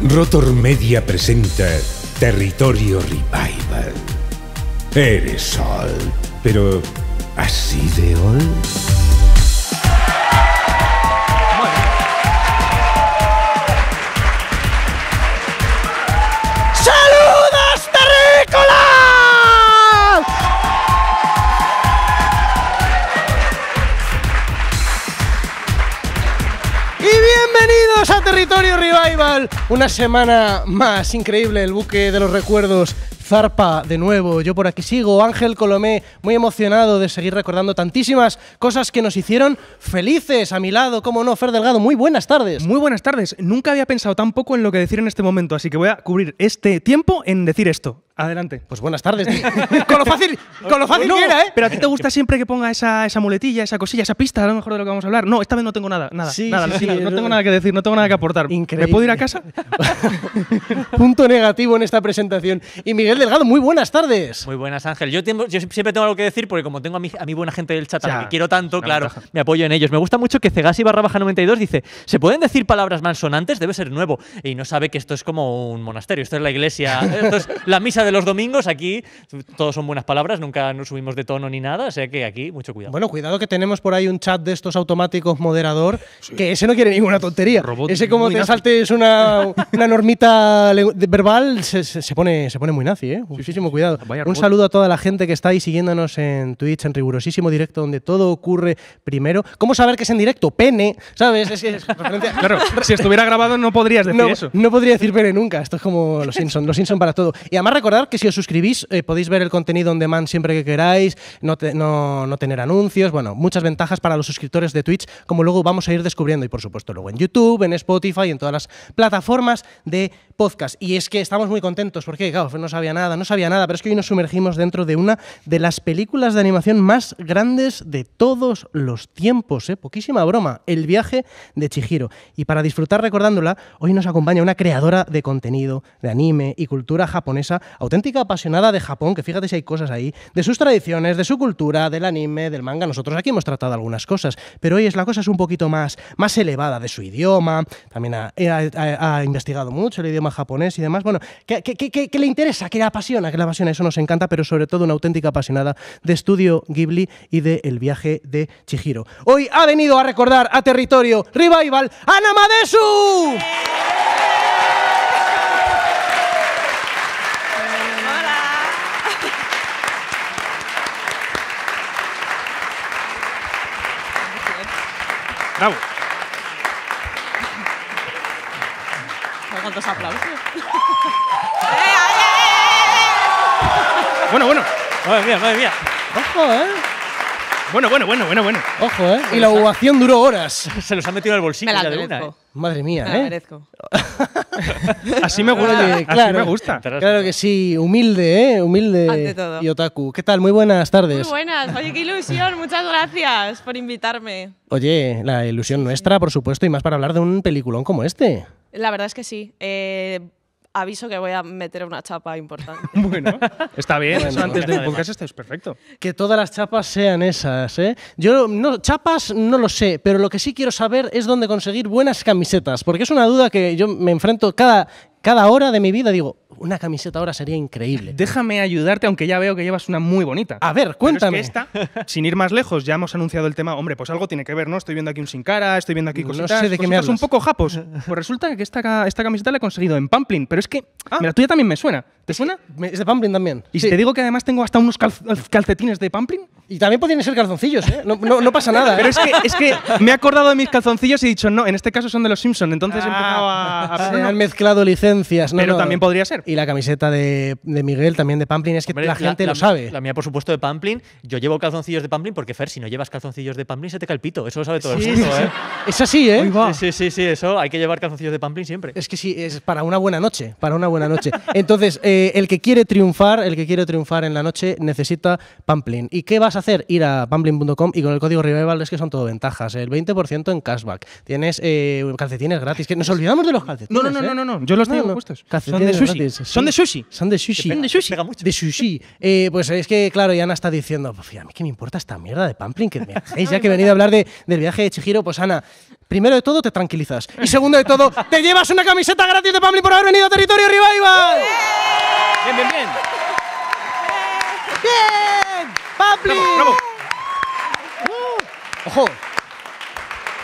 Rotor Media presenta Territorio Revival. Eres Sol, pero así de hoy? Territorio Revival. Una semana más increíble, el buque de los recuerdos zarpa de nuevo. Yo por aquí sigo, Ángel Colomé, muy emocionado de seguir recordando tantísimas cosas que nos hicieron felices. A mi lado, como no, Fer Delgado, muy buenas tardes. Muy buenas tardes. Nunca había pensado tampoco en lo que decir en este momento, así que voy a cubrir este tiempo en decir esto. Adelante. Pues buenas tardes. con lo fácil, con lo fácil ¿eh? Pero a ti te gusta siempre que ponga esa, esa muletilla, esa cosilla, esa pista, a lo mejor de lo que vamos a hablar. No, esta vez no tengo nada, nada. Sí, nada, sí, no, tengo nada que decir, no tengo nada que aportar. ¿Me puedo ir a casa? Punto negativo en esta presentación. Y Miguel Delgado, muy buenas tardes. Muy buenas, Ángel. Yo, siempre tengo algo que decir porque como tengo a mi, a mi buena gente del chat, que quiero tanto, claro, me apoyo en ellos. Me gusta mucho que Cegasi barra baja 92 dice, ¿se pueden decir palabras malsonantes? Debe ser nuevo. Y no sabe que esto es como un monasterio, esto es la iglesia, esto es la misa de los domingos, aquí todos son buenas palabras, nunca nos subimos de tono ni nada, o sea que aquí mucho cuidado. Bueno, cuidado que tenemos por ahí un chat de estos automáticos moderador, que ese no quiere ninguna tontería. ese como te saltes una, una normita verbal, se, pone, se pone muy nazi, ¿eh? Muchísimo cuidado. un saludo a toda la gente que está ahí siguiéndonos en Twitch, en rigurosísimo directo, donde todo ocurre primero. ¿Cómo saber que es en directo? Pene, ¿sabes? claro, si estuviera grabado no podrías decir eso. No podría decir pene nunca, esto es como los Simpsons, los Simpsons para todo. Y además recordar que si os suscribís eh, podéis ver el contenido on demand siempre que queráis, no, no, tener anuncios, bueno, muchas ventajas para los suscriptores de Twitch, como luego vamos a ir descubriendo y por supuesto luego en YouTube, en Spotify, en todas las plataformas de podcast. Y es que estamos muy contentos porque, no sabía nada, no sabía nada, pero es que hoy nos sumergimos dentro de una de las películas de animación más grandes de todos los tiempos. ¿eh? Poquísima broma, El viaje de Chihiro. Y para disfrutar recordándola, hoy nos acompaña una creadora de contenido, de anime y cultura japonesa, auténtica apasionada de Japón, que fíjate si hay cosas ahí, de sus tradiciones, de su cultura, del anime, del manga. Nosotros aquí hemos tratado algunas cosas, pero hoy es la cosa es un poquito más, más elevada de su idioma. También ha investigado mucho el idioma japonés y demás. Bueno, ¿qué le interesa, ¿Qué le apasiona, que la apasiona, eso nos encanta, pero sobre todo una auténtica apasionada de Estudio Ghibli y de El viaje de Chihiro. Hoy ha venido a recordar a territorio Revival Ana Madesu. Bravo. Dos aplausos. ¡Eh, bueno, bueno. Madre mía, madre mía. Ojo, ¿eh? Bueno, bueno, bueno, bueno, bueno. Ojo, ¿eh? y la ovación duró horas. Se los ha metido el bolsillo la, de ¿eh? Madre mía, ¿eh? así me gusta. claro, me gusta. Claro que sí, humilde, ¿eh? Humilde Ante y otaku. ¿Qué tal? Muy buenas tardes. Muy buenas. Oye, qué ilusión. Muchas gracias por invitarme. Oye, la ilusión nuestra, por supuesto, y más para hablar de un peliculón como este. La verdad es que sí. Eh, aviso que voy a meter una chapa importante. bueno, está bien, antes de podcast esto es perfecto. Que todas las chapas sean esas, ¿eh? Yo no, chapas no lo sé, pero lo que sí quiero saber es dónde conseguir buenas camisetas, porque es una duda que yo me enfrento cada cada hora de mi vida digo, una camiseta ahora sería increíble. Déjame ayudarte, aunque ya veo que llevas una muy bonita. A ver, cuéntame. Es esta, sin ir más lejos, ya hemos anunciado el tema. Hombre, pues algo tiene que ver, ¿no? Estoy viendo aquí un sin cara, estoy viendo aquí cositas. No sé de qué me hablas. un poco japos. Pues resulta que esta, esta camiseta la he conseguido en Pamplin, pero es que, ah, mira, la tuya también me suena. ¿Te suena? Es de Pamplin también. Y te digo que además tengo hasta unos calcetines de Pamplin. Y también podrían ser calzoncillos, ¿eh? No, pasa nada. Pero ¿eh? es que, me he acordado de mis calzoncillos y he dicho, no, en este caso son de los Simpsons. Entonces he ah, Han mezclado licencias, ¿no? Pero también podría ser. Y la camiseta de, Miguel también de Pamplin, es que la, gente lo sabe. La mía, por supuesto, de Pamplin. Yo llevo calzoncillos de Pamplin porque, Fer, si no llevas calzoncillos de Pamplin, se te calpito. Eso lo sabe todo el mundo, ¿eh? Es así, ¿eh? Sí, sí, sí, eso. Hay que llevar calzoncillos de Pamplin siempre. Es que sí, es para una buena noche. Para una buena noche. Entonces, eh, el que quiere triunfar, el que quiere triunfar en la noche, necesita Pamplin. ¿Y qué vas a hacer? Ir a pamplin.com y con el código Revival es que son todo ventajas. ¿eh? El 20% en cashback. Tienes eh, calcetines gratis. nos olvidamos de los calcetines. No, no, no, ¿eh? no, no, Yo los tengo puestos. Son de, sushi. son de sushi. Son de sushi. de sushi. De sushi. pues es que, claro, Ana está diciendo, a mí qué me importa esta mierda de Pamplin que me ya que he venido a hablar del viaje de Chihiro, pues Ana, primero de todo te tranquilizas y segundo de todo te llevas una camiseta gratis de Pamli por haber venido a Territorio Revival. Bien, bien, bien. Bien, Pamli. Bravo, uh. ojo,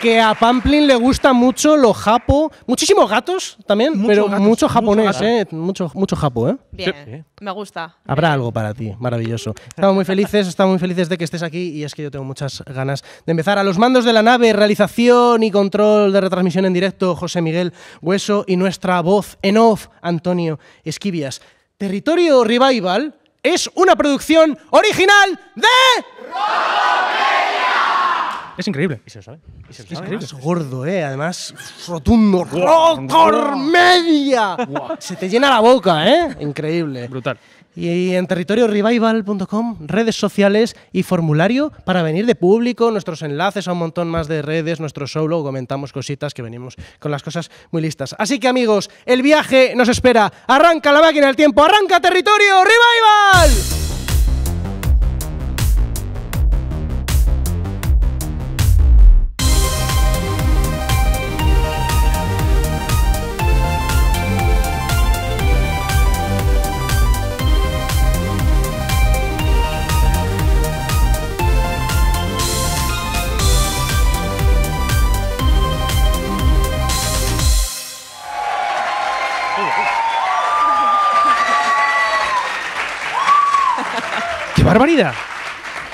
que a Pamplin le gusta mucho lo japo, muchísimos gatos también, pero mucho japonés, eh, mucho, eh, mucho, japo, ¿eh? Bien, me gusta. Habrá algo para ti, maravilloso. Estamos muy felices, estamos muy felices de que estés aquí y es que yo tengo muchas ganas de empezar. A los mandos de la nave, realización y control de retransmisión en directo, José Miguel Hueso y nuestra voz en off, Antonio Esquivias. Territorio Revival es una producción original de... Es increíble. Y se Es gordo, ¿eh? Además, rotundo. ¡oh, ¡Rotor media! se te llena la boca, ¿eh? Increíble. Brutal. Y en territoriorevival.com, redes sociales y formulario para venir de público, nuestros enlaces a un montón más de redes, nuestro solo comentamos cositas que venimos con las cosas muy listas. Así que amigos, el viaje nos espera. Arranca la máquina del tiempo, arranca Territorio Revival. barbaridad!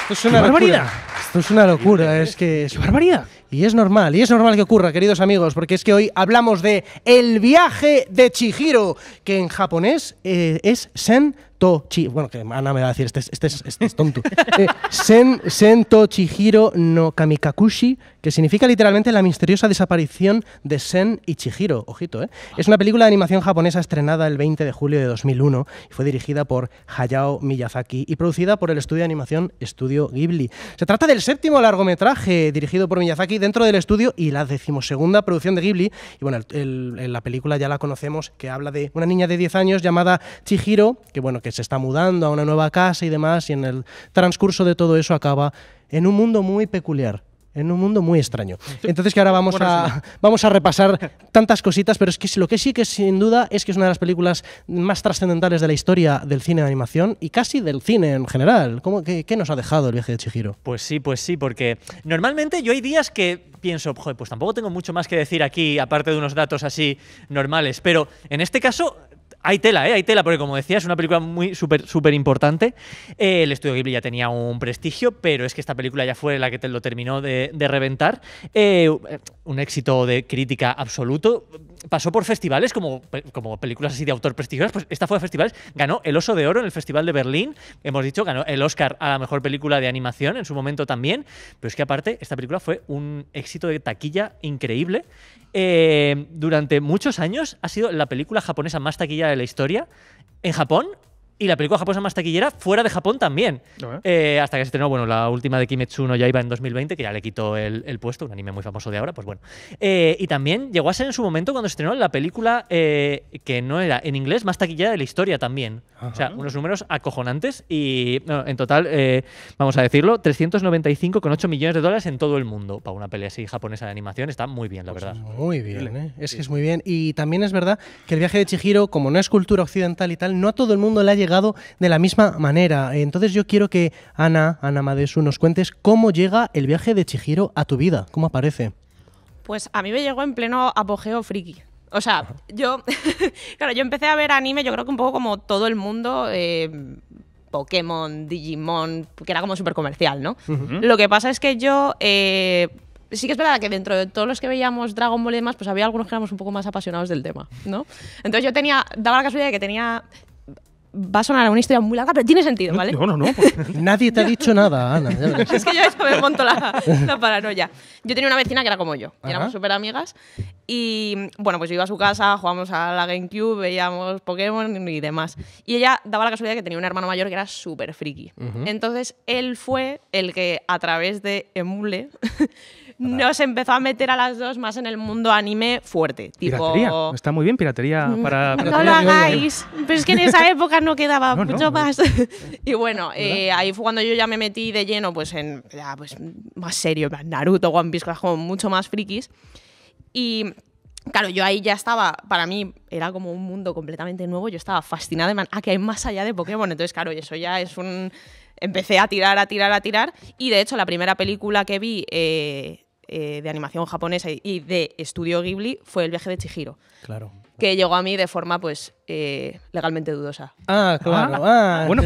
Esto es una barbaridad! Esto es una locura, es que es barbaridad. Y es normal, y es normal que ocurra, queridos amigos, porque es que hoy hablamos de El viaje de Chihiro, que en japonés eh, es Sen bueno, que Ana me va a decir, este, es- este este tonto. Eh, sen, to Tochihiro no Kamikakushi, que significa literalmente la misteriosa desaparición de Sen y Chihiro. Ojito, ¿eh? Es una película de animación japonesa estrenada el 20 de julio de 2001 y fue dirigida por Hayao Miyazaki y producida por el estudio de animación Studio Ghibli. Se trata del séptimo largometraje dirigido por Miyazaki dentro del estudio y la decimosegunda producción de Ghibli. Y bueno, la película ya la conocemos, que habla de una niña de 10 años llamada Chihiro, que bueno, que se está mudando a una nueva casa y demás, y en el transcurso de todo eso acaba en un mundo muy peculiar, en un mundo muy extraño. Entonces que ahora vamos a, vamos a repasar tantas cositas, pero es que lo que sí que sin duda es que es una de las películas más trascendentales de la historia del cine de animación y casi del cine en general. ¿Cómo, qué, nos ha dejado el viaje de Chihiro? Pues sí, pues sí, porque normalmente yo hay días que pienso, pues tampoco tengo mucho más que decir aquí, aparte de unos datos así normales, pero en este caso hay tela, ¿eh? Hay tela, porque como decía, es una película muy súper súper importante. Eh, el estudio Ghibli ya tenía un prestigio, pero es que esta película ya fue la que te lo terminó de, reventar. Eh, un éxito de crítica absoluto. Pasó por festivales como, como películas así de autor prestigiosas. Pues esta fue a festivales. Ganó el Oso de Oro en el Festival de Berlín. Hemos dicho, ganó el Oscar a la mejor película de animación en su momento también. Pero es que aparte, esta película fue un éxito de taquilla increíble eh, durante muchos años ha sido la película japonesa más taquillada de la historia. En Japón y la película japonesa más taquillera fuera de Japón también. Eh, hasta que se estrenó, bueno, la última de Kimetsu no iba en 2020, que ya le quitó el, puesto, un anime muy famoso de ahora, pues bueno. Eh, y también llegó a ser en su momento cuando se estrenó la película eh, que no era en inglés más taquillera de la historia también. O sea, unos números acojonantes y en total, vamos a decirlo, 395,8 millones de dólares en todo el mundo para una pelea así japonesa de animación. Está muy bien, la pues verdad. Muy bien, es que es muy bien. Y también es verdad que el viaje de Chihiro, como no es cultura occidental y tal, no a todo el mundo le ha llegado de la misma manera. Entonces yo quiero que Ana, Ana Madesu, nos cuentes cómo llega el viaje de Chihiro a tu vida, cómo aparece. Pues a mí me llegó en pleno apogeo friki. O sea, yo, claro, yo empecé a ver anime, yo creo que un poco como todo el mundo, eh, Pokémon, Digimon, que era como súper comercial, ¿no? Lo que pasa es que yo... Eh, sí que es verdad que dentro de todos los que veíamos Dragon Ball y demás, pues había algunos que éramos un poco más apasionados del tema, ¿no? Entonces yo tenía, daba la casualidad de que tenía va a sonar una historia muy larga, pero tiene sentido, ¿vale? No, no, no. Nadie te ha dicho nada, Ana. es que yo eso me monto la, paranoia. Yo tenía una vecina que era como yo, éramos súper amigas. Y bueno, pues yo iba a su casa, jugábamos a la GameCube, veíamos Pokémon y demás. Y ella daba la casualidad que tenía un hermano mayor que era súper friki. Entonces él fue el que a través de Emule nos empezó a meter a las dos más en el mundo anime fuerte. Tipo... Piratería. Está muy bien, piratería mm. para. no lo hagáis. Pero es que en esa época no quedaba mucho más. y bueno, eh, ahí fue cuando yo ya me metí de lleno, pues en. Ya, pues más serio, Naruto, One Piece, como mucho más frikis. Y. Claro, yo ahí ya estaba, para mí era como un mundo completamente nuevo, yo estaba fascinada ah, que hay más allá de Pokémon, entonces claro, eso ya es un... Empecé a tirar, a tirar, a tirar, y de hecho la primera película que vi eh, eh, de animación japonesa y de estudio Ghibli fue el viaje de Chihiro. Claro. Que llegó a mí de forma, pues, eh, legalmente dudosa. Ah, claro. Ah, ah bueno,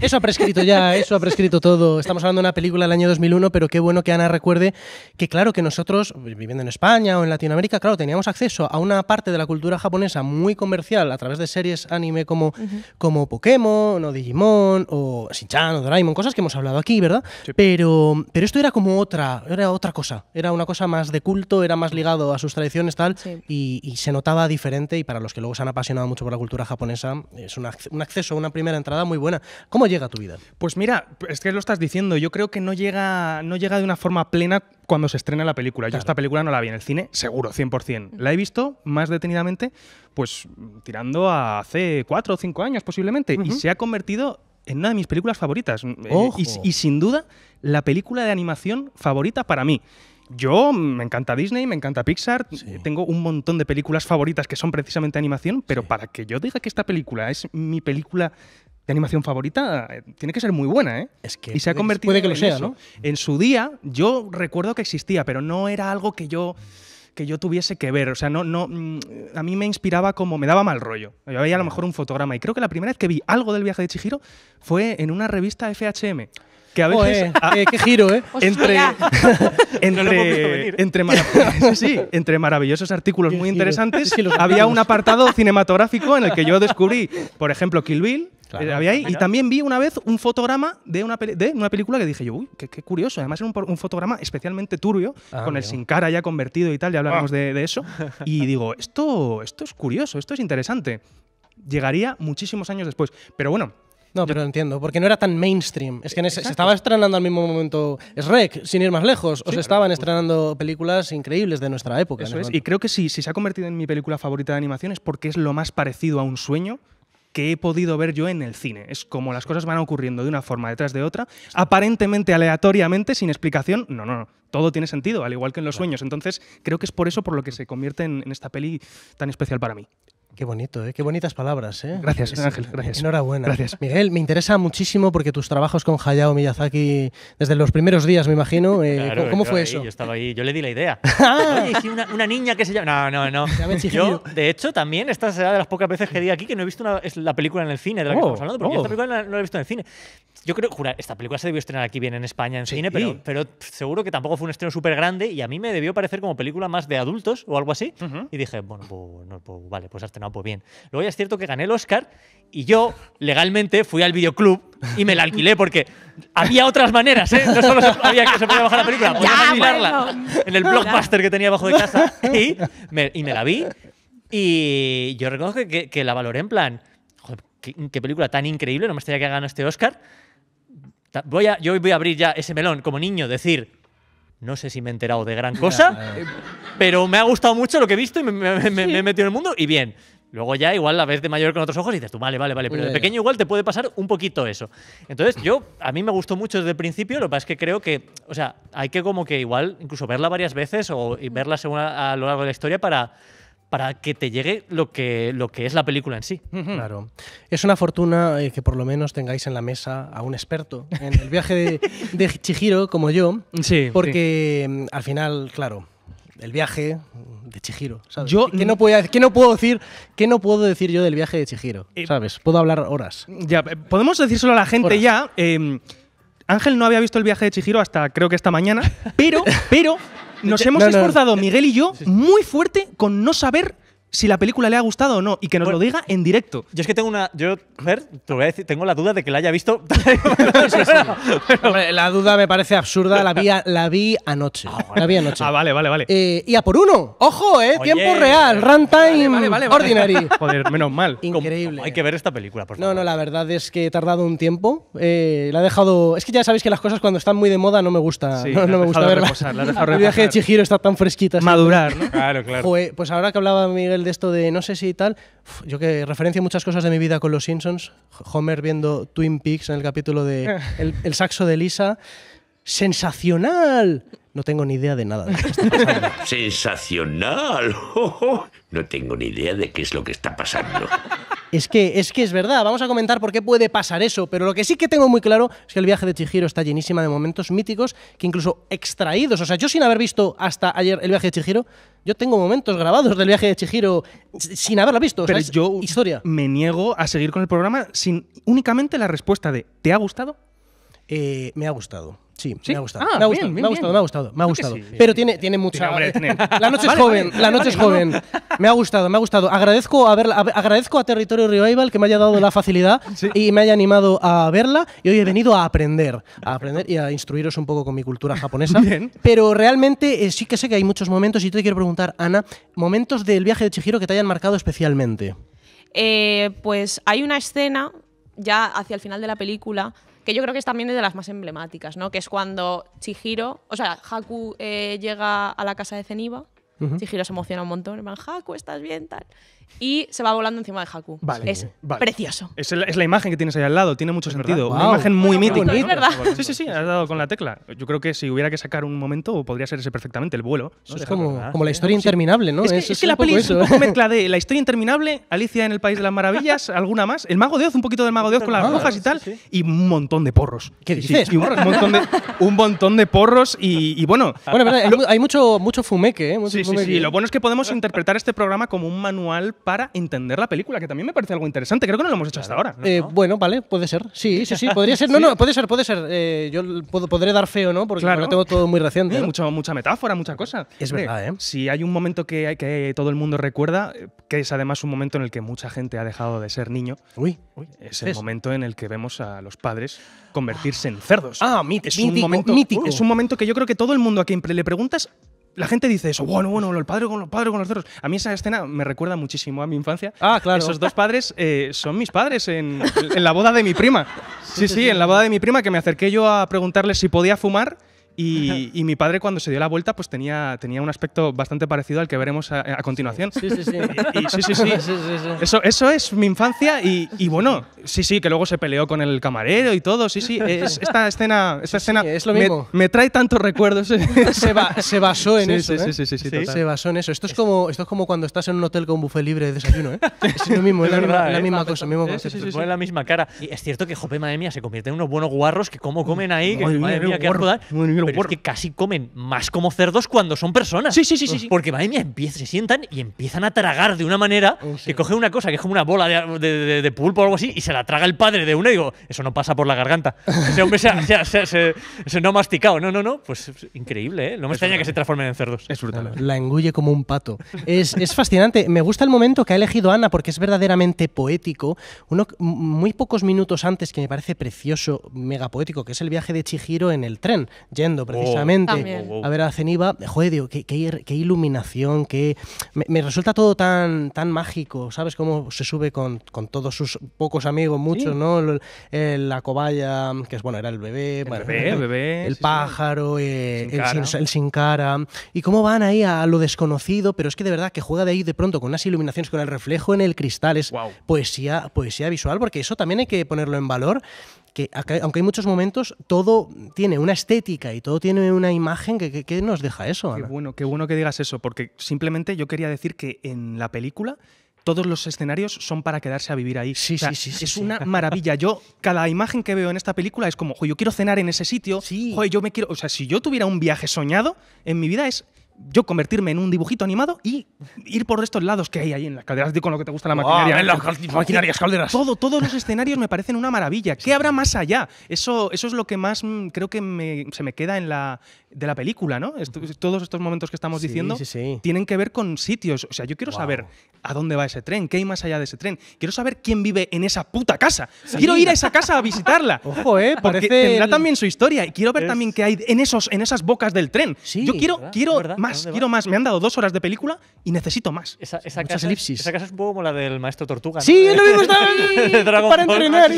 Eso ha prescrito ya, eso ha prescrito todo. Estamos hablando de una película del año 2001, pero qué bueno que Ana recuerde que, claro, que nosotros, viviendo en España o en Latinoamérica, claro, teníamos acceso a una parte de la cultura japonesa muy comercial a través de series anime como, como Pokémon o Digimon o Shinchan o Doraemon, cosas que hemos hablado aquí, ¿verdad? Pero, pero esto era como otra, era otra cosa. Era una cosa más de culto, era más ligado a sus tradiciones, tal, y, se notaba diferente y para los que luego se han apasionado mucho la cultura japonesa, es un acceso, una primera entrada muy buena. ¿Cómo llega a tu vida? Pues mira, es que lo estás diciendo, yo creo que no llega, no llega de una forma plena cuando se estrena la película. Yo esta película no la vi en el cine, seguro, 100%. Mm. La he visto más detenidamente, pues tirando a hace cuatro o cinco años posiblemente, y se ha convertido en una de mis películas favoritas. Mm, eh, y, y sin duda, la película de animación favorita para mí. Yo me encanta Disney, me encanta Pixar, tengo un montón de películas favoritas que son precisamente animación, pero para que yo diga que esta película es mi película de animación favorita, eh, tiene que ser muy buena, ¿eh? Es que y se ha convertido puede que lo sea, ¿no? En su día yo recuerdo que existía, pero no era algo que yo que yo tuviese que ver, o sea, no no mm, a mí me inspiraba como me daba mal rollo. Yo veía a lo mejor un fotograma y creo que la primera vez que vi algo del viaje de Chihiro fue en una revista FHM que a veces... ¡Qué giro, eh! entre, entre, entre, entre, maravillosos artículos muy interesantes, había un apartado cinematográfico en el que yo descubrí, por ejemplo, Kill Bill, eh, Y también vi una vez un fotograma de una, de una película que dije yo, uy, qué, curioso. Además era un, fotograma especialmente turbio, ah, con el sin cara ya convertido y tal, ya hablaremos ah. de, eso. Y digo, esto, esto es curioso, esto es interesante. Llegaría muchísimos años después. Pero bueno, no, pero lo entiendo, porque no era tan mainstream. Es que se estaba estrenando al mismo momento Shrek, sin ir más lejos, o se estaban estrenando películas increíbles de nuestra época. y creo que si, se ha convertido en mi película favorita de animación es porque es lo más parecido a un sueño que he podido ver yo en el cine. Es como las cosas van ocurriendo de una forma detrás de otra, aparentemente aleatoriamente, sin explicación. No, no, no. Todo tiene sentido, al igual que en los sueños. Entonces, creo que es por eso por lo que se convierte en, esta peli tan especial para mí. Qué bonito, ¿eh? qué bonitas palabras. ¿eh? Gracias, Ángel, gracias. Enhorabuena. Gracias. Miguel, me interesa muchísimo porque tus trabajos con Hayao Miyazaki desde los primeros días, me imagino. Eh, ¿Cómo, fue ahí, eso? Yo estaba ahí, yo le di la idea. una, niña que se llama. No, no, no. Yo, de hecho, también esta será de las pocas veces que di aquí que no he visto es la película en el cine de la que oh, estamos hablando, porque esta oh. película no la he visto en el cine. Yo creo, jura, esta película se debió estrenar aquí bien en España en cine, pero, seguro que tampoco fue un estreno súper grande y a mí me debió parecer como película más de adultos o algo así. Y dije, bueno, pues, pues vale, pues hasta pues bien. Luego ya es cierto que gané el Oscar y yo legalmente fui al videoclub y me la alquilé porque había otras maneras, ¿eh? No solo había que podía bajar la película, podías alquilarla en el blockbuster que tenía abajo de casa y me, la vi. Y yo reconozco que, la valoré en plan, qué, película tan increíble, no me gustaría que ganado este Oscar. Voy a, yo voy a abrir ya ese melón como niño, decir, no sé si me he enterado de gran cosa, pero me ha gustado mucho lo que he visto y me, me he metido en el mundo y bien. Luego ya igual la ves de mayor con otros ojos y dices tú, vale, vale, vale, pero de eh. pequeño igual te puede pasar un poquito eso. Entonces yo, a mí me gustó mucho desde el principio, lo que pasa es que creo que, o sea, hay que como que igual incluso verla varias veces o y verla a, lo largo de la historia para para que te llegue lo que, lo que es la película en sí. Claro. Es una fortuna eh, que por lo menos tengáis en la mesa a un experto en el viaje de, Chihiro como yo, sí, porque mm, al final, claro, el viaje de Chihiro, Yo ¿Qué, no puedo, no puedo decir, qué no puedo decir yo del viaje de Chihiro? Eh, ¿Sabes? Puedo hablar horas. Ya, eh, podemos decírselo a la gente ya. Em, Ángel no había visto el viaje de Chihiro hasta creo que esta mañana, pero, pero nos hemos esforzado, Miguel y yo, muy fuerte con no saber si la película le ha gustado o no y que nos lo diga en directo. Yo es que tengo una. Yo, ver, a tengo la duda de que la haya visto. la duda me parece absurda. La vi, la vi anoche. Ah, La vi anoche. Ah, vale, vale, vale. Eh, y a por uno. Ojo, ¿eh? Tiempo real. Runtime ordinary. Joder, menos mal. Increíble. Hay que ver esta película, por favor. No, no, la verdad es que he tardado un tiempo. Eh, la he dejado. Es que ya sabéis que las cosas cuando están muy de moda no me gusta. no, me gusta verlas. El viaje de Chihiro está tan fresquita. Madurar, ¿no? Claro, claro. pues ahora que hablaba Miguel de esto de no sé si tal. Yo que referencio muchas cosas de mi vida con los Simpsons. Homer viendo Twin Peaks en el capítulo de el saxo de Lisa sensacional. No tengo ni idea de nada. De lo que está pasando. Sensacional. No tengo ni idea de qué es lo que está pasando. Es que, es que es verdad, vamos a comentar por qué puede pasar eso, pero lo que sí que tengo muy claro es que el viaje de Chihiro está llenísima de momentos míticos que incluso extraídos, o sea, yo sin haber visto hasta ayer el viaje de Chihiro, yo tengo momentos grabados del viaje de Chihiro sin haberlo visto, yo historia. Me niego a seguir con el programa sin únicamente la respuesta de ¿te ha gustado? Eh, me ha gustado. Sí, me ha gustado. me, ha gustado me, ha gustado me ha gustado, Pero tiene, tiene mucha. La noche es joven, la noche es joven. Me ha gustado, me ha gustado. Agradezco a, agradezco a Territorio Revival que me haya dado la facilidad y me haya animado a verla. Y hoy he venido a aprender, a aprender y a instruiros un poco con mi cultura japonesa. Pero realmente eh, sí que sé que hay muchos momentos, y te quiero preguntar, Ana, momentos del viaje de Chihiro que te hayan marcado especialmente. Eh, pues hay una escena ya hacia el final de la película que yo creo que es también de las más emblemáticas, ¿no? Que es cuando Chihiro, o sea, Haku eh, llega a la casa de Zeniba, Chihiro se emociona un montón, van, Haku, estás bien, tal y se va volando encima de Haku. Es precioso. Es, la imagen que tienes ahí al lado, tiene mucho sentido. Una imagen muy mítica. Sí, sí, sí, has dado con la tecla. Yo creo que si hubiera que sacar un momento, podría ser ese perfectamente, el vuelo. es como, la historia interminable, ¿no? Es que, la es un poco mezcla de la historia interminable, Alicia en el País de las Maravillas, alguna más, el Mago de Oz, un poquito del Mago de Oz con las hojas ah, y tal, y un montón de porros. ¿Qué dices? un, montón de, porros y, bueno... Bueno, hay, mucho, mucho fumeque, ¿eh? Sí, sí, y Lo bueno es que podemos interpretar este programa como un manual para entender la película, que también me parece algo interesante. Creo que no lo hemos hecho hasta ahora. Eh, bueno, vale, puede ser. Sí, sí, sí, podría ser. No, no, puede ser, puede ser. Eh, yo puedo, podré dar feo, ¿no? Porque claro. tengo todo muy reciente. Eh, mucha, mucha metáfora, mucha cosa. Es verdad, ¿eh? Si hay un momento que, que todo el mundo recuerda, que es además un momento en el que mucha gente ha dejado de ser niño, Uy. es el momento en el que vemos a los padres convertirse en cerdos. Ah, mítico. Es un, momento, mítico. es un momento que yo creo que todo el mundo a quien le preguntas la gente dice eso, bueno, bueno, el padre con los padres con los cerros. A mí esa escena me recuerda muchísimo a mi infancia. Ah, claro. Esos dos padres eh, son mis padres en, la boda de mi prima. Sí, sí, en la boda de mi prima que me acerqué yo a preguntarle si podía fumar y, mi padre cuando se dio la vuelta pues tenía, tenía un aspecto bastante parecido al que veremos a, continuación. Sí, sí, sí. Eso, es mi infancia y, bueno, sí, sí, que luego se peleó con el camarero y todo, sí, sí. esta escena, escena Me, trae tantos recuerdos. Se, basó en eso. ¿eh? Sí, sí, sí, Se basó en eso. Esto es, como, esto como cuando estás en un hotel con un buffet libre de desayuno. ¿eh? Es lo mismo, es, la, misma, ¿eh? cosa. se pone la misma cara. Y es cierto que, jope, madre mía, se convierten en unos buenos guarros que como comen ahí, que madre mía, qué pero, casi comen más como cerdos cuando son personas. Sí, sí, sí, sí. Porque, madre mía, se sientan y empiezan a tragar de una manera oh, que coge una cosa que es como una bola de, pulpo o algo así y se la traga el padre de uno y digo, eso no pasa por la garganta. Ese hombre se, no ha masticado. No, no, no. Pues increíble, ¿eh? No me extraña que se transformen en cerdos. La engulle como un pato. Es, fascinante. Me gusta el momento que ha elegido Ana porque es verdaderamente poético. Uno, muy pocos minutos antes, que me parece precioso, mega poético, que es el viaje de Chihiro en el tren. Jen Oh, precisamente oh, oh. a ver a Ceniva, joder, qué, qué, iluminación, qué... Me, resulta todo tan, tan mágico, ¿sabes? Cómo se sube con, con todos sus pocos amigos, muchos, ¿no? la cobaya, que es bueno, era el bebé, el, el, pájaro, el, sin, cara, y cómo van ahí a lo desconocido, pero es que de verdad que juega de ahí de pronto con unas iluminaciones, con el reflejo en el cristal, es poesía, poesía visual, porque eso también hay que ponerlo en valor que aunque hay muchos momentos, todo tiene una estética y todo tiene una imagen que, nos deja eso. Qué bueno, qué bueno que digas eso, porque simplemente yo quería decir que en la película todos los escenarios son para quedarse a vivir ahí. Sí, sí, sí, Es una maravilla. Yo, cada imagen que veo en esta película es como, yo quiero cenar en ese sitio. Sí. yo me quiero. O sea, si yo tuviera un viaje soñado en mi vida, es yo convertirme en un dibujito animado y ir por estos lados que hay ahí en las calderas, con lo que te gusta la maquinaria. En las ¿eh? maquinarias calderas. Todo, todos los escenarios me parecen una maravilla. ¿Qué habrá más allá? Eso, eso es lo que más mm, creo que se me queda en la, de la película, ¿no? todos estos momentos que estamos diciendo tienen que ver con sitios. O sea, yo quiero saber a dónde va ese tren, qué hay más allá de ese tren. Quiero saber quién vive en esa puta casa. Quiero ir a esa casa a visitarla. Ojo, ¿eh? Porque tendrá también su historia. Y quiero ver también qué hay en, esos, en esas bocas del tren. yo quiero, quiero más, quiero más. Me han dado dos horas de película y necesito más. Esa, casa, es un poco como la del maestro Tortuga. Sí, lo vimos! también. para entrenar.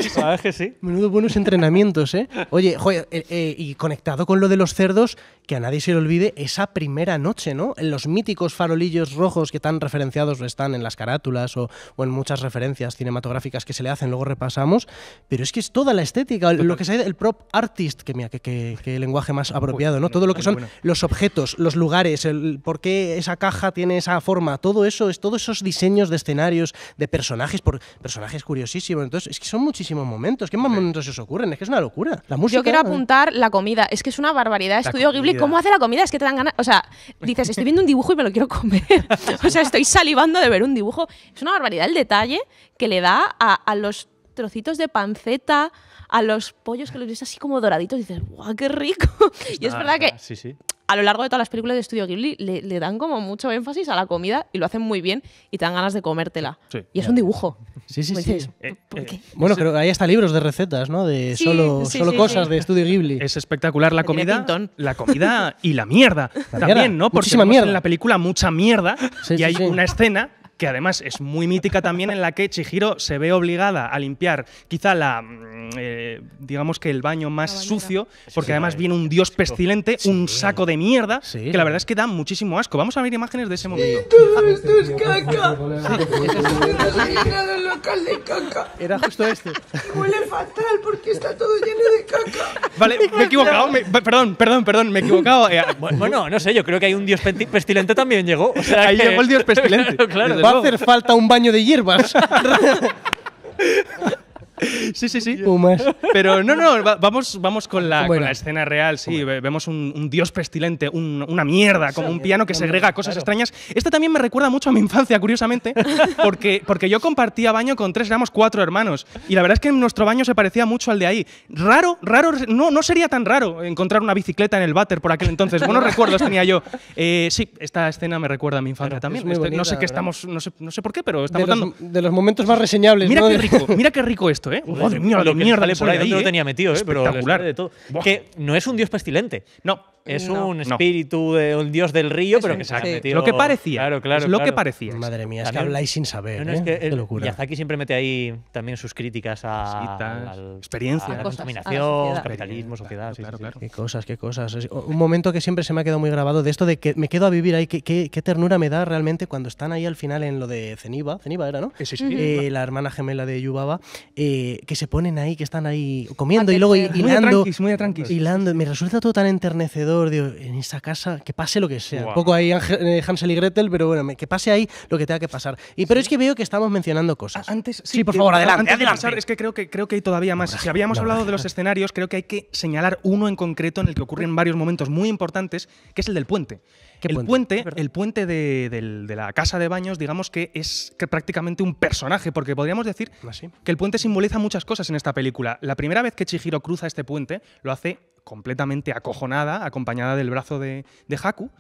sí. Menudo buenos entrenamientos, ¿eh? Oye, joder, eh, eh, y conectado con lo de los cerdos, que a nadie se le olvide esa primera noche, ¿no? en Los míticos farolillos rojos que tan referenciados están en las carátulas o, o en muchas referencias cinematográficas que se le hacen, luego repasamos, pero es que es toda la estética, lo que se el prop artist, que que, lenguaje más apropiado, ¿no? Todo lo que son los objetos, los lugares, el por qué esa caja tiene esa forma, todo eso, es todos esos diseños de escenarios, de personajes, por personajes curiosísimos, entonces es que son muchísimos momentos, ¿qué más momentos se os ocurren? Es que es una locura. La música, Yo quiero ¿eh? apuntar la comida, es que es una barbaridad, estudio ¿cómo hace la comida? Es que te dan ganas. O sea, dices, estoy viendo un dibujo y me lo quiero comer. o sea, estoy salivando de ver un dibujo. Es una barbaridad el detalle que le da a los trocitos de panceta, a los pollos que los ves así como doraditos y dices, ¡guau, qué rico! y es ah, verdad que a lo largo de todas las películas de Estudio Ghibli le, dan como mucho énfasis a la comida y lo hacen muy bien y te dan ganas de comértela. y es un dibujo. Sí, sí, sí. Eh, eh, bueno, creo que ahí hasta libros de recetas, ¿no? De solo, solo cosas de Estudio Ghibli. Es espectacular la comida. La comida y la mierda. también, ¿no? Porque mierda. en la película mucha mierda y hay una escena que además es muy mítica también, en la que Chihiro se ve obligada a limpiar quizá la, mm, eh, digamos que el baño más sucio, porque además viene un dios pestilente, un saco de mierda, que la verdad es que da muchísimo asco. Vamos a ver imágenes de ese momento. todo esto es caca. local de caca. Era justo este. Huele fatal porque está todo lleno de caca. Vale, me he equivocado. perdón, perdón, perdón, me he equivocado. Eh, bueno, no sé, yo creo que hay un dios pestilente también llegó. O sea, Ahí llegó el dios pestilente. claro va a hacer falta un baño de hierbas. Sí, sí, sí. Pumas. Pero no, no, vamos, vamos con, la, escena real, sí. Vemos un, dios pestilente, una mierda, como un piano que segrega cosas extrañas. Esta también me recuerda mucho a mi infancia, curiosamente, porque, porque yo compartía baño con tres, éramos cuatro hermanos. Y la verdad es que nuestro baño se parecía mucho al de ahí. Raro, raro, no, no sería tan raro encontrar una bicicleta en el váter por aquel entonces. Buenos recuerdos tenía yo. Eh, sí, esta escena me recuerda a mi infancia también. Este, no sé qué estamos, no sé, por qué, pero estamos dando... de los momentos más reseñables. Mira qué rico, mira qué rico esto. ¿eh? Madre lo que por ahí. lo ¿eh? ¿eh? tenía metido, Espectacular. Pero de todo. Que no es un dios pestilente. No. Es un espíritu, de, un dios del río, pero que se ha metido. Lo que parecía. Claro, Es lo que parecía. Madre mía, es que habláis sin saber. No, que siempre mete ahí también sus críticas a. experiencia. la contaminación, capitalismo, sociedad. Qué cosas, qué cosas. Un momento que siempre se me ha quedado muy grabado de esto de que me quedo a vivir ahí. Qué, qué, ternura me da realmente cuando están ahí al final en lo de Ceniba. Ceniba era, ¿no? la hermana gemela de Yubaba. Eh, que, se ponen ahí, que están ahí comiendo y ah, luego hilando. Muy tranquis, muy hilando. Me resulta todo tan enternecedor digo, en esa casa, que pase lo que sea. Un poco ahí eh, Hansel y Gretel, pero bueno, que pase ahí lo que tenga que pasar. Y, pero es que veo que estamos mencionando cosas. Antes, sí, por favor, adelante. De es que creo, que creo que hay todavía más. si habíamos hablado de los escenarios, creo que hay que señalar uno en concreto en el que ocurren varios momentos muy importantes, que es el del puente el puente, el puente de, la casa de baños, digamos que es que prácticamente un personaje, porque podríamos decir ah, que el puente simboliza muchas cosas en esta película. La primera vez que Chihiro cruza este puente, lo hace completamente acojonada, acompañada del brazo de, de Haku.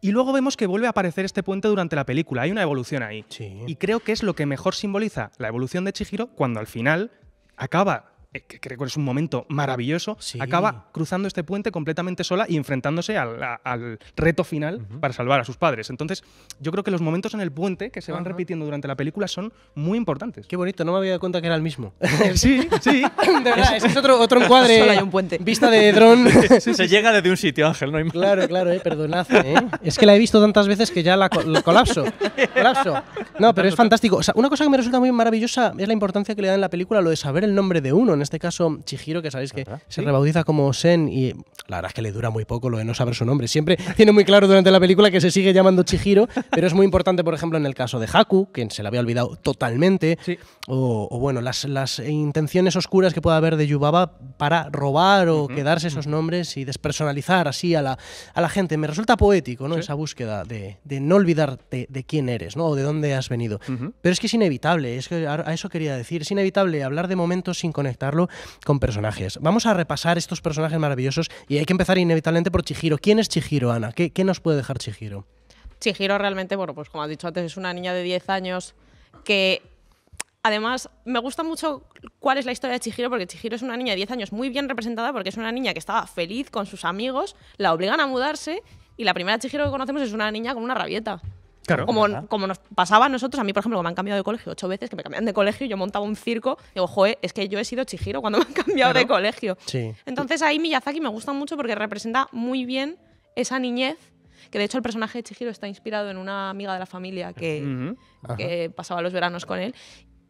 Y luego vemos que vuelve a aparecer este puente durante la película. Hay una evolución ahí. Y creo que es lo que mejor simboliza la evolución de Chihiro cuando al final acaba eh, que creo que es un momento maravilloso, acaba cruzando este puente completamente sola y enfrentándose al, reto final para salvar a sus padres. Entonces, yo creo que los momentos en el puente que se van repitiendo durante la película son muy importantes. Qué bonito, no me había dado cuenta que era el mismo. sí, sí. es otro, encuadre. Vista de dron. se llega desde un sitio, Ángel, no Claro, claro, eh, perdonad. Eh. Es que la he visto tantas veces que ya la, colapso. colapso. No, pero es fantástico. una cosa que me resulta muy maravillosa es la importancia que le da en la película lo de saber el nombre de uno en este caso Chihiro, que sabéis que se rebautiza como Sen y la verdad es que le dura muy poco lo de no saber su nombre. Siempre tiene muy claro durante la película que se sigue llamando Chihiro, pero es muy importante, por ejemplo, en el caso de Haku, quien se le había olvidado totalmente, o, bueno, las, intenciones oscuras que pueda haber de Yubaba para robar o quedarse esos nombres y despersonalizar así a la, a la gente. Me resulta poético ¿no? esa búsqueda de, no olvidarte de quién eres ¿no? o de dónde has venido. Pero es que es inevitable, es que a, a eso quería decir, es inevitable hablar de momentos sin conectar con personajes. Vamos a repasar estos personajes maravillosos y hay que empezar inevitablemente por Chihiro. ¿Quién es Chihiro, Ana? ¿Qué, nos puede dejar Chihiro? Chihiro realmente, bueno, pues como has dicho antes, es una niña de 10 años que Además, me gusta mucho cuál es la historia de Chihiro, porque Chihiro es una niña de 10 años muy bien representada, porque es una niña que estaba feliz con sus amigos, la obligan a mudarse, y la primera Chihiro que conocemos es una niña con una rabieta como, como nos pasaba a nosotros, a mí, por ejemplo, me han cambiado de colegio ocho veces, que me cambian de colegio, yo montaba un circo, digo, joe, es que yo he sido Chihiro cuando me han cambiado de colegio. Entonces ahí Miyazaki me gusta mucho porque representa muy bien esa niñez que de hecho el personaje de Chihiro está inspirado en una amiga de la familia que, que pasaba los veranos con él.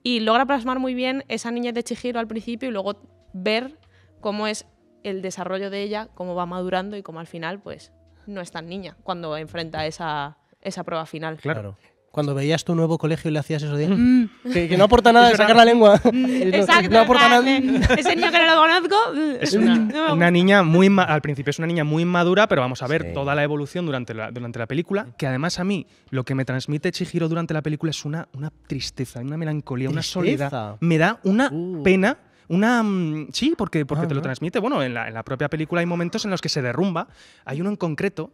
Y logra plasmar muy bien esa niñez de Chihiro al principio y luego ver cómo es el desarrollo de ella, cómo va madurando y cómo al final pues no es tan niña cuando enfrenta esa, esa prueba final. Claro. Cuando veías tu nuevo colegio y le hacías eso de mm. Mm", que, no aporta nada de sacar la lengua. Mm. Exacto, no aporta nada. Ese niño que no lo conozco. una, niña muy al principio es una niña muy inmadura, pero vamos a ver toda la evolución durante la, durante la película, que además a mí lo que me transmite Chihiro durante la película es una, una tristeza, una melancolía, una soledad. Me da una uh. pena una sí porque porque ah, te lo ah. transmite bueno en la, en la, propia película hay momentos en los que se derrumba hay uno en concreto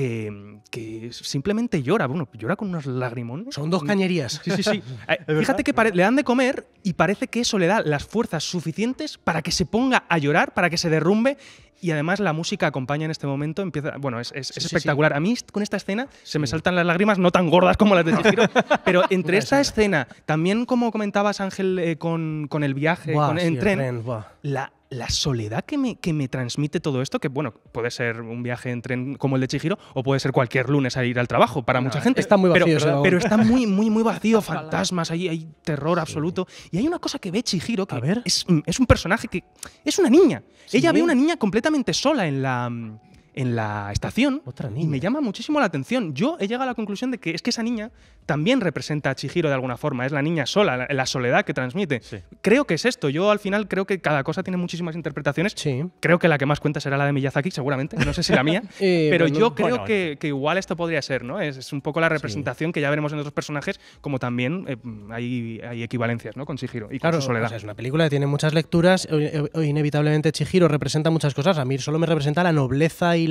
Mm, que, simplemente llora, bueno, llora con unos lagrimones. Son dos cañerías. Sí, sí, sí. Eh, fíjate que le dan de comer y parece que eso le da las fuerzas suficientes para que se ponga a llorar, para que se derrumbe y además la música acompaña en este momento, empieza, bueno, es, espectacular. A mí con esta escena se me saltan las lágrimas, no tan gordas como las de Chihiro, pero entre esta escena, también como comentabas Ángel eh, con, el viaje, con, en tren la la soledad que me, que me transmite todo esto, que bueno, puede ser un viaje en tren como el de Chihiro o puede ser cualquier lunes a ir al trabajo para mucha gente. Está muy vacío. Pero, está muy, muy, muy vacío, fantasmas, hay, hay terror absoluto. Y hay una cosa que ve Chihiro, que ver. Es, es un personaje que es una niña. Ella ve una niña completamente sola en la mm, en la estación y me llama muchísimo la atención. Yo he llegado a la conclusión de que es que esa niña también representa a Chihiro de alguna forma, es la niña sola, la, soledad que transmite. Creo que es esto, yo al final creo que cada cosa tiene muchísimas interpretaciones. Creo que la que más cuenta será la de Miyazaki, seguramente, no sé si la mía, pero eh, yo creo que, igual esto podría ser, ¿no? Es, un poco la representación que ya veremos en otros personajes, como también eh, hay, equivalencias, ¿no? Con Chihiro y soledad. es una película que tiene muchas lecturas, inevitablemente Chihiro representa muchas cosas, a mí solo me representa la nobleza y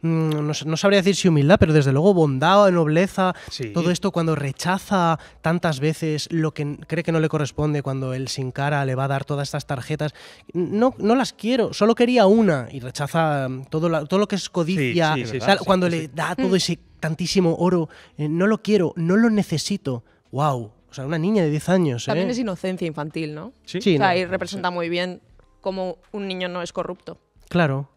Mm, no, sabría decir si humildad, pero desde luego bondad, nobleza, todo esto cuando rechaza tantas veces lo que cree que no le corresponde, cuando él sin cara le va a dar todas estas tarjetas, no, no las quiero, solo quería una y rechaza mm, todo, lo que es codicia, cuando le da mm. todo ese tantísimo oro, eh, no lo quiero, no lo necesito, wow. O sea, una niña de 10 años. También ¿eh? es inocencia infantil, ¿no? Sí. o ahí representa muy bien cómo un niño no es corrupto. Claro.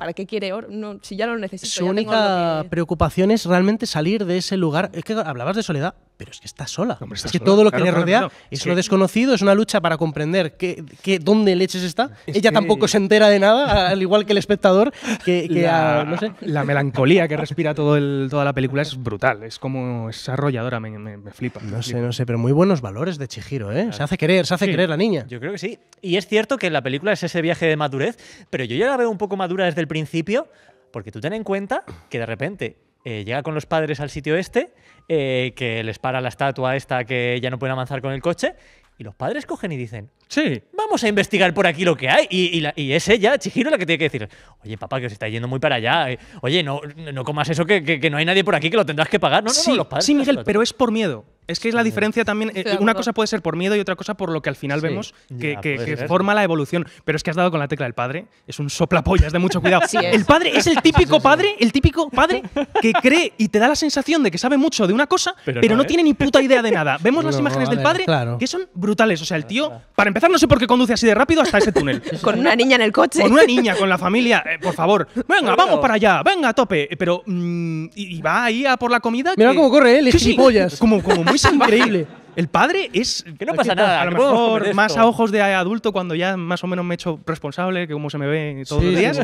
¿para qué quiere oro? No, si ya lo necesito. Su única preocupación es realmente salir de ese lugar. Es que hablabas de soledad pero es que está sola. es que todo lo que le rodea es, lo desconocido, es una lucha para comprender qué, dónde leches está. Ella tampoco se entera de nada, al igual que el espectador. Que, la, melancolía que respira toda la película es brutal, es como es arrolladora, me, flipa. No sé, no sé, pero muy buenos valores de Chihiro, ¿eh? Se hace querer, se hace creer la niña. Yo creo que sí. Y es cierto que la película es ese viaje de madurez, pero yo ya la veo un poco madura desde el principio, porque tú ten en cuenta que de repente eh, llega con los padres al sitio este, eh, que les para la estatua esta que ya no pueden avanzar con el coche, y los padres cogen y dicen, sí, vamos a investigar por aquí lo que hay. Y, y, es ella, Chihiro, la que tiene que decir, oye, papá, que os está yendo muy para allá. Eh, oye, no, no comas eso, que, no hay nadie por aquí, que lo tendrás que pagar. No, sí, no, Sí, Miguel, pero es por miedo. Es que es la diferencia también. Eh, una cosa puede ser por miedo y otra cosa por lo que al final vemos que, forma la evolución. Pero es que has dado con la tecla del padre. Es un soplapollas de mucho cuidado. el padre es el típico padre, el típico padre que cree y te da la sensación de que sabe mucho de una cosa, pero, no, ¿eh? tiene ni puta idea de nada. Vemos las imágenes del eh, padre que son brutales. O sea, el tío, para empezar, no sé por qué conduce así de rápido hasta ese túnel. con una niña en el coche. Con una niña, con la familia. por favor, venga, vamos para allá, venga, a tope. Pero. Mm, y, va ahí a por la comida. Mira cómo corre ¿eh? como es increíble. El padre es. Que no pasa nada. A lo mejor más a ojos de adulto, cuando ya más o menos me he hecho responsable, que como se me ve todos los días.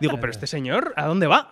Digo, pero este señor, ¿a dónde va?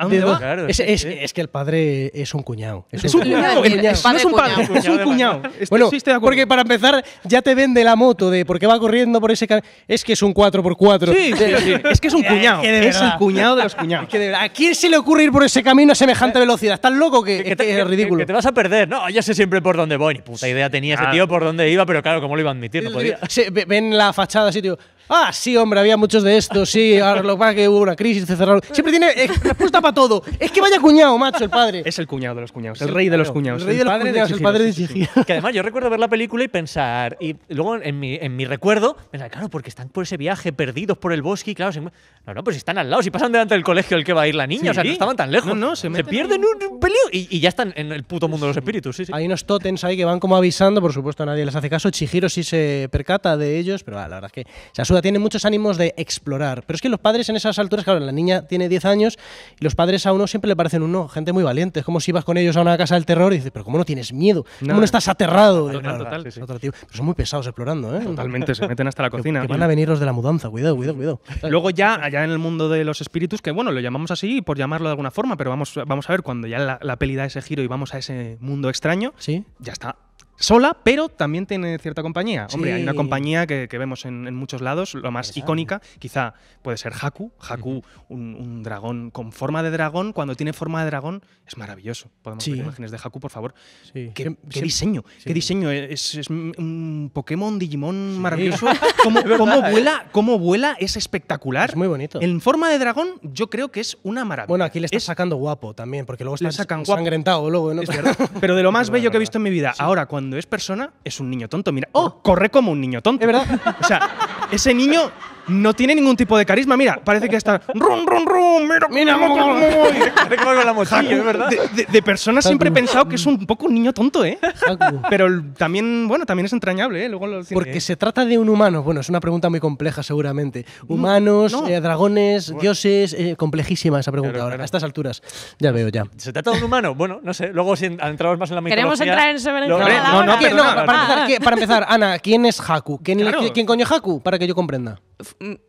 es, que el padre es un cuñado. Es, un, cuñado. es un cuñado. es cuñado. bueno, porque para empezar, ya te vende la moto de por qué va corriendo por ese camino. Es que es un 4x4. Sí, Es que es un cuñado. es el cuñado de los cuñados. ¿A quién se le ocurre ir por ese camino a semejante eh, velocidad? ¿Estás loco? Que, es ridículo. Que te vas a perder. No, ya sé siempre por dónde voy. Ni puta idea tenía Ah. tío por dónde iba, pero claro, ¿cómo lo iba a admitir? No podía. ven la fachada así, tío, Ah, sí, hombre, había muchos de estos, sí. Ahora lo que que hubo una crisis, se cerraron. Siempre tiene eh, respuesta para todo. Es que vaya cuñado, macho, el padre. Es el cuñado de los cuñados, el rey de los cuñados. El rey de los el padre de Que además yo recuerdo ver la película y pensar, y luego en mi, en mi recuerdo, pensar, claro, porque están por ese viaje perdidos por el bosque y claro, no, no, pues están al lado, si pasan delante del colegio el que va a ir la niña, o sea, no estaban tan lejos. se, pierden un peligro y, ya están en el puto mundo de los espíritus, sí, Hay unos tótems ahí que van como avisando, por supuesto, nadie les hace caso. Chihiro sí se percata de ellos, pero ah, la verdad es que se asuda tiene muchos ánimos de explorar. Pero es que los padres en esas alturas, claro, la niña tiene 10 años y los padres a uno siempre le parecen uno gente muy valiente. Es como si vas con ellos a una casa del terror y dices, pero ¿cómo no tienes miedo? ¿Cómo no, estás aterrado? son muy pesados explorando, ¿eh? Totalmente, se meten hasta la cocina. Que, van a venir los de la mudanza, cuidado, cuidado, cuidado. Luego ya, allá en el mundo de los espíritus, que bueno, lo llamamos así por llamarlo de alguna forma, pero vamos, vamos a ver, cuando ya la, la peli da ese giro y vamos a ese mundo extraño, ya está sola, pero también tiene cierta compañía. Hombre, hay una compañía que, vemos en, muchos lados, lo más icónica quizá puede ser Haku. Haku, un, dragón con forma de dragón, cuando tiene forma de dragón es maravilloso. Podemos ver imágenes de Haku, por favor. Sí. ¿Qué, diseño? ¿Qué diseño? Es, un Pokémon Digimon maravilloso. ¿Cómo, ¿eh? vuela, vuela? Es espectacular. Es muy bonito. En forma de dragón yo creo que es una maravilla. Bueno, aquí le estás sacando guapo también, porque luego está sangrentado luego, Pero de lo más bello que he visto en mi vida. Ahora, cuando cuando es persona, es un niño tonto. Mira, oh, corre como un niño tonto. Es verdad. O sea, ese niño no tiene ningún tipo de carisma. Mira, parece que está. ¡Rum, rum, rum! ¡Mira, mira! mira de, de, persona siempre he pensado que es un poco un niño tonto, ¿eh? Pero también, bueno, también es entrañable, ¿eh? Luego Porque se trata de un humano. Bueno, es una pregunta muy compleja, seguramente. Humanos, eh, dragones, dioses. Eh, complejísima esa pregunta ahora, a estas alturas. Ya veo, ya. ¿Se trata de un humano? Bueno, no sé. Luego, si entramos más en la mitología… Queremos entrar en lo... No, no, ah, no, para, empezar, ah. para empezar, Ana, ¿quién es Haku? ¿Quién, ¿quién coño es Haku? Para que yo comprenda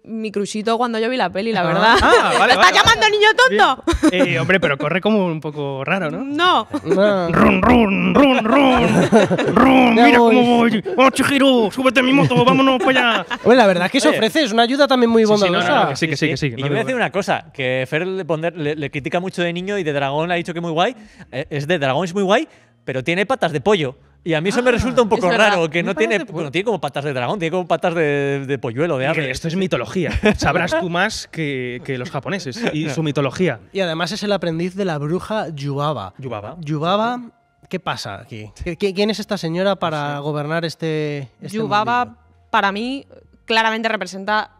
mi crucito cuando yo vi la peli, la ah, verdad. Ah, vale, llamando niño tonto? Eh, hombre, pero corre como un poco raro, ¿no? No. no. run, run, run, run. run, mira cómo voy. ¡Oh, Chihiro! ¡Súbete a mi moto! ¡Vámonos para allá! Bueno, la verdad es que se eh. ofrece, es una ayuda también muy bondadosa. Sí, sí, que sí, que sí. Que y voy a decir una cosa, que Fer le, critica mucho de niño y de dragón le ha dicho que muy guay. Eh, es de dragón es muy guay, pero tiene patas de pollo. Y a mí eso me ah, resulta un poco raro, que no tiene, bueno, tiene como patas de dragón, tiene como patas de, polluelo, de ave. Esto es mitología. Sabrás tú más que, los japoneses y su mitología. Y además es el aprendiz de la bruja Yubaba. Yubaba. Yubaba, ¿qué pasa aquí? ¿Quién es esta señora para gobernar este, este Yubaba, para mí, claramente representa...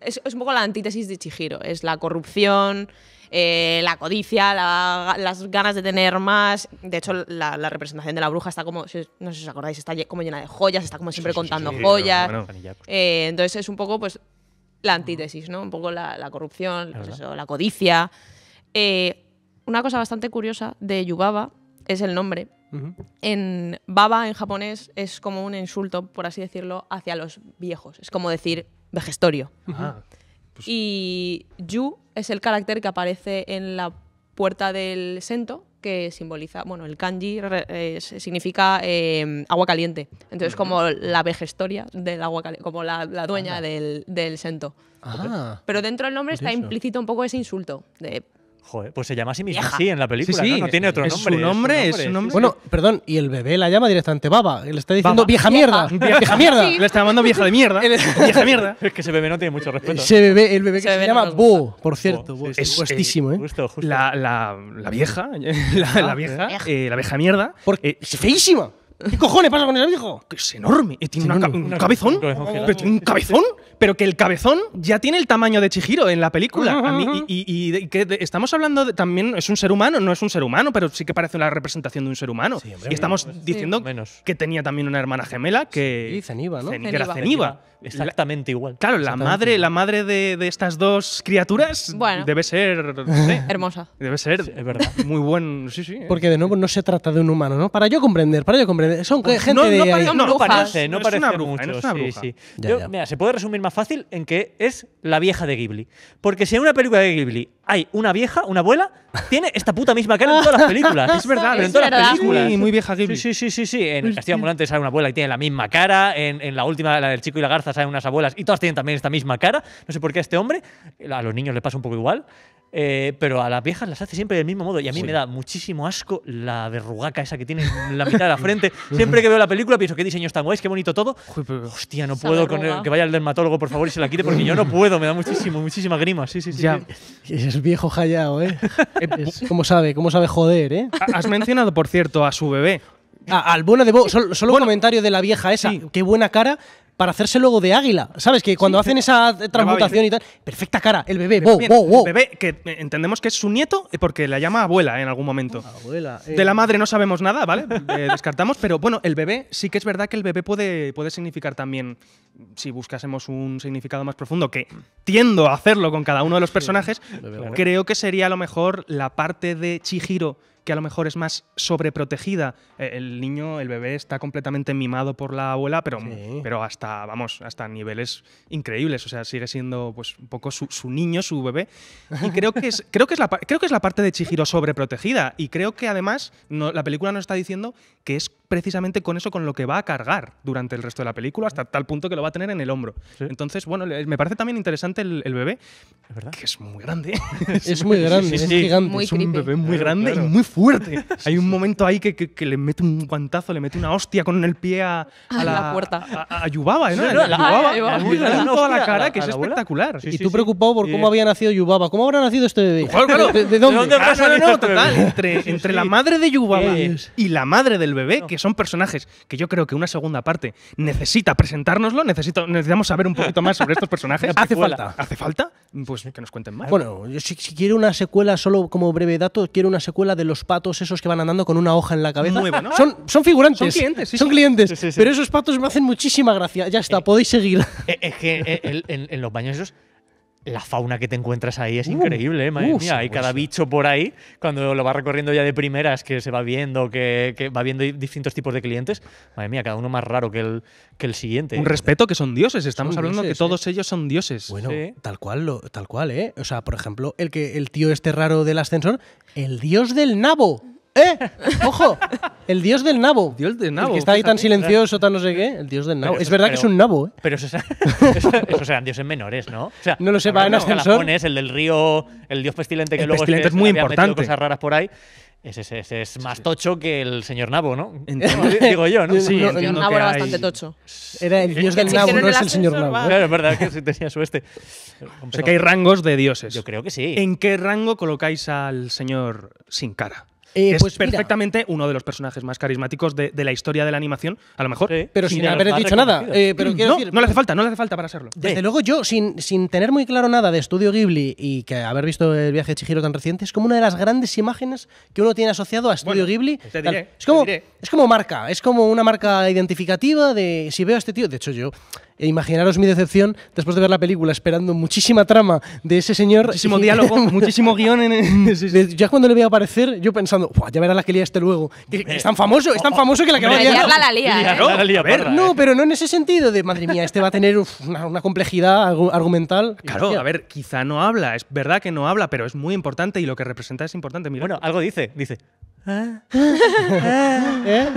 Es, es un poco la antítesis de Chihiro. Es la corrupción, eh, la codicia, las ganas de tener más. De hecho, la, representación de la bruja está como, no sé si os acordáis, está como llena de joyas, está como siempre contando joyas. entonces es un poco pues la antítesis, ¿no? Un poco la, corrupción, la pues codicia. Eh, una cosa bastante curiosa de Yubaba es el nombre. En baba en japonés es como un insulto, por así decirlo, hacia los viejos. Es como decir vejestorio. Ah, pues y yu es el carácter que aparece en la puerta del sento, que simboliza, bueno, el kanji eh, significa em, agua caliente. Entonces, como la vejestoria del agua caliente, como la, dueña del, sento. Ah. Pero dentro del nombre pues está implícito un poco ese insulto de Joder, pues se llama así sí en la película, ¿no? tiene otro nombre. nombre, es su nombre, Bueno, perdón, y el bebé la llama directamente Baba. Le está diciendo vieja mierda. Vieja, mierda. Le está llamando vieja de mierda. vieja mierda. Es que ese bebé no tiene mucho respeto. Ese bebé, el bebé que se, llama Bo, por cierto. es justísimo, ¿eh? La, la, la, ah, vieja, la, vieja, eh, la vieja mierda. Porque eh, es feísima. ¿Qué cojones pasa con ese viejo? Que es enorme. Eh, tiene un, cabezón, un cabezón. Pero, que el cabezón ya tiene el tamaño de Chihiro en la película. y, que estamos hablando también, es un ser humano, no es un ser humano, pero sí que parece una representación de un ser humano. y estamos diciendo que tenía también una hermana gemela que. ¿no? era Zeniba. Exactamente igual. Claro, la madre, la madre de, de, estas dos criaturas debe ser. Hermosa. Debe ser, es verdad. Muy buen. Sí, sí. Porque de nuevo no se trata de un humano, ¿no? Para yo comprender, para yo comprender. Son gente de. No, ahí. no, parece, no, parece mucho. No Sí, Mira, se puede resumir más fácil en que es la vieja de Ghibli. Porque si en una película de Ghibli hay una vieja, una abuela, tiene esta puta misma cara en todas las películas. Es verdad, en todas las películas. muy vieja Sí, sí, sí, En El Castillo Ambulante sale una abuela y tiene la misma cara. En, la última, la del Chico y la Garza, salen unas abuelas y todas tienen también esta misma cara. No sé por qué a este hombre, a los niños le pasa un poco igual. Eh, pero a las viejas las hace siempre del mismo modo. Y a mí me da muchísimo asco la verrugaca esa que tiene en la mitad de la frente. Siempre que veo la película pienso, qué diseño tan guay, qué bonito todo. Hostia, no puedo que vaya al dermatólogo, por favor, y se la quite, porque yo no puedo. Me da muchísimo, muchísima grima. Sí, sí, Ya. Es viejo hallado, ¿eh? ¿Cómo sabe? ¿Cómo sabe joder, eh? Has mencionado, por cierto, a su bebé. Ah, al bueno de solo, un comentario de la vieja esa. Qué buena cara, para hacerse luego de águila. ¿Sabes? Que cuando hacen eh, esa eh, transmutación y tal. Perfecta cara, el bebé. El bebé, que eh, entendemos que es su nieto porque la llama abuela en algún momento. Ah, de la madre no sabemos nada, ¿vale? descartamos, pero bueno, el bebé sí que es verdad que el bebé puede, puede significar también, si buscásemos un significado más profundo, que tiendo a hacerlo con cada uno de los personajes, creo que sería a lo mejor la parte de Chihiro que a lo mejor es más sobreprotegida. Eh, el niño, el bebé está completamente mimado por la abuela, pero, pero hasta, vamos, hasta niveles increíbles. O sea, sigue siendo pues, un poco su, niño, su bebé. Y creo que, es, creo, que es la, creo que es la parte de Chihiro sobreprotegida. Y creo que además no, la película nos está diciendo que es precisamente con eso con lo que va a cargar durante el resto de la película, hasta tal punto que lo va a tener en el hombro. Entonces, bueno, me parece también interesante el, bebé, que es muy grande. es, muy grande, es gigante. es un bebé muy grande y muy fuerte. Hay un momento ahí que, le mete un guantazo, le mete una hostia con el pie a, a, la, puerta. A, Yubaba, ¿no? Yubaba, toda la cara, que es espectacular. y tú preocupado por cómo había nacido Yubaba. ¿Cómo habrá nacido este bebé? Pues, ¿De, dónde? ¿De total. Ah, entre, la madre de Yubaba y la madre del bebé, que son personajes que yo creo que una segunda parte necesita presentárnoslo, necesitamos saber un poquito más sobre estos personajes. ¿Hace falta? ¿Hace falta? Pues que nos cuenten más. Bueno, yo si, si quiero una secuela, solo como breve dato, quiero una secuela de los patos esos que van andando con una hoja en la cabeza. son, son figurantes. Son clientes. son clientes. pero esos patos me hacen muchísima gracia. Ya está, eh, podéis seguir. Eh, es que eh, en los baños esos la fauna que te encuentras ahí es uh, increíble, eh, madre uh, mía. Hay cada bicho por ahí, cuando lo va recorriendo ya de primeras, que se va viendo, que, va viendo distintos tipos de clientes. Madre mía, cada uno más raro que el, que el siguiente. Un respeto que son dioses, estamos hablando que todos ellos son dioses. Bueno, tal cual, lo, tal cual, ¿eh? O sea, por ejemplo, el que el tío este raro del ascensor, el dios del nabo. ¡Eh! ¡Ojo! El dios del nabo. Dios del nabo. que está ahí tan silencioso, tan no sé qué. El dios del nabo. es verdad que es un nabo, ¿eh? Pero eso, eso, dioses menores, ¿no? O sea, no lo sé, va en ascensor. el del río, el dios pestilente que el luego pestilente es, muy importante. cosas raras por ahí. Ese, es más tocho que el señor Nabo, ¿no? Digo yo, ¿no? Sí, Nabo era bastante tocho. Era el dios del Nabo, no es el señor Nabo. Claro, es verdad que sí tenía su este. Sé que hay rangos de dioses. Yo creo que sí. ¿En qué rango colocáis al señor sin cara? Eh, es pues perfectamente uno de los personajes más carismáticos de, la historia de la animación, a lo mejor. pero sin, haber dicho nada. Eh, mm. no, le hace falta, no le hace falta para hacerlo Desde luego yo, sin, sin, tener muy claro nada de Estudio Ghibli y que haber visto el viaje de Chihiro tan reciente, es como una de las grandes imágenes que uno tiene asociado a Estudio Ghibli. es, como, es como marca, es como una marca identificativa de si veo a este tío. De hecho, yo e imaginaros mi decepción después de ver la película esperando muchísima trama de ese señor. Muchísimo diálogo, muchísimo guión. Mm, ya cuando le voy a aparecer, yo pensando, ya verá la que lía este luego. es tan famoso, es tan oh, famoso que la que va a liar. no, pero no en ese sentido de, madre mía, este va a tener una, complejidad argumental. Claro, a ver, quizá no habla, es verdad que no habla, pero es muy importante y lo que representa es importante. Bueno, algo dice, dice. ¿Eh?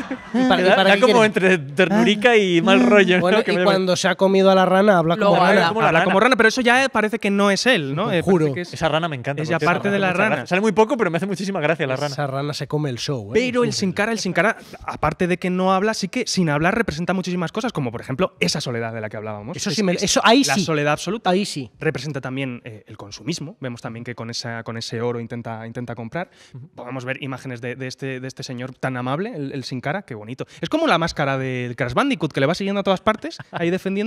como entre ternurica y mal mm. rollo. Bueno, y cuando se ha comido a la rana, habla como, rana. habla como rana, pero eso ya parece que no es él, ¿no? Eh, esa rana me encanta. Es ya de la rana. Sale muy poco, pero me hace muchísima gracia la rana. Esa rana se come el show. ¿eh? Pero el sin cara, el sin cara, aparte de que no habla, sí que sin hablar representa muchísimas cosas, como por ejemplo esa soledad de la que hablábamos. Eso sí, ahí sí. La soledad absoluta. Ahí sí. Representa también eh, el consumismo. Vemos también que con, esa, con ese oro intenta, intenta comprar. Podemos ver imágenes de, este, de este señor tan amable, el, el sin cara, qué bonito. Es como la máscara del Crash Bandicoot, que le va siguiendo a todas partes, ahí defendiendo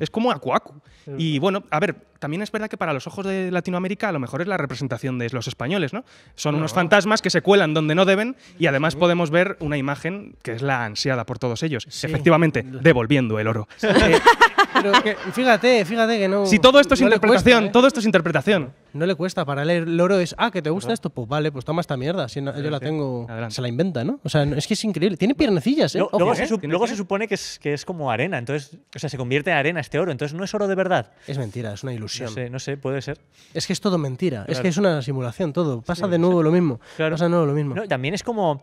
es como acuacu. Y bueno, a ver, también es verdad que para los ojos de Latinoamérica a lo mejor es la representación de los españoles, ¿no? Son unos fantasmas que se cuelan donde no deben y además podemos ver una imagen que es la ansiada por todos ellos. Efectivamente, devolviendo el oro. pero fíjate, fíjate que no. Si todo esto es interpretación, ¿eh? todo esto es interpretación no le cuesta. Para leer el oro es, ah, que te gusta esto, pues vale, pues toma esta mierda. Si yo la tengo. Se la inventa, ¿no? O sea, es que es increíble. Tiene piernecillas, ¿eh? ¿eh? luego, Se supone que es, como arena, entonces, o sea, se convierte en arena este oro, entonces no es oro de verdad. Es mentira, es una ilusión. No sé, no puede ser. Es que es todo mentira, es que es una simulación, todo. Pasa de nuevo lo mismo. Claro. Pasa de nuevo lo mismo. también es como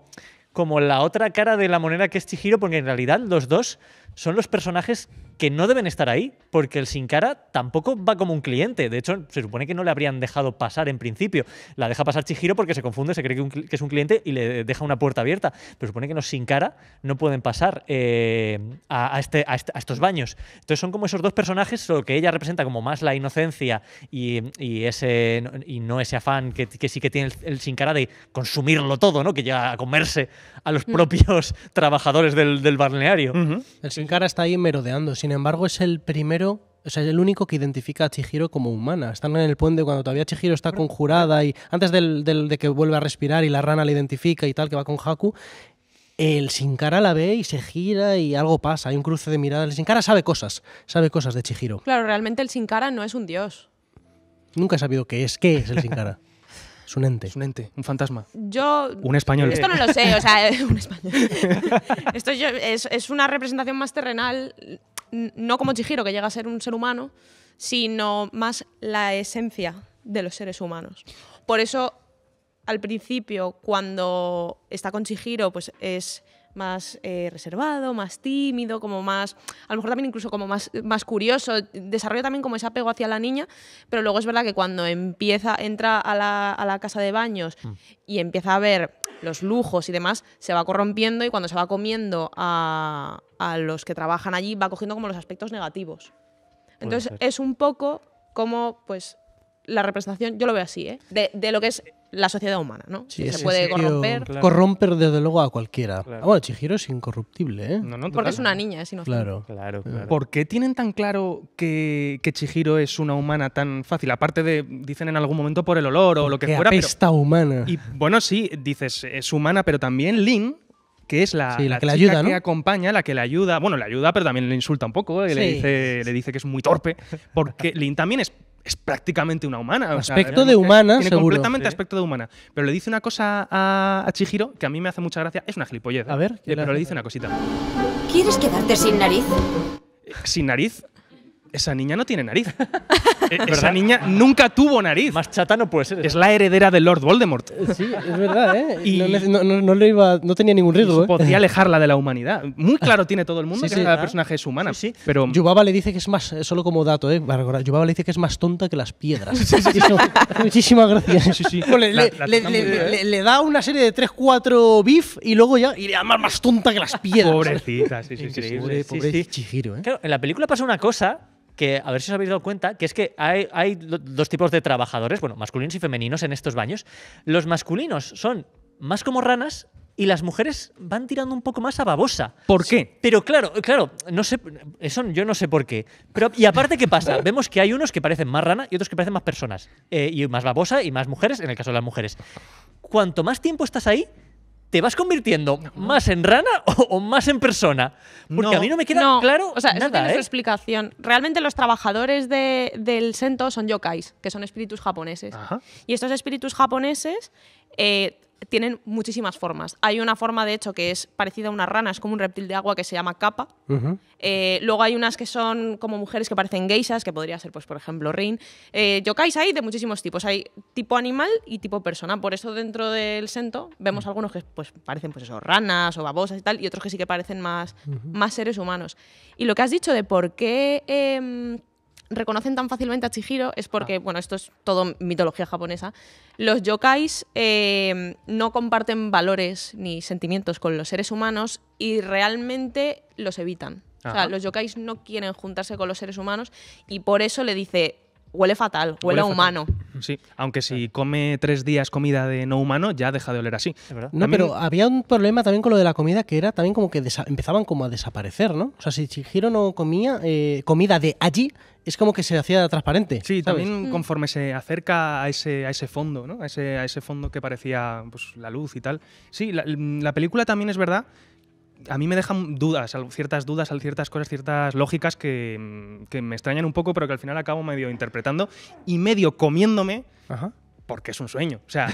como la otra cara de la moneda que es Chihiro, porque en realidad los dos son los personajes que no deben estar ahí, porque el Sin Cara tampoco va como un cliente. De hecho, se supone que no le habrían dejado pasar en principio. La deja pasar Chihiro porque se confunde, se cree que, es un cliente y le deja una puerta abierta. Pero se supone que los Sin Cara no pueden pasar eh, a, este, este estos baños. Entonces son como esos dos personajes, lo que ella representa como más la inocencia y, ese, y no ese afán que, sí que tiene el, Sin Cara de consumirlo todo, ¿no? que llega a comerse a los mm. propios trabajadores del, balneario. Shinkara está ahí merodeando, sin embargo es el primero, o sea, es el único que identifica a Chihiro como humana. Están en el puente cuando todavía Chihiro está conjurada y antes de que vuelva a respirar y la rana la identifica y tal, que va con Haku, el cara la ve y se gira y algo pasa, hay un cruce de miradas. El cara sabe cosas, sabe cosas de Chihiro. Claro, realmente el cara no es un dios. Nunca he sabido qué es. ¿Qué es el cara? Es un ente. Es un ente, un fantasma. Yo. Un español. Esto no lo sé, o sea, un español. Esto es, es, una representación más terrenal, no como Chihiro, que llega a ser un ser humano, sino más la esencia de los seres humanos. Por eso, al principio, cuando está con Chihiro, pues es más eh, reservado, más tímido, como más, a lo mejor también incluso como más, más curioso, desarrolla también como ese apego hacia la niña, pero luego es verdad que cuando empieza, entra a la, a la casa de baños mm. y empieza a ver los lujos y demás, se va corrompiendo y cuando se va comiendo a, los que trabajan allí, va cogiendo como los aspectos negativos. Entonces es un poco como pues la representación, yo lo veo así, ¿eh? de, de lo que es la sociedad humana, ¿no? se puede corromper. Corromper desde luego a cualquiera. Ah, bueno, Chihiro es incorruptible, ¿eh? No, no, Porque es una niña, es inocente. Claro. claro. Ah. ¿Por qué tienen tan claro que, Chihiro es una humana tan fácil? Aparte de, dicen en algún momento por el olor o lo que fuera. Apesta humana. Y bueno, sí, dices, es humana, pero también Lin, que es la, la, que la ayuda, acompaña, la que le ayuda, bueno, le ayuda, pero también le insulta un poco, le, dice, le dice que es muy torpe, porque Lin también es es prácticamente una humana. Aspecto de humana, tiene seguro. Completamente aspecto de humana. Pero le dice una cosa a, a, Chihiro que a mí me hace mucha gracia. Es una gilipollez. A ver. Eh, pero le dice una cosita. ¿Quieres quedarte sin nariz? Eh, sin nariz esa niña no tiene nariz. E-, esa niña nunca tuvo nariz. Más chata no puede ser. Es la heredera de Lord Voldemort. Eh, sí, es verdad, ¿eh? no, tenía ningún riesgo. ¿eh? Podía alejarla de la humanidad. Muy claro tiene todo el mundo que personaje es humana. Sí, pero Yubaba le dice que es más, eh, solo como dato, ¿eh? Yubaba le dice que es más tonta que las piedras. Muchísimas gracias. le, da una serie de 3-4 bif y luego ya, y más más tonta que las piedras. Pobrecita, sí, sí, Increíble, sí, pobre, ¿eh? Claro, en la película pasa una cosa que, a ver si os habéis dado cuenta, que es que hay, dos tipos de trabajadores, bueno, masculinos y femeninos en estos baños. Los masculinos son más como ranas y las mujeres van tirando un poco más a babosa. ¿Por qué? Pero claro, claro, no sé, eso yo no sé por qué. Pero, y aparte, ¿qué pasa? Vemos que hay unos que parecen más rana y otros que parecen más personas. Eh, y más babosa y más mujeres, en el caso de las mujeres. Cuanto más tiempo estás ahí, ¿te vas convirtiendo más en rana o, más en persona? Porque a mí no me queda claro. O sea, eso ¿eh? explicación. Realmente los trabajadores del Sento son yokais, que son espíritus japoneses. Y estos espíritus japoneses eh, tienen muchísimas formas. Hay una forma, de hecho, que es parecida a una rana, es como un reptil de agua que se llama capa. Eh, luego hay unas que son como mujeres que parecen geishas, que podría ser, pues, por ejemplo, Rin. Eh, yokais hay de muchísimos tipos. Hay tipo animal y tipo persona. Por eso dentro del sento vemos mm. algunos que pues, parecen pues ranas o babosas y tal, y otros que sí que parecen más, más seres humanos. Y lo que has dicho de por qué... Em, reconocen tan fácilmente a Chihiro es porque, ah. bueno, esto es todo mitología japonesa, los yokais eh, no comparten valores ni sentimientos con los seres humanos y realmente los evitan. O sea, los yokais no quieren juntarse con los seres humanos y por eso le dice, huele fatal, huele, a humano. Sí, aunque si come tres días comida de no humano, ya deja de oler así. No, pero había un problema también con lo de la comida que era también como que empezaban como a desaparecer, ¿no? O sea, si Chihiro no comía eh, comida de allí, es como que se hacía transparente. Sí, también mm. conforme se acerca a ese, a ese fondo, ¿no? A ese, fondo que parecía pues, la luz y tal. Sí, la película también es verdad a mí me dejan dudas, ciertas dudas, ciertas cosas, ciertas lógicas mm, que, me extrañan un poco, pero que al final acabo medio interpretando y medio comiéndome porque es un sueño. O sea.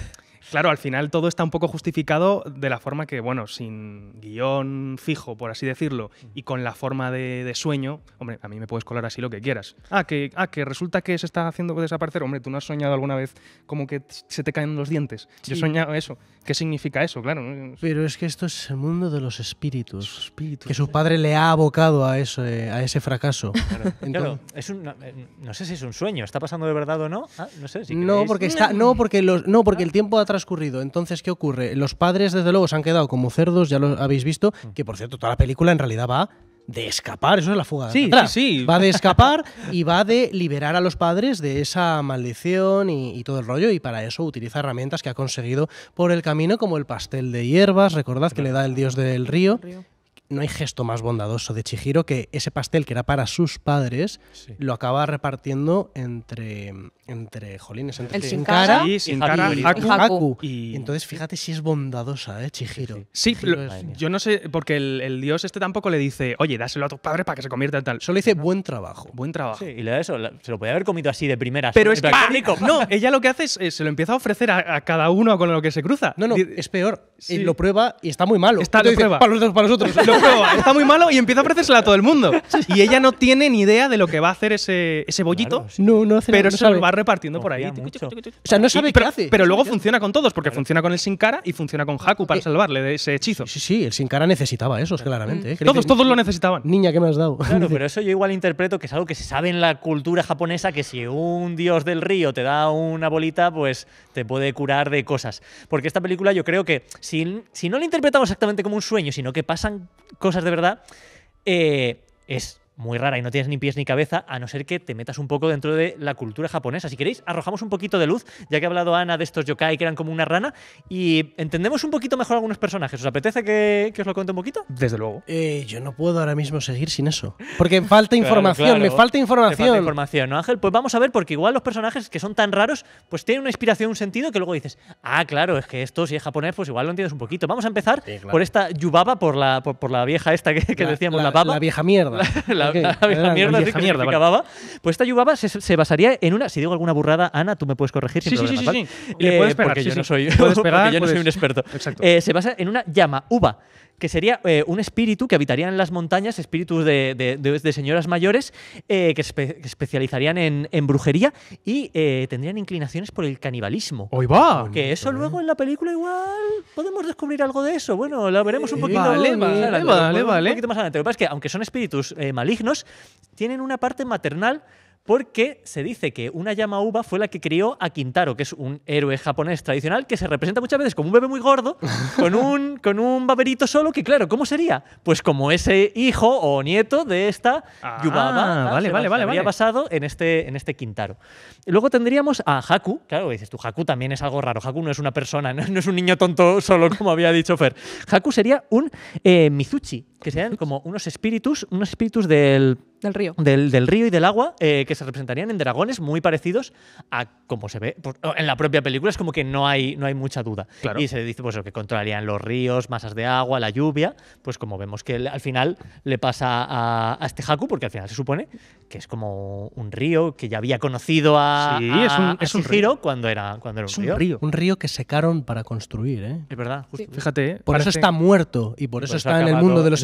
Claro, al final todo está un poco justificado de la forma que, bueno, sin guión fijo, por así decirlo, y con la forma de, sueño, hombre, a mí me puedes colar así lo que quieras. Ah que, ah, que resulta que se está haciendo desaparecer. Hombre, ¿tú no has soñado alguna vez como que se te caen los dientes? Yo he soñado eso. ¿Qué significa eso? Claro. Pero es que esto es el mundo de los espíritus. Que su padre le ha abocado a, eso, eh, a ese fracaso. Claro. Eh, no, sé si es un sueño. ¿Está pasando de verdad o no? Ah, no sé. Si no, porque está, no, porque no, porque el tiempo ha transcurrido. Entonces, ¿qué ocurre? Los padres, desde luego, se han quedado como cerdos, ya lo habéis visto, mm. que por cierto, toda la película en realidad va de escapar, eso es la fuga. Sí, sí, sí. Va de escapar y va de liberar a los padres de esa maldición y, todo el rollo. Y para eso utiliza herramientas que ha conseguido por el camino, como el pastel de hierbas, recordad que le da el dios del río. No hay gesto más bondadoso de Chihiro que ese pastel que era para sus padres lo acaba repartiendo entre, entre Jolines, entre el sin y Haku, Entonces, fíjate si es bondadosa, ¿eh? Chihiro. Sí, yo no sé, porque el, dios este tampoco le dice, oye, dáselo a tu padre para que se convierta en tal. Solo dice buen trabajo. Buen trabajo. y le da eso, se lo podía haber comido así de primera. Pero es pánico. No, ella lo que hace es eh, se lo empieza a ofrecer a, cada uno con lo que se cruza. No, no, es peor. lo prueba y está muy malo. Está, lo Para nosotros está muy malo y empieza a ofrecérsela a todo el mundo. Y ella no tiene ni idea de lo que va a hacer ese, bollito. No, no hace Pero no repartiendo por ahí. O sea, no sabe qué pero, luego funciona con todos, porque funciona con el Sin Cara y funciona con Haku para eh, salvarle de ese hechizo. Sí, sí, el Sin Cara necesitaba eso, claramente. Eh. Mm. Todos, todos lo necesitaban. Niña, ¿qué me has dado? Claro, pero eso yo igual interpreto que es algo que se sabe en la cultura japonesa, que si un dios del río te da una bolita, pues te puede curar de cosas. Porque esta película yo creo que si, si no la interpretamos exactamente como un sueño, sino que pasan cosas de verdad, eh, es muy rara y no tienes ni pies ni cabeza, a no ser que te metas un poco dentro de la cultura japonesa. Si queréis, arrojamos un poquito de luz, ya que ha hablado Ana de estos yokai que eran como una rana, y entendemos un poquito mejor algunos personajes. ¿Os apetece que, os lo cuente un poquito? Desde luego. Eh, yo no puedo ahora mismo seguir sin eso. Porque falta información, me falta información. Me falta información, ¿no, Ángel? Pues vamos a ver, porque igual los personajes que son tan raros, pues tienen una inspiración, un sentido que luego dices, ah, claro, es que esto si es japonés, pues igual lo entiendes un poquito. Vamos a empezar por esta yubaba, por la, por, la vieja esta que, decíamos, la, La vieja mierda. la, la, mierda, mierda vale. Pues esta Yubaba se, se, basaría en una. Si digo alguna burrada, Ana, tú me puedes corregir. Sí, sin sí, sí, sí, sí. Y le puedes eh, pegar, porque yo no soy, pegar, porque yo no soy un experto. Exacto. Eh, se basa en una llama, uva, que sería eh, un espíritu que habitaría en las montañas, espíritus de, de, señoras mayores eh, que especializarían en, brujería y eh, tendrían inclinaciones por el canibalismo. ¡Hoy va! Que eso luego en la película igual podemos descubrir algo de eso. Bueno, lo veremos un poquito más un poquito más adelante. Lo que pasa es que aunque son espíritus malignos, tienen una parte maternal porque se dice que una llama uva fue la que crió a Kintaro, que es un héroe japonés tradicional que se representa muchas veces como un bebé muy gordo, con un, con un baberito solo, que claro, ¿cómo sería? Pues como ese hijo o nieto de esta Yubaba. Ah, vale, vale, vale. Habría basado en este, en este Kintaro. luego tendríamos a Haku, claro, dices tú, Haku también es algo raro, Haku no es una persona, no, es un niño tonto solo, como había dicho Fer. Haku sería un eh, Mizuchi, que sean como unos espíritus, unos espíritus del, río. Del, río y del agua eh, que se representarían en dragones muy parecidos a como se ve pues, en la propia película. Es como que no hay, no hay mucha duda. Y se dice pues, que controlarían los ríos, masas de agua, la lluvia. Pues como vemos que al final le pasa a, este Haku, porque al final se supone que es como un río que ya había conocido a, sí, es un, cuando era, cuando un, río. Un río que secaron para construir. ¿eh? Es verdad. Fíjate. ¿eh? Por eso está muerto y por, eso, está en el mundo de los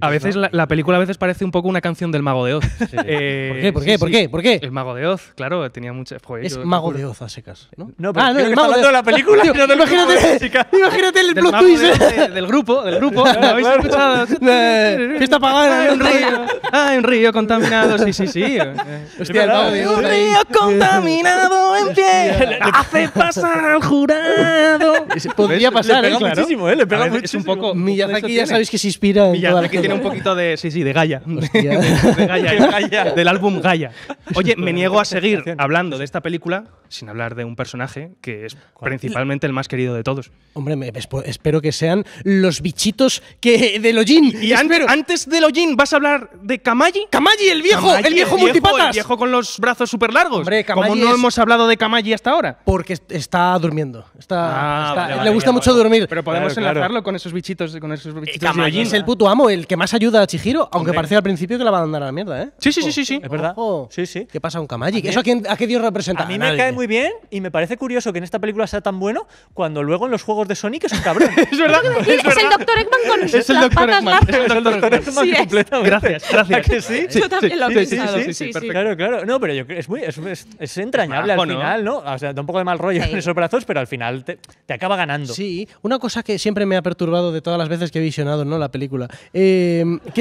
a veces la, película a veces parece un poco una canción del Mago de Oz. Eh, ¿Por qué? ¿Por qué? ¿Por, qué? ¿Por qué? El Mago de Oz, claro, tenía mucha. es Mago de Oz a secas. No, no pero ah, el Mago de... Oz. la película. imagínate, el plot twist. del grupo, del grupo. ¿Lo habéis escuchado? en un río. Ah, un río contaminado. Sí, sí, sí. Eh, Hostia, el Un río contaminado en pie. Hace pasar al jurado. Podría pasar, le pega ¿eh? muchísimo, ¿eh? Le pega muchísimo. Es un poco. ya sabéis que se inspira y que tiene un poquito de. Sí, sí, de Gaia. Hostia. de Gaia, del álbum Gaia. Oye, me niego a seguir hablando de esta película sin hablar de un personaje que es principalmente el más querido de todos. Hombre, me, espero que sean los bichitos que de Login. Y antes de Login, ¿vas a hablar de Kamaji? ¡Kamaji, el viejo! ¡El viejo, multipatas! El viejo con los brazos súper largos. Hombre, Como no hemos hablado de Kamaji hasta ahora. Porque está durmiendo. Está, ah, le gusta mucho dormir. Pero podemos enlazarlo con esos bichitos. Con esos eh, es el tu amo, el que más ayuda a Chihiro, aunque parecía al principio que la va a mandar a la mierda, ¿eh? Sí, sí, sí, sí, sí. Es verdad. Sí, sí. ¿Qué pasa con Kamaji? ¿Eso a, a qué dios representa? A mí me cae muy bien y me parece curioso que en esta película sea tan bueno cuando luego en los juegos de Sonic es un cabrón. es verdad. Es, es el Dr. Eggman con es el las Dr. patas Es el Dr. Eggman sí, completamente. Gracias, gracias. que sí? Yo también lo he Sí, sí, sí, Claro, claro. No, pero yo es, muy, es, es entrañable ah, al final, ¿no? O sea, da un poco de mal rollo en esos brazos, pero al final te, te acaba ganando. Sí, una cosa que siempre me ha perturbado de todas las veces que he visionado ¿no? la película eh, ¿qué,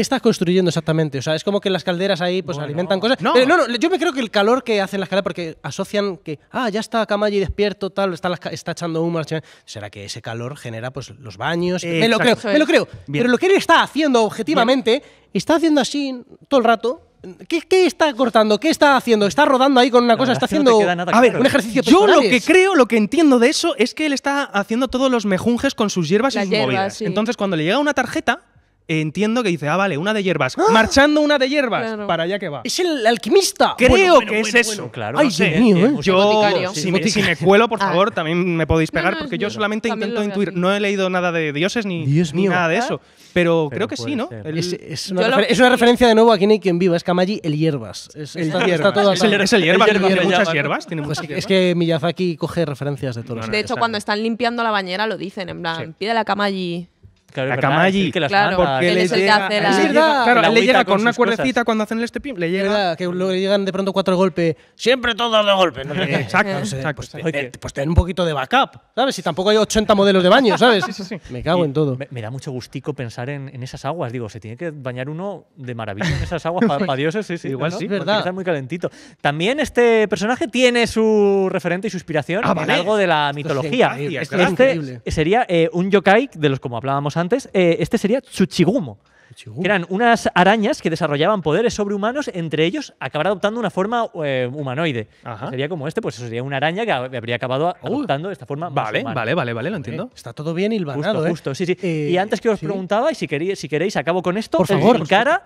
estás construyendo exactamente? O sea, es como que las calderas ahí pues alimentan cosas. No. no, yo me creo que el calor que hacen las calderas, porque asocian que, ah, ya está Kamali despierto, tal, está, está echando humo. ¿Será que ese calor genera pues los baños? me lo creo, me lo creo. Pero lo que él está haciendo objetivamente, está haciendo así todo el rato ¿Qué, está cortando? ¿Qué está haciendo? ¿Está rodando ahí con una cosa? ¿Está haciendo a ver, un ejercicio Yo lo que creo, lo que entiendo de eso es que él está haciendo todos los mejunjes con sus hierbas y sus hierbas, Entonces, cuando le llega una tarjeta, entiendo que dice, ah, vale, una de hierbas. ¡Ah! Marchando una de hierbas. Para allá que va. Es el alquimista. Creo que es eso. Claro, Ay, Dios mío, ¿eh? Yo, si, me, cuelo, por ah. favor, también me podéis pegar, porque yo solamente intento intuir. No he leído nada de dioses ni, nada de eso. Pero, creo que sí, ¿no? es, una referencia de nuevo a quien hay quien viva. Es Kamaji, el hierbas. Es, el es, Tiene muchas hierbas. Es que Miyazaki coge referencias de todos De hecho, cuando están limpiando la bañera lo dicen, en plan, pide la Kamaji Claro, que hace la... Es Claro, le llega con, una cuerdecita cuando hacen el stepin. Le llega... que le llegan de pronto cuatro golpes. Siempre todos de golpe. Eh, pues exacto. Pues, pues tener un poquito de backup, ¿sabes? Si tampoco hay 80 modelos de baño, ¿sabes? sí, sí, sí. Me cago en todo. Me, da mucho gustico pensar en, esas aguas. Digo, se tiene que bañar uno de maravilla en esas aguas para dioses. Sí, sí. Igual sí, verdad. Está muy calentito. También este personaje tiene su referente y su inspiración ah, en algo de la mitología. Este sería eh, un yokai de los como hablábamos antes antes, eh, este sería Tsuchigumo. eran unas arañas que desarrollaban poderes sobrehumanos, entre ellos acabar adoptando una forma eh, humanoide. Sería como este, pues eso sería una araña que habría acabado uh. adoptando esta forma vale, Vale, vale, vale, lo entiendo. Eh, está todo bien hilvanado, justo, Justo, sí, sí. y antes que os preguntaba, y si queréis, si queréis acabo con esto, por favor, cara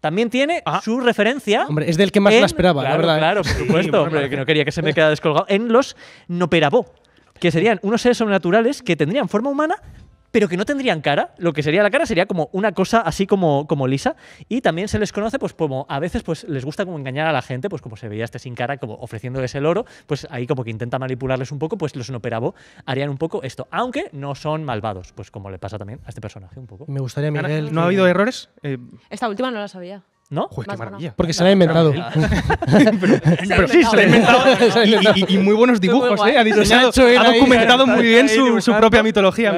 también tiene su referencia. Hombre, es del que más la esperaba, la verdad. Claro, por supuesto, que no quería que se me quedara descolgado. En los Noperabó que serían unos seres sobrenaturales que tendrían forma humana, pero que no tendrían cara. Lo que sería la cara sería como una cosa así como, como lisa. Y también se les conoce, pues como a veces pues, les gusta como engañar a la gente, pues como se veía este sin cara, como ofreciéndoles el oro, pues ahí como que intenta manipularles un poco, pues los operavo harían un poco esto. Aunque no son malvados, pues como le pasa también a este personaje un poco. Me gustaría, Miguel. ¿No ha habido errores? Eh, Esta última no la sabía. ¿No? qué maravilla. Porque se la ha inventado. pero, sí, se la ha inventado. Y, muy buenos dibujos, ¿eh? Ha, documentado muy bien su, propia mitología,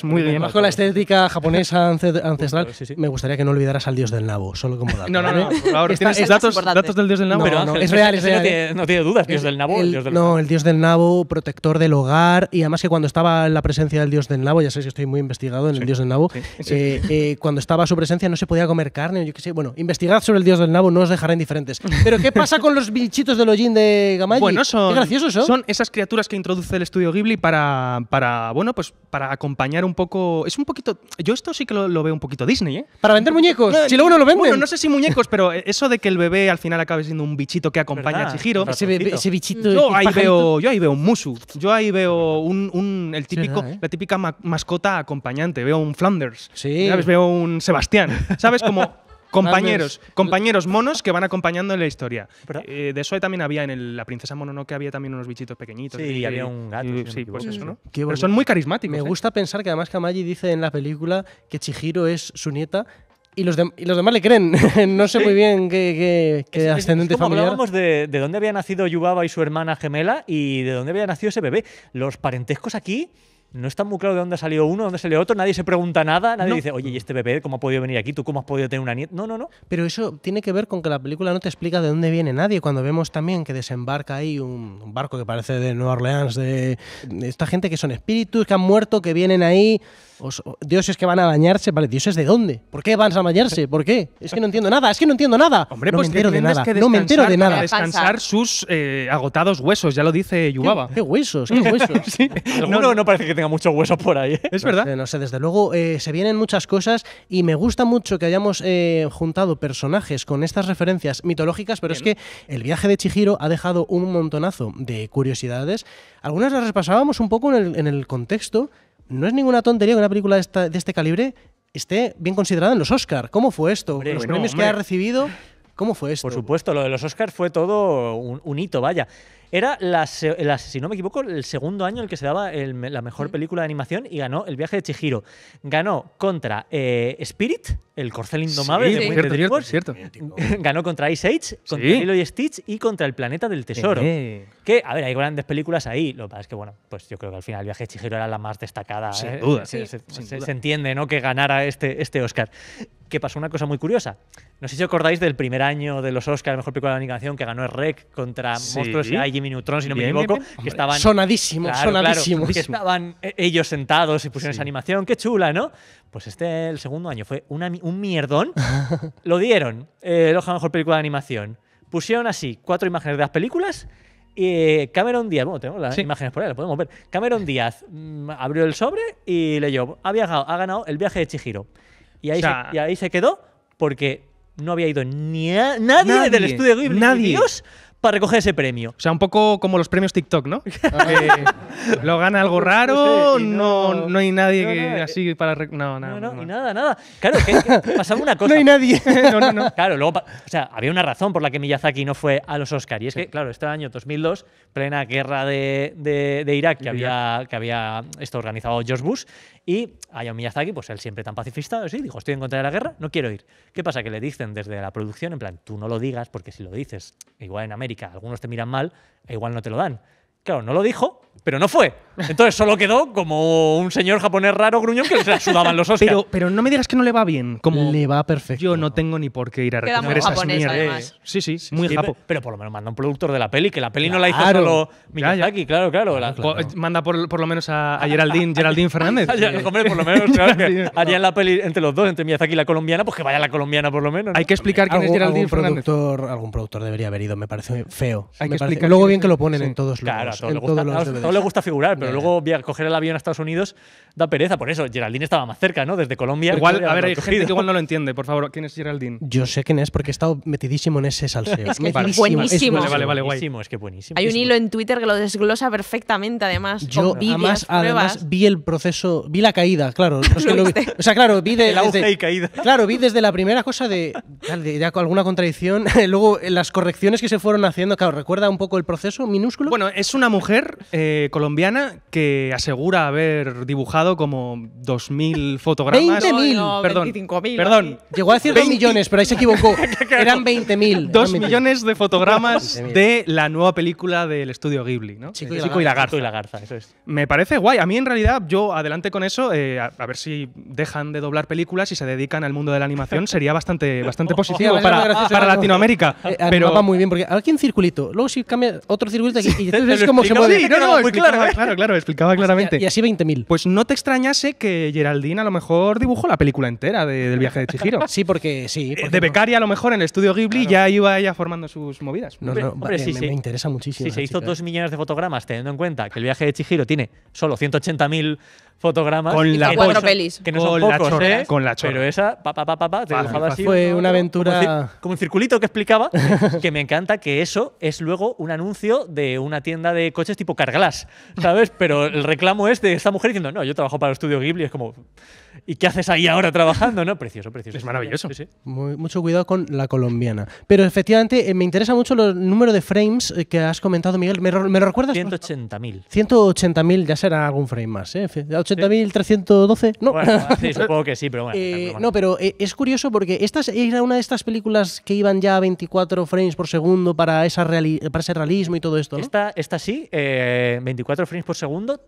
Con muy la estética japonesa ancestral, me gustaría que no olvidaras al dios del nabo, solo como dato. No, no, no. tienes datos, del dios del nabo. No, es real, es real. No tiene dudas, dios del nabo. No, el dios del nabo, protector del hogar. Y además que cuando estaba en la presencia del dios del nabo, ya sé que estoy muy investigado en el dios del nabo, eh, eh, cuando estaba su presencia no se podía comer carne, yo qué sé. Bueno, investigar sobre el dios del nabo no os dejará indiferentes. Pero ¿qué pasa con los bichitos del ojín de Gamay? Bueno, son, Qué graciosos son. esas criaturas que introduce el estudio Ghibli para, para, bueno, pues para acompañar un poco. Es un poquito. Yo esto sí que lo, veo un poquito Disney, ¿eh? Para vender muñecos. si luego no lo venden. Bueno, no sé si muñecos, pero eso de que el bebé al final acabe siendo un bichito que acompaña a Chihiro. Ese, bichito. Yo ahí, veo, yo ahí veo un musu. Yo ahí veo un, el típico, ¿eh? la típica mascota acompañante. Veo un Flanders. Sí. Veo un Sebastián. ¿Sabes? cómo Compañeros, compañeros monos que van acompañando en la historia. Eh, de eso también había en la princesa que había también unos bichitos pequeñitos. y, había un gato. sí, pues eso, ¿no? Mm, Pero son muy carismáticos. Me ¿eh? gusta pensar que además Kamaji dice en la película que Chihiro es su nieta y los, demás le creen. no sé muy bien qué, ascendente Hablábamos de, de, dónde había nacido Yubaba y su hermana gemela y de dónde había nacido ese bebé. Los parentescos aquí no está muy claro de dónde ha salido uno, dónde salió otro, nadie se pregunta nada, nadie dice, oye, ¿y este bebé cómo ha podido venir aquí? ¿Tú cómo has podido tener una nieta? No, no, no. Pero eso tiene que ver con que la película no te explica de dónde viene nadie. Cuando vemos también que desembarca ahí un, barco que parece de Nueva Orleans, de esta gente que son espíritus, que han muerto, que vienen ahí. Dios dioses que van a dañarse? vale, dioses de dónde? ¿Por qué van a bañarse? ¿Por qué? Es que no entiendo nada, es que no entiendo nada. Hombre, no me pues, entero de nada. no me entero de nada. descansar sus eh, agotados huesos, ya lo dice Yubaba. ¿Qué, huesos? ¿Qué huesos? Alguno no parece que tenga muchos huesos por ahí. ¿eh? Es verdad. No sé, desde luego eh, se vienen muchas cosas y me gusta mucho que hayamos juntado personajes con estas referencias mitológicas, pero es que el viaje de Chihiro ha dejado un montonazo de curiosidades. Algunas las repasábamos un poco en el contexto no es ninguna tontería que una película de, este calibre esté bien considerada en los Oscars. ¿Cómo fue esto? los premios que ha recibido. ¿Cómo fue esto? Por supuesto, lo de los Oscars fue todo un hito, vaya. Era, si no me equivoco, el segundo año en el que se daba la mejor película de animación y ganó El viaje de Chihiro. Ganó contra eh, Spirit, el corcel indomable de sí. Cierto, Ganó contra Ice Age, contra sí. y Stitch y contra El planeta del tesoro. Que, a ver, hay grandes películas ahí. Lo que pasa es que, bueno, pues yo creo que al final El viaje de Chihiro era la más destacada. Sin ¿eh? duda. Se, entiende, ¿no?, que ganara este, este Oscar que pasó una cosa muy curiosa. No sé si acordáis del primer año de los Oscars, mejor película de animación, que ganó el Rec contra Monstruos y eh, Jimmy Neutron, si no me equivoco. Que estaban, sonadísimo, e-, estaban ellos sentados y pusieron esa animación, qué chula, ¿no? Pues este, el segundo año, fue un mierdón. lo dieron, eh, el Mejor Película de Animación. Pusieron así cuatro imágenes de las películas. Y eh, Cameron Díaz, bueno, tenemos las imágenes por ahí, las podemos ver. Cameron Díaz mm, abrió el sobre y leyó, ha, viajado, ha ganado el viaje de Chihiro. Y ahí, se, quedó porque no había ido ni a, nadie, del estudio Ghibli. Nadie para recoger ese premio. O sea, un poco como los premios TikTok, ¿no? lo gana algo raro, no, no, hay nadie que así para... No, nada, no, no, y nada, nada. Claro, que, una cosa. no hay nadie. no, no, Claro, luego, o sea, había una razón por la que Miyazaki no fue a los Oscars Y es que, claro, este año 2002, plena guerra de, Irak que había, que había esto organizado George Bush, y un Miyazaki, pues él siempre tan pacifista, sí, dijo, estoy en contra de la guerra, no quiero ir. ¿Qué pasa? Que le dicen desde la producción, en plan, tú no lo digas, porque si lo dices, igual en América algunos te miran mal e igual no te lo dan. Claro, no lo dijo, pero no fue. Entonces solo quedó como un señor japonés raro gruñón que se sudaban los ojos. Pero, pero no me digas que no le va bien. Como le va perfecto. Yo no tengo ni por qué ir a Queda muy esas japonés, además. Sí, sí, muy japo. Pero por lo menos manda un productor de la peli, que la peli no la hizo solo Miyazaki, claro, claro. Pues, manda por, lo menos a, Geraldine, Fernández. por lo menos, la peli entre los dos, entre Miyazaki y la colombiana, pues que vaya la colombiana por lo menos. Hay que explicar quién es Geraldine Fernández. productor, algún productor debería haber ido, me parece feo. Hay que explicar Luego bien que lo ponen en todos los no le gusta, figurar, pero luego coger el avión a Estados Unidos da pereza. Por eso, Geraldine estaba más cerca, ¿no? Desde Colombia. Igual, a ver, hay gente que igual no lo entiende, por favor. ¿Quién es Geraldine? Yo sé quién es porque he estado metidísimo en ese salseo. es que buenísimo. Es, vale, Es que buenísimo. Hay un hilo en Twitter que lo desglosa perfectamente, además. Yo, además, además, vi el proceso, vi la caída, claro. o sea, claro, vi desde, caída. Claro, vi desde la primera cosa de, de alguna contradicción, luego las correcciones que se fueron haciendo. Claro, recuerda un poco el proceso minúsculo. Bueno, es un una mujer eh, colombiana que asegura haber dibujado como 2.000 fotogramas. 20.000. perdón, Perdón. Llegó a decir 20... millones, pero ahí se equivocó. Eran 20.000. 2 millones de fotogramas de la nueva película del estudio Ghibli, ¿no? Chico, y, la Garza. Me parece guay. A mí, en realidad, yo adelante con eso, eh, a, ver si dejan de doblar películas y se dedican al mundo de la animación, sería bastante, bastante oh, positivo oh, oh. para, Latinoamérica. Eh, pero va muy bien, porque aquí un circulito, luego si cambia otro circulito aquí, Sí, ¿eh? claro, claro, explicaba claramente. Y así 20.000. Pues no te extrañase que Geraldine a lo mejor dibujó la película entera del viaje de Chihiro. sí, porque sí. Eh, de becaria a lo mejor en el estudio Ghibli ya iba ella formando sus movidas. No, no, sí, me, interesa muchísimo. se hizo dos ¿eh? millones de fotogramas teniendo en cuenta que el viaje de Chihiro tiene solo 180.000 fotogramas. Con la cuatro pelis. Que no son la chorra, Con la Pero esa, pa, pa, pa, te así. Fue una aventura. Como, un circulito que explicaba, que me encanta que eso es luego un anuncio de una tienda de coches tipo Carglass, ¿sabes? Pero el reclamo es de esta mujer diciendo, no, yo trabajo para el estudio Ghibli, es como... ¿Y qué haces ahí ahora trabajando? ¿no? Precioso, precioso. Es maravilloso. Sí, mucho cuidado con la colombiana. Pero efectivamente, eh, me interesa mucho el número de frames eh, que has comentado, Miguel. ¿Me, me lo recuerdas? 180.000. 180.000, ya será algún frame más. ¿eh? 80.312, no. Bueno, supongo que sí, pero bueno. Eh, no, pero es curioso porque estas era una de estas películas que iban ya a 24 frames por segundo para, esa para ese realismo y todo esto. ¿no? Esta, esta sí, 24 frames por segundo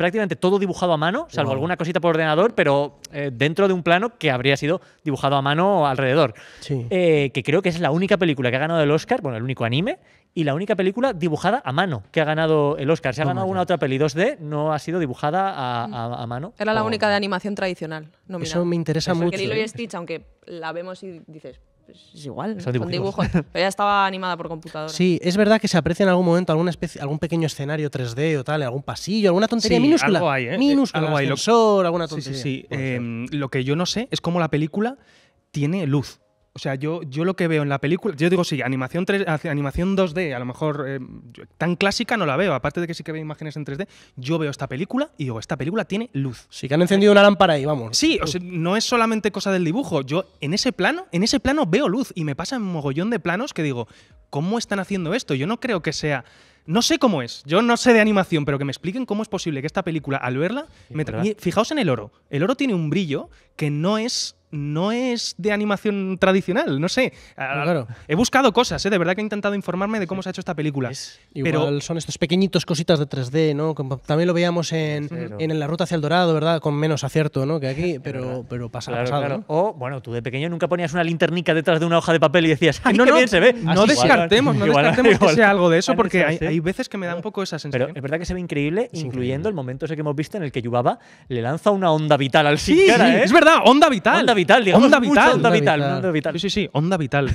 prácticamente todo dibujado a mano, salvo alguna cosita por ordenador, pero eh, dentro de un plano que habría sido dibujado a mano alrededor. Eh, que creo que es la única película que ha ganado el Oscar, bueno, el único anime, y la única película dibujada a mano que ha ganado el Oscar. Si ha oh ganado alguna otra peli 2D, no ha sido dibujada a, mano. Era la oh única de animación tradicional. No, Eso me interesa mucho. Que aunque la vemos y dices, pues, es igual, es un dibujo Pero ya estaba animada por computadora. Sí, es verdad que se aprecia en algún momento alguna especie, algún pequeño escenario 3D o tal, algún pasillo, alguna tontería minúscula. Algo hay, ¿eh? Minúscula, algo alguna tontería. Sí, sí, sí. Em, lo que yo no sé es cómo la película tiene luz o sea, yo, yo lo que veo en la película, yo digo, sí, animación, 3, animación 2D, a lo mejor eh, tan clásica no la veo, aparte de que sí que veo imágenes en 3D, yo veo esta película y digo, esta película tiene luz. Sí, que han encendido una lámpara ahí, vamos. Sí, no es solamente cosa del dibujo, yo en ese plano, en ese plano veo luz y me pasa un mogollón de planos que digo, ¿cómo están haciendo esto? Yo no creo que sea... No sé cómo es, yo no sé de animación, pero que me expliquen cómo es posible que esta película, al verla, me fijaos en el oro. El oro tiene un brillo que no es no es de animación tradicional, no sé. Ah, he buscado cosas, eh, de verdad que he intentado informarme de cómo se ha hecho esta película. pero... Igual son estos pequeñitos cositas de 3D, ¿no? También lo veíamos en, La Ruta hacia el Dorado, ¿verdad? Con menos acierto, ¿no? Que aquí, pero, pero pasa algo. O, bueno, tú de pequeño nunca ponías una linternica detrás de una hoja de papel y decías, ¡ay, no, ah, qué no, se ve! No descartemos, no descartemos que sea algo de eso, porque hay, hay, veces que me da un poco esa sensación. Pero es verdad que se ve increíble, incluyendo el momento ese que hemos visto en el que Yubaba le lanza una onda vital al Sí, ¿eh? es verdad, Onda vital Onda vital, onda, vital, onda vital. Sí, sí, sí, onda vital.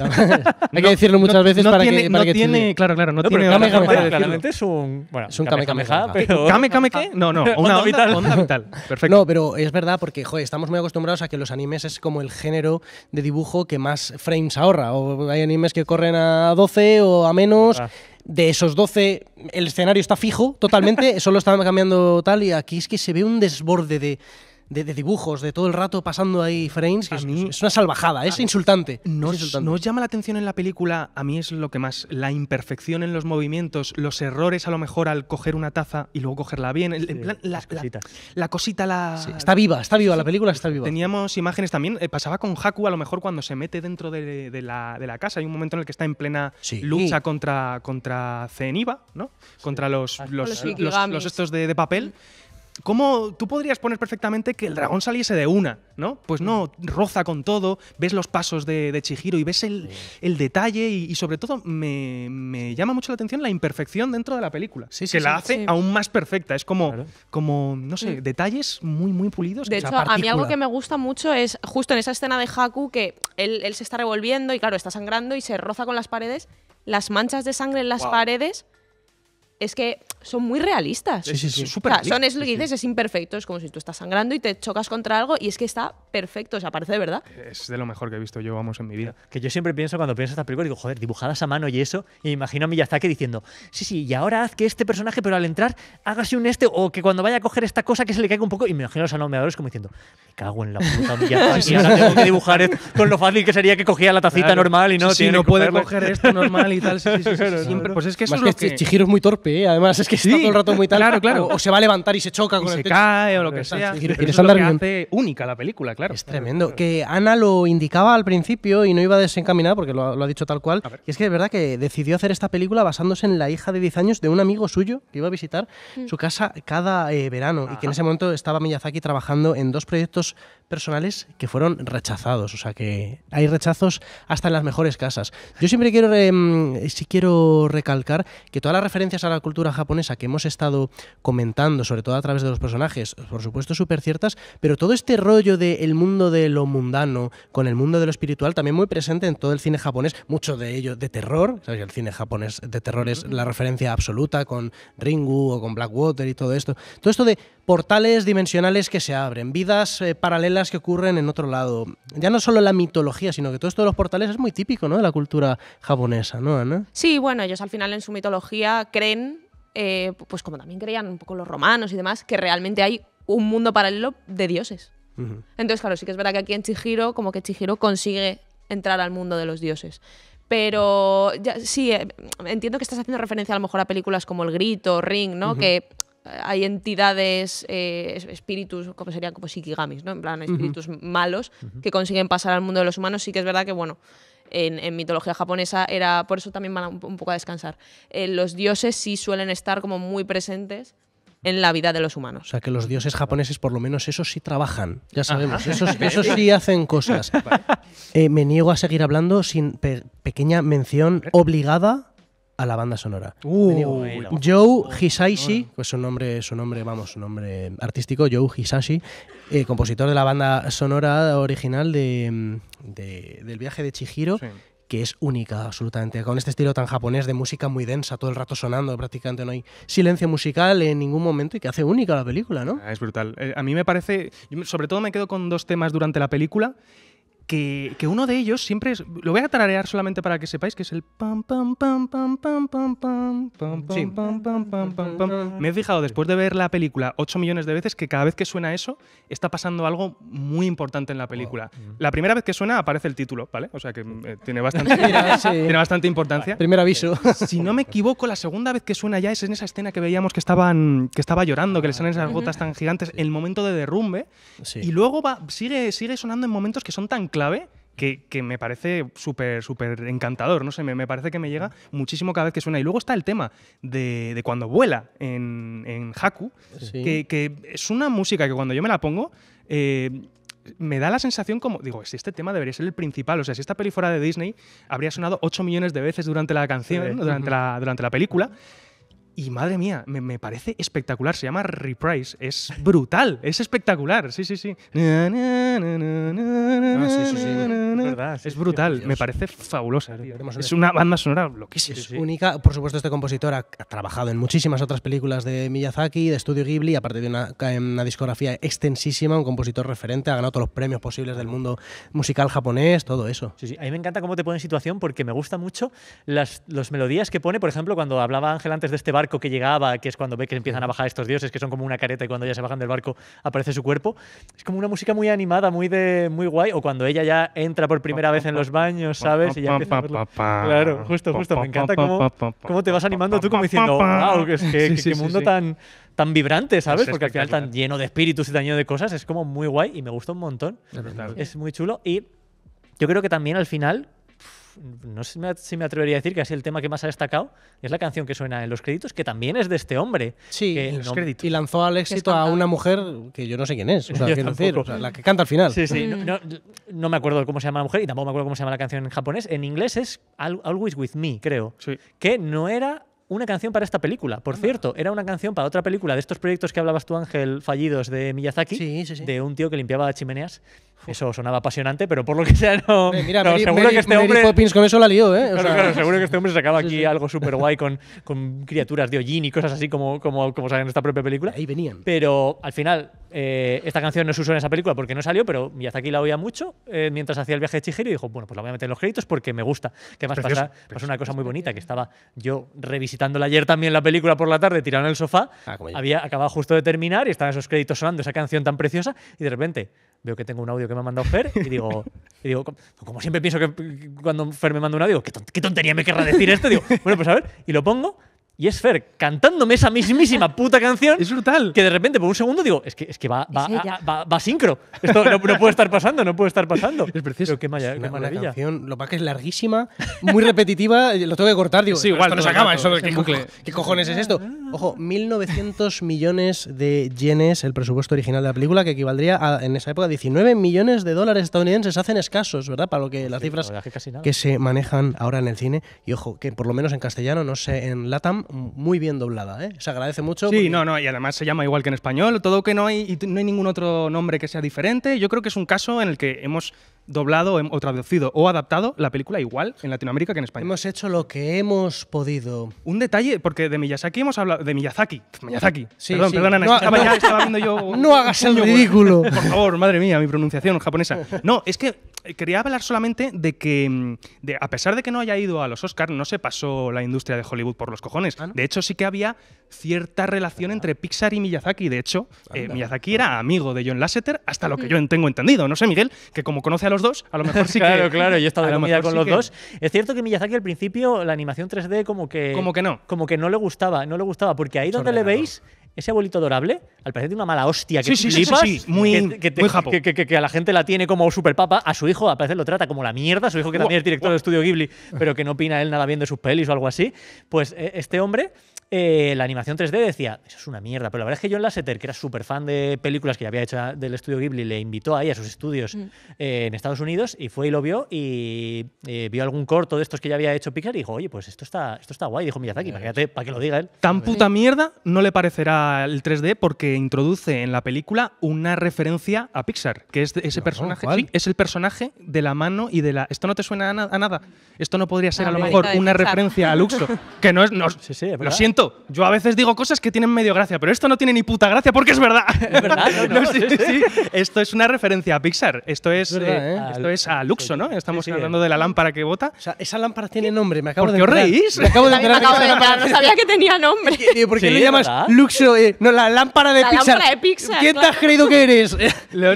Hay que decirlo muchas veces para que. no tiene, claro, claro, no, tiene. claramente es un. Bueno, es un qué? No, no, onda, vital. Onda vital. Perfecto. No, pero es verdad porque, joder, estamos muy acostumbrados a que los animes es como el género de dibujo que más frames ahorra. O hay animes que corren a 12 o a menos. de esos 12, el escenario está fijo totalmente, solo están cambiando tal, y aquí es que se ve un desborde de de, dibujos, de todo el rato pasando ahí frames, es, una salvajada, es insultante. ¿no Nos llama la atención en la película, a mí es lo que más, la imperfección en los movimientos, los errores a lo mejor al coger una taza y luego cogerla bien, en plan, la, cosita. La, está viva, está viva, la película está viva. Teníamos imágenes también, eh, pasaba con Haku a lo mejor cuando se mete dentro de, la, casa, hay un momento en el que está en plena lucha contra, contra Zeniba, ¿no? Contra ah, los, los, estos de papel. ¿Cómo tú podrías poner perfectamente que el dragón saliese de una, ¿no? Pues no, roza con todo, ves los pasos de, Chihiro y ves el, detalle y, sobre todo me, llama mucho la atención la imperfección dentro de la película, que la hace aún más perfecta. Es como, como no sé, mm. detalles muy, muy pulidos. De hecho, a mí algo que me gusta mucho es justo en esa escena de Haku que él, se está revolviendo y claro, está sangrando y se roza con las paredes, las manchas de sangre en las paredes es que son muy realistas. Sí, sí, son es lo que dices, es imperfecto, es como si tú estás sangrando y te chocas contra algo y es que está perfecto, o sea, parece de verdad. Es de lo mejor que he visto yo, vamos, en mi vida. Que yo siempre pienso cuando pienso estas películas, digo, joder, dibujadas a mano y eso, y imagino a Miyazaki diciendo, sí, sí, y ahora haz que este personaje, pero al entrar, hágase un este, o que cuando vaya a coger esta cosa que se le caiga un poco, y me imagino a los animadores como diciendo, me cago en la puta Miyazaki, y ahora tengo que dibujar con lo fácil que sería que cogía la tacita normal y no... Sí, no puede coger esto normal y tal, sí, sí, sí, Pues es que eso es es muy torpe. ¿eh? además es que sí, está todo el rato muy tal. Claro, claro. O, se va a levantar y se choca con el techo. cae o lo que sea. es lo única la película, claro. Es tremendo. Que Ana lo indicaba al principio y no iba a desencaminar porque lo, ha dicho tal cual. Y es que es verdad que decidió hacer esta película basándose en la hija de 10 años de un amigo suyo que iba a visitar mm. su casa cada eh, verano y que en ese momento estaba Miyazaki trabajando en dos proyectos personales que fueron rechazados. O sea que hay rechazos hasta en las mejores casas. Yo siempre quiero, mm, si quiero recalcar que todas las referencias a la cultura japonesa que hemos estado comentando, sobre todo a través de los personajes, por supuesto súper ciertas, pero todo este rollo del mundo de lo mundano con el mundo de lo espiritual también muy presente en todo el cine japonés, mucho de ello de terror, el cine japonés de terror es la referencia absoluta con Ringu o con Blackwater y todo esto. Todo esto de portales dimensionales que se abren, vidas eh, paralelas que ocurren en otro lado. Ya no solo la mitología, sino que todo esto de los portales es muy típico ¿no? de la cultura japonesa, ¿no, Sí, bueno, ellos al final en su mitología creen eh, pues como también creían un poco los romanos y demás, que realmente hay un mundo paralelo de dioses. Entonces, claro, sí que es verdad que aquí en Chihiro, como que Chihiro consigue entrar al mundo de los dioses. Pero sí, eh, entiendo que estás haciendo referencia a lo mejor a películas como El Grito, Ring, ¿no? Que eh, hay entidades, espíritus, como serían como shikigamis ¿no? En plan, espíritus malos que consiguen pasar al mundo de los humanos. Sí que es verdad que, bueno, en, mitología japonesa era, por eso también van un, poco a descansar. Eh, los dioses sí suelen estar como muy presentes en la vida de los humanos. O sea, que los dioses japoneses, por lo menos, esos sí trabajan. Ya sabemos, esos, sí hacen cosas. Eh, me niego a seguir hablando sin pequeña mención obligada a la banda sonora. Uh, Joe Hisaishi, pues su nombre, su nombre, vamos, su nombre artístico, Joe Hisaishi eh, compositor de la banda sonora original del viaje de Chihiro. que es única absolutamente, con este estilo tan japonés de música muy densa, todo el rato sonando, prácticamente no hay silencio musical en ningún momento y que hace única la película, ¿no? Ah, es brutal. Eh, a mí me parece, sobre todo me quedo con dos temas durante la película que, uno de ellos siempre es, lo voy a tararear solamente para que sepáis que es el pam pam pam pam pam pam pam pam pam pam pam pam me he fijado después de ver la película 8 millones de veces que cada vez que suena eso está pasando algo muy importante en la película la primera vez que suena aparece el título vale o sea que tiene bastante tiene bastante importancia primer aviso si no me equivoco la segunda vez que suena ya es en esa escena que veíamos que estaban que estaba llorando que le salen esas gotas tan gigantes el momento de derrumbe y luego va, sigue sigue sonando en momentos que son tan clave que, me parece súper, súper encantador, no sé, me, parece que me llega muchísimo cada vez que suena. Y luego está el tema de, cuando vuela en, Haku, que, es una música que cuando yo me la pongo... Eh, me da la sensación como, digo, si este tema debería ser el principal, o sea, si esta peli de Disney, habría sonado 8 millones de veces durante la canción, durante, la, durante la película, y madre mía, me, parece espectacular. Se llama Reprise. Es brutal. es espectacular. Sí, sí, sí. es brutal. me parece fabulosa. Es una banda sonora loquísima. Es única. Por supuesto, este compositor ha, trabajado en muchísimas otras películas de Miyazaki, de Studio Ghibli, aparte de una, discografía extensísima, un compositor referente, ha ganado todos los premios posibles del mundo musical japonés, todo eso. Sí, sí. A mí me encanta cómo te pone en situación porque me gusta mucho las melodías que pone, por ejemplo, cuando hablaba Ángel antes de este bar que llegaba, que es cuando ve que empiezan a bajar estos dioses, que son como una careta y cuando ya se bajan del barco aparece su cuerpo. Es como una música muy animada, muy de muy guay. O cuando ella ya entra por primera vez en los baños, ¿sabes? Y ya empieza Claro, justo, justo. Me encanta cómo, cómo te vas animando tú como diciendo, wow, que, mundo tan, tan vibrante, ¿sabes? Pues Porque al final tan lleno de espíritus y tan lleno de cosas, es como muy guay y me gusta un montón. Es muy chulo y yo creo que también al final no sé si me atrevería a decir que es el tema que más ha destacado, es la canción que suena en los créditos, que también es de este hombre. Sí, en los créditos. Y lanzó al éxito a una mujer que yo no sé quién es, la que canta al final. Sí, sí, mm. no, me acuerdo cómo se llama la mujer y tampoco me acuerdo cómo se llama la canción en japonés. En inglés es Always With Me, creo, que no era una canción para esta película. Por ah. cierto, era una canción para otra película de estos proyectos que hablabas tú, Ángel, fallidos de Miyazaki, de un tío que limpiaba chimeneas eso sonaba apasionante, pero por lo que sea, no. Eh, mira, no, seguro que este hombre. Poppins con eso la lió, ¿eh? claro, seguro que este hombre sacaba aquí algo súper guay con, con, criaturas de hollín y cosas así como, como, como salen en esta propia película. Ahí venían. Pero al final, eh, esta canción no se usó en esa película porque no salió, pero hasta aquí la oía mucho eh, mientras hacía el viaje de Chihiro y dijo, bueno, pues la voy a meter en los créditos porque me gusta. ¿Qué más pasa, es pues una cosa muy bonita, que estaba yo revisitándola ayer también la película por la tarde, tirado en el sofá, ah, había acabado justo de terminar y estaban esos créditos sonando esa canción tan preciosa y de repente veo que tengo un audio que me ha mandado Fer y digo, digo como siempre pienso que cuando Fer me manda un audio, ¿qué, tontería me querrá decir esto? Digo, bueno, pues a ver, y lo pongo. Y es Fer cantándome esa mismísima puta canción. Es brutal. Que de repente, por un segundo, digo, es que, es que va, va, va, sincro. Esto no, puede estar pasando, no puede estar pasando. Es precioso. qué, una, qué maravilla. Canción, lo que es larguísima, muy repetitiva, lo tengo que cortar. Digo, sí, esto no se acaba, eso, ¿qué cojones es esto? Ojo, 1.900 millones de yenes el presupuesto original de la película, que equivaldría a, en esa época, 19 millones de dólares estadounidenses. Hacen escasos, ¿verdad? Para lo que las cifras que, se manejan ahora en el cine. Y ojo, que por lo menos en castellano, no sé, en Latam, muy bien doblada, ¿eh? Se agradece mucho. Sí, no, no, y además se llama igual que en español, todo que no hay, no hay ningún otro nombre que sea diferente. Yo creo que es un caso en el que hemos doblado o traducido o adaptado la película igual en Latinoamérica que en España. Hemos hecho lo que hemos podido. Un detalle, porque de Miyazaki hemos hablado. De Miyazaki. Miyazaki. Sí, perdón, estaba, viendo yo. No hagas el ridículo. Por favor, madre mía, mi pronunciación japonesa. No, es que eh, quería hablar solamente de que, mm, a pesar de que no haya ido a los Oscars, no se pasó la industria de Hollywood por los cojones. Ah, de hecho, sí que había cierta relación entre Pixar y Miyazaki. De hecho, eh, Miyazaki era amigo de John Lasseter, hasta lo que mm. yo tengo entendido. No sé, Miguel, que como conoce a los dos, a lo mejor sí claro, que. Claro, claro, yo he estado de con los dos. Es cierto que Miyazaki al principio la animación 3D como que. Como que no. Como que no le gustaba, no le gustaba, porque ahí donde le veis ese abuelito adorable, al parecer de una mala hostia que flipas, muy, que, que, muy Que, a la gente la tiene como superpapa, a su hijo al parecer lo trata como la mierda, su hijo que también es director de del estudio Ghibli, pero que no opina él nada bien de sus pelis o algo así, pues eh, este hombre eh, la animación 3D decía, eso es una mierda, pero la verdad es que John Lasseter, que era súper fan de películas que había hecho del estudio Ghibli, le invitó ahí a sus estudios mm. eh, en Estados Unidos y fue y lo vio y eh, vio algún corto de estos que ya había hecho Pixar y dijo, oye, pues esto está, esto está guay, dijo Miyazaki, para que lo diga él. Tan puta mierda no le parecerá el 3D porque introduce en la película una referencia a Pixar, que es ese personaje, es el personaje de la mano y de la... Esto no te suena a, nada, esto no podría ser a lo mejor una referencia a Luxo, que no es... Sí, sí, lo siento yo a veces digo cosas que tienen medio gracia, pero esto no tiene ni puta gracia porque es verdad. Es verdad, no, sí, sí. Esto es una referencia a Pixar. Esto es, eh, ¿eh? esto es a Luxo, ¿no? Estamos hablando de la lámpara que bota. O sea, esa lámpara tiene nombre, me acabo de ¿Por qué reís? Me acabo de enterar. no sabía que tenía nombre. ¿Por qué le llamas Luxo? Eh? no, la lámpara de la Pixar. Lámpara de Pixar. ¿Quién te has creído que eres?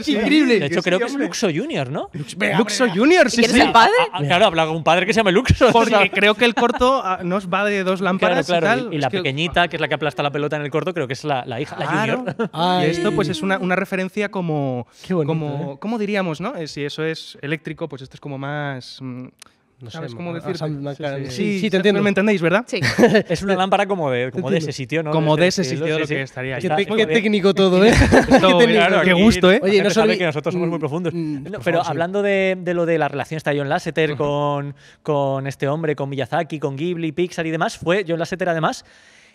Increíble. De hecho, creo que es Luxo Junior, ¿no? Luxo Junior, sí, sí. el padre? Ah, ah, claro, habla con un padre que se llama Luxo. Porque creo que el corto ah, nos va de dos lámparas y tal. Y la pequeñita, ah. que es la que aplasta la pelota en el corto, creo que es la, hija, la junior. Y esto pues es una, referencia como, como, ¿eh? diríamos, ¿no? Eh, si eso es eléctrico, pues esto es como más... Mm, no ¿Sabes sé, cómo decir? Sí, sí, te ¿Me entendéis, verdad? Sí. es una lámpara como de, como de ese sitio, ¿no? Como de ese sitio, lo que estaría Qué, técnico todo, ¿eh? qué, qué gusto, ¿eh? Oye, no sabe que nosotros somos muy mm, profundos. Mm, pero hablando de, de, lo de la relación está John Lasseter con, con este hombre, con Miyazaki, con Ghibli, Pixar y demás, fue John Lasseter además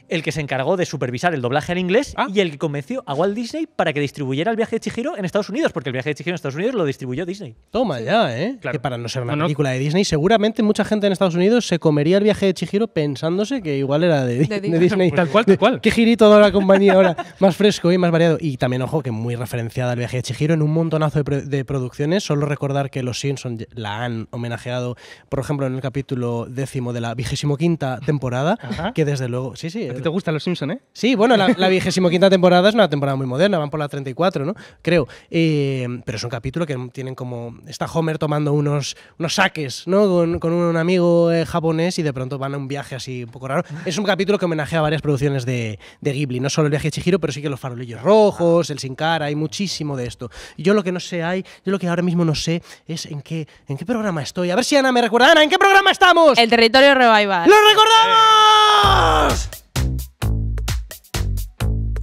el que se encargó de supervisar el doblaje en inglés ah. y el que convenció a Walt Disney para que distribuyera el viaje de Chihiro en Estados Unidos, porque el viaje de Chihiro en Estados Unidos lo distribuyó Disney. Toma ya, ¿eh? Que para no ser una película de Disney, seguramente mucha gente en Estados Unidos se comería el viaje de Chihiro pensándose que igual era de, Disney. tal cual, tal cual. Qué girito de la compañía ahora, más fresco y más variado. Y también, ojo, que muy referenciada al viaje de Chihiro en un montonazo de, producciones. Solo recordar que los Simpsons la han homenajeado, por ejemplo, en el capítulo décimo de la vigésimo quinta temporada, que desde luego, sí, sí, te gustan los Simpsons, ¿eh? Sí, bueno, la, la vigésimo quinta temporada es una temporada muy moderna, van por la 34, ¿no? Creo. Eh, pero es un capítulo que tienen como. Está Homer tomando unos, unos saques, ¿no? Con, un amigo eh, japonés y de pronto van a un viaje así un poco raro. Es un capítulo que homenajea varias producciones de, Ghibli, no solo el viaje de Chihiro, pero sí que los farolillos rojos, el Sin Cara, hay muchísimo de esto. Yo lo que no sé hay, yo lo que ahora mismo no sé es en qué, en qué programa estoy. A ver si Ana me recuerda. Ana, ¿en qué programa estamos? El territorio revival. ¡Lo recordamos!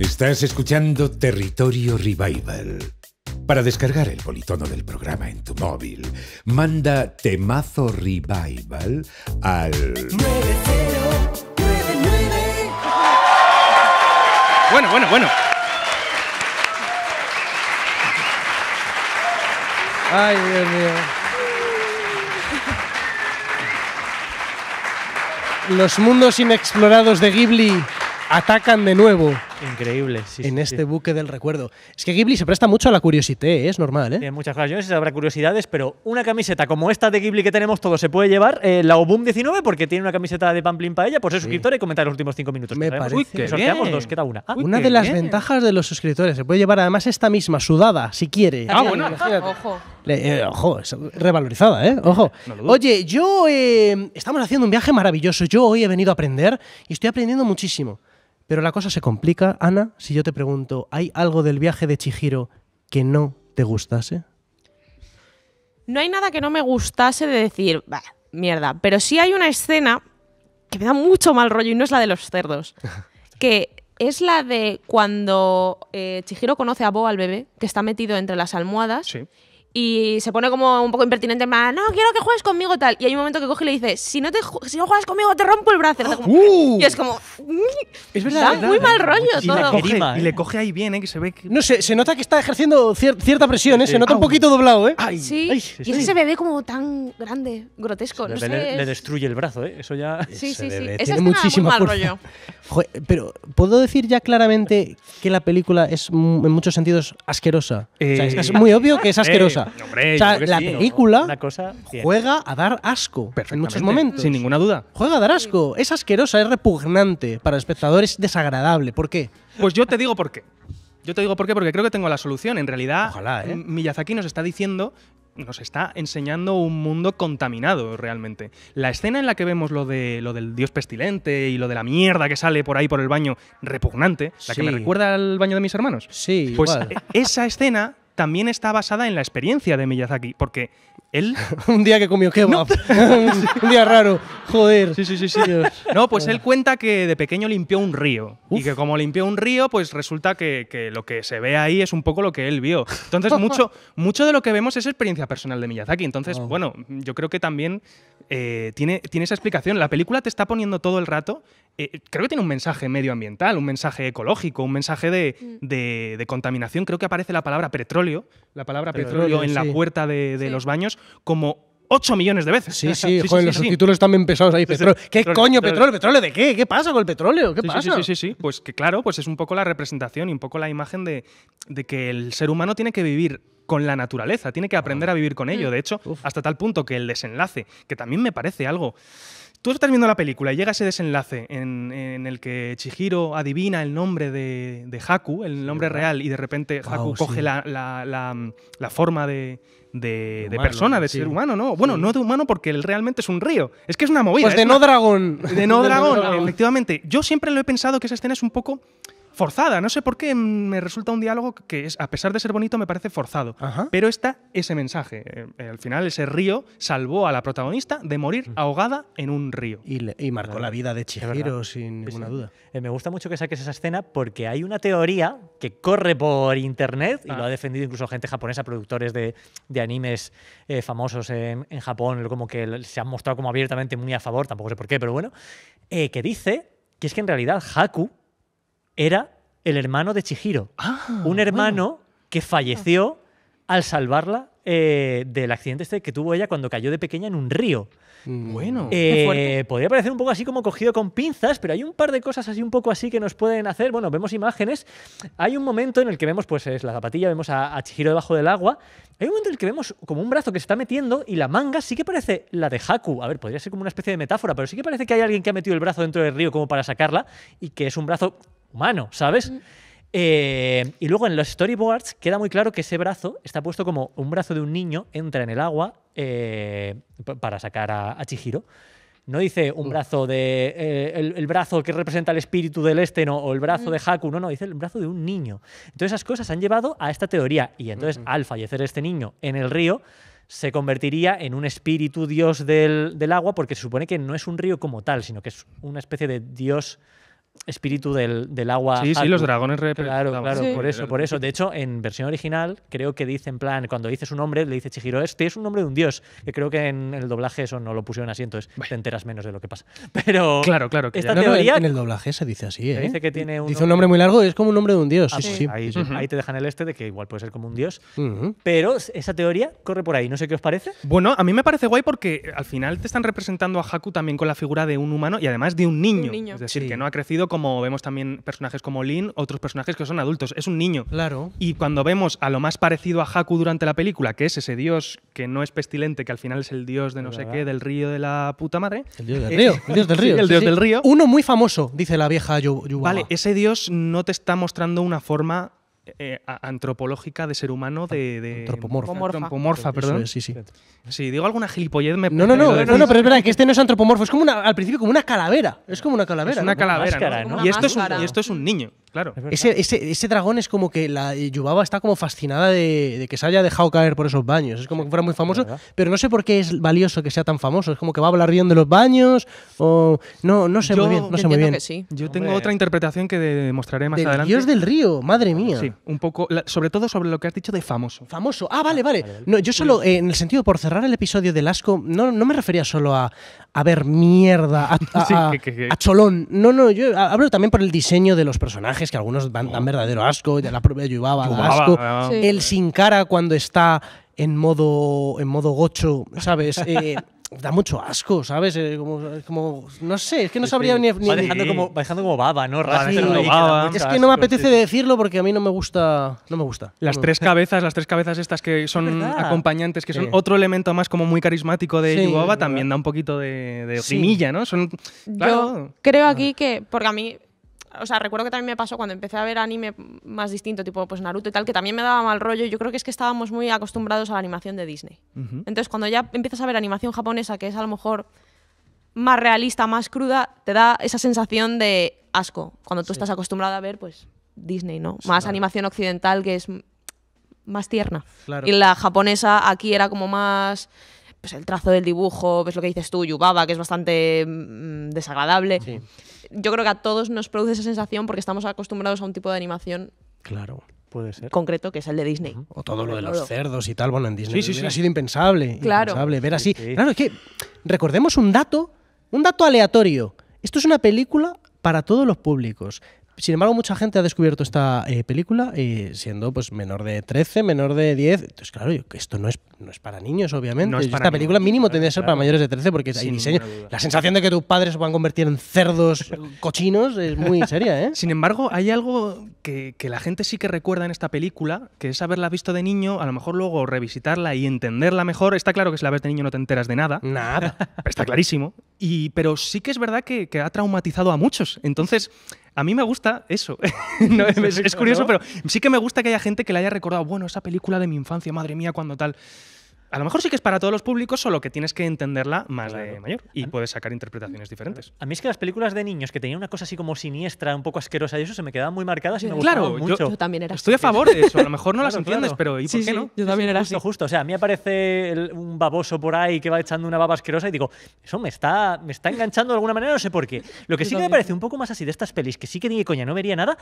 Estás escuchando Territorio Revival. Para descargar el politono del programa en tu móvil, manda Temazo Revival al Bueno, bueno, bueno. Ay, Dios mío. Los mundos inexplorados de Ghibli atacan de nuevo. Increíble, sí. En este buque del recuerdo. Es que Ghibli se presta mucho a la curiosidad, ¿eh? es normal, ¿eh? Tiene muchas cosas. Yo no sé si habrá curiosidades, pero una camiseta como esta de Ghibli que tenemos todos se puede llevar, eh, la Obum 19, porque tiene una camiseta de Pamplin para ella, por pues ser suscriptor y comentar los últimos 5 minutos. Me parece. Sorteamos dos, queda una. Ah, una de las ventajas de los suscriptores. Se puede llevar además esta misma, sudada, si quiere. Ah, bueno. Ojo. Eh, ojo, revalorizada, ¿eh? Ojo. Oye, yo. estamos haciendo un viaje maravilloso. Yo hoy he venido a aprender y estoy aprendiendo muchísimo. Pero la cosa se complica, Ana, si yo te pregunto, ¿hay algo del viaje de Chihiro que no te gustase? No hay nada que no me gustase de decir, mierda, pero sí hay una escena que me da mucho mal rollo y no es la de los cerdos, que es la de cuando eh, Chihiro conoce a Bo, al bebé, que está metido entre las almohadas. Sí y se pone como un poco impertinente, más, no, quiero que juegues conmigo tal. Y hay un momento que coge y le dice, si no, te si no juegas conmigo te rompo el brazo. Como, ¡Uh! y es como, mm, es verdad, muy mal rollo todo. Y le ¿eh? coge ahí bien, ¿eh? que se ve No, sé, se nota que está ejerciendo cierta presión, ¿eh? se nota un poquito doblado. ¿eh? sí. y ese bebé como tan grande, grotesco. le, destruye el brazo, ¿eh? eso ya... Sí, sí, sí. muchísimo mal rollo. pero puedo decir ya claramente que la película es en muchos sentidos asquerosa. es, muy obvio que es asquerosa la película juega a dar asco en muchos momentos. Sin ninguna duda. Juega a dar asco. Es asquerosa, es repugnante. Para el espectador es desagradable. ¿Por qué? Pues yo te digo por qué. Yo te digo por qué, porque creo que tengo la solución. En realidad, ¿eh? Miyazaki nos está diciendo nos está enseñando un mundo contaminado realmente. La escena en la que vemos lo, de, lo del dios pestilente y lo de la mierda que sale por ahí por el baño repugnante, la que me recuerda al baño de mis hermanos. Sí, pues esa escena también está basada en la experiencia de Miyazaki, porque él... un día que comió kebab. un día raro. Joder. Sí, sí, sí. sí. No, pues él cuenta que de pequeño limpió un río. Y que como limpió un río, pues resulta que, lo que se ve ahí es un poco lo que él vio. Entonces, mucho, mucho de lo que vemos es experiencia personal de Miyazaki. Entonces, bueno, yo creo que también eh, tiene, tiene esa explicación. La película te está poniendo todo el rato eh, creo que tiene un mensaje medioambiental, un mensaje ecológico, un mensaje de, mm. contaminación. Creo que aparece la palabra petróleo, la palabra petróleo, en la puerta de, los baños como 8 millones de veces. Sí, sí, los subtítulos también bien pesados ahí. ¿Qué coño petróleo? ¿Petróleo de qué? ¿Qué pasa con el petróleo? ¿Qué pasa? Sí, sí, sí, Pues que claro, pues es un poco la representación y un poco la imagen de, que el ser humano tiene que vivir con la naturaleza, tiene que aprender a vivir con ello. Mm. De hecho, hasta tal punto que el desenlace, que también me parece algo Tú estás viendo la película y llega ese desenlace en, el que Chihiro adivina el nombre de, Haku, el nombre real, y de repente Haku coge la, forma de, persona, de ser humano, ¿no? Bueno, no de humano porque él realmente es un río. Es que es una movida. Pues de no dragón. De no dragón, efectivamente. Yo siempre lo he pensado que esa escena es un poco forzada. No sé por qué me resulta un diálogo que, es, a pesar de ser bonito, me parece forzado. Pero está ese mensaje. Eh, al final, ese río salvó a la protagonista de morir mm. ahogada en un río. Y, marcó la vida de Chihiro, sin ninguna duda. Eh, me gusta mucho que saques esa escena porque hay una teoría que corre por internet y lo ah. ha defendido incluso gente japonesa, productores de, animes eh, famosos en, Japón, como que se han mostrado como abiertamente muy a favor, tampoco sé por qué, pero bueno, que dice que es que en realidad Haku, era el hermano de Chihiro. Ah, un hermano que falleció al salvarla eh, del accidente este que tuvo ella cuando cayó de pequeña en un río. Mm. Bueno, eh, podría parecer un poco así como cogido con pinzas, pero hay un par de cosas así un poco así que nos pueden hacer. Bueno, vemos imágenes. Hay un momento en el que vemos, pues es la zapatilla, vemos a, a Chihiro debajo del agua. Hay un momento en el que vemos como un brazo que se está metiendo y la manga sí que parece la de Haku. A ver, podría ser como una especie de metáfora, pero sí que parece que hay alguien que ha metido el brazo dentro del río como para sacarla y que es un brazo humano, ¿sabes? Eh, y luego en los storyboards queda muy claro que ese brazo está puesto como un brazo de un niño, entra en el agua eh, para sacar a, Chihiro. No dice un brazo de. Eh, el, brazo que representa el espíritu del este, ¿no? o el brazo de Haku, no, no, dice el brazo de un niño. Entonces esas cosas han llevado a esta teoría. Y entonces, al fallecer este niño en el río, se convertiría en un espíritu dios del, del, agua, porque se supone que no es un río como tal, sino que es una especie de dios espíritu del, agua. Sí, sí, los dragones Claro, claro, por eso, por eso. De hecho, en versión original, creo que dice en plan, cuando dice su nombre, le dice Chihiro, este es un nombre de un dios. Que creo que en el doblaje eso no lo pusieron así, entonces te enteras menos de lo que pasa. Pero. Claro, claro. en el doblaje se dice así, ¿eh? dice que tiene un. Dice nombre... un nombre muy largo, es como un nombre de un dios. Ah, pues ahí, te dejan el este de que igual puede ser como un dios. Pero esa teoría corre por ahí, no sé qué os parece. Bueno, a mí me parece guay porque al final te están representando a Haku también con la figura de un humano y además de un niño. Es decir, que no ha crecido como vemos también personajes como Lin, otros personajes que son adultos. Es un niño. Claro. Y cuando vemos a lo más parecido a Haku durante la película, que es ese dios que no es pestilente, que al final es el dios de no sé qué, del río de la puta madre. El dios del eh, río. el dios del río. Uno muy famoso, dice la vieja Yu Vale, ese dios no te está mostrando una forma eh, antropológica de ser humano de, de antropomorfa. antropomorfa perdón. Es, sí, sí. Sí, digo alguna gilipollez me No, no, no, no, no, pero es verdad que este no es antropomorfo, es como una, al principio como una calavera, es como una calavera. Es una calavera, Y esto es un, y esto es un niño. Claro. ese, ese, ese, dragón es como que la Yubaba está como fascinada de, que se haya dejado caer por esos baños. Es como que fuera muy famoso, pero no sé por qué es valioso que sea tan famoso. Es como que va a hablar bien de los baños o... No, no sé muy bien. No sé muy Yo tengo otra interpretación que demostraré más del adelante. Dios del río, madre mía. Sí, un poco, sobre todo sobre lo que has dicho de famoso. Famoso. Ah, vale, ah, vale. No, yo solo, en el sentido, por cerrar el episodio de asco, no, no me refería solo a, a ver mierda, a, a cholón. No, no, yo hablo también por el diseño de los personajes es que algunos dan, oh. verdadero asco, ya la propia Yubaba, da asco. El sin cara cuando está en modo, en modo gocho, ¿sabes? Eh, da mucho asco, ¿sabes? Eh, como, no sé, es que no sabría ni... ni dejando como, baba, ¿no? Es que no me apetece decirlo porque a mí no me gusta... No me gusta. Las tres cabezas, las tres cabezas estas que son acompañantes, que son otro elemento más como muy carismático de Yubaba, también da un poquito de, de ¿no? Son, Yo creo aquí que, porque a mí o sea, recuerdo que también me pasó cuando empecé a ver anime más distinto, tipo pues Naruto y tal, que también me daba mal rollo. Yo creo que es que estábamos muy acostumbrados a la animación de Disney. Entonces, cuando ya empiezas a ver animación japonesa, que es a lo mejor más realista, más cruda, te da esa sensación de asco. Cuando tú estás acostumbrado a ver, pues, Disney, ¿no? más animación occidental que es más tierna. Y la japonesa aquí era como más pues, el trazo del dibujo, ves lo que dices tú, Yubaba, que es bastante mm, mm, desagradable. Yo creo que a todos nos produce esa sensación porque estamos acostumbrados a un tipo de animación. Claro. Puede ser. Concreto, que es el de Disney. O todo lo de los cerdos y tal. Bueno, en Disney sí, sí, sido impensable. Claro. ver así. Claro, es que recordemos un dato, un dato aleatorio. Esto es una película para todos los públicos. Sin embargo, mucha gente ha descubierto esta eh, película eh, siendo pues menor de 13, menor de 10. Entonces, claro, esto no es, no es para niños, obviamente. esta película mínimo tendría que ser para mayores de 13 porque La sensación de que tus padres se van a convertir en cerdos cochinos es muy seria, ¿eh? Sin embargo, hay algo que, la gente sí que recuerda en esta película, que es haberla visto de niño, a lo mejor luego revisitarla y entenderla mejor. Está claro que si la ves de niño no te enteras de nada. Nada. Está clarísimo. Y, pero sí que es verdad que, que ha traumatizado a muchos. Entonces, a mí me gusta eso. es, es, curioso, pero sí que me gusta que haya gente que le haya recordado, bueno, esa película de mi infancia, madre mía, cuando tal a lo mejor sí que es para todos los públicos, solo que tienes que entenderla más de mayor y puedes sacar interpretaciones diferentes. A mí es que las películas de niños que tenían una cosa así como siniestra, un poco asquerosa y eso se me quedaban muy marcadas y me claro, mucho. Yo, también era Estoy a favor de eso, a lo mejor no las entiendes, pero ¿y por qué no? Yo también era justo, así. Justo, o sea, a mí aparece un baboso por ahí que va echando una baba asquerosa y digo, eso me está, me está enganchando de alguna manera, no sé por qué. Lo que sí que me parece un poco más así de estas pelis, que sí que ni coña no vería nada,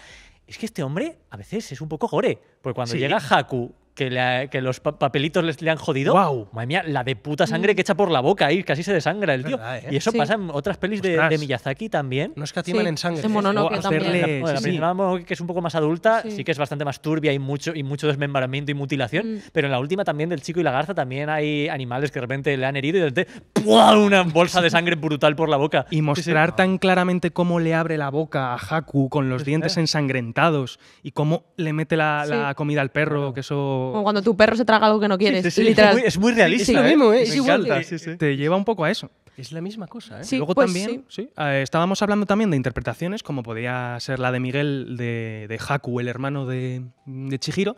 es que este hombre a veces es un poco jore. porque cuando llega Haku que, los papelitos les le han jodido. Wow. Madre mía, la de puta sangre mm. que echa por la boca ahí, casi se desangra el tío. ¿eh? Y eso pasa en otras pelis de, Miyazaki también. No es que sí. en sangre. no, la, que es un poco más adulta, sí. que es bastante más turbia y mucho, y mucho desmembramiento y mutilación. Mm. Pero en la última también del chico y la garza también hay animales que de repente le han herido y de repente una bolsa de sangre brutal por la boca. Y mostrar tan claramente cómo le abre la boca a Haku con los dientes ensangrentados y cómo le mete la comida al perro, que eso como cuando tu perro se traga algo que no quieres. Es, muy, realista. Es lo ¿eh? mismo, ¿eh? te lleva un poco a eso. Es la misma cosa, ¿eh? Luego pues también, sí. Ah, estábamos hablando también de interpretaciones, como podía ser la de Miguel de, Haku, el hermano de, de Chihiro.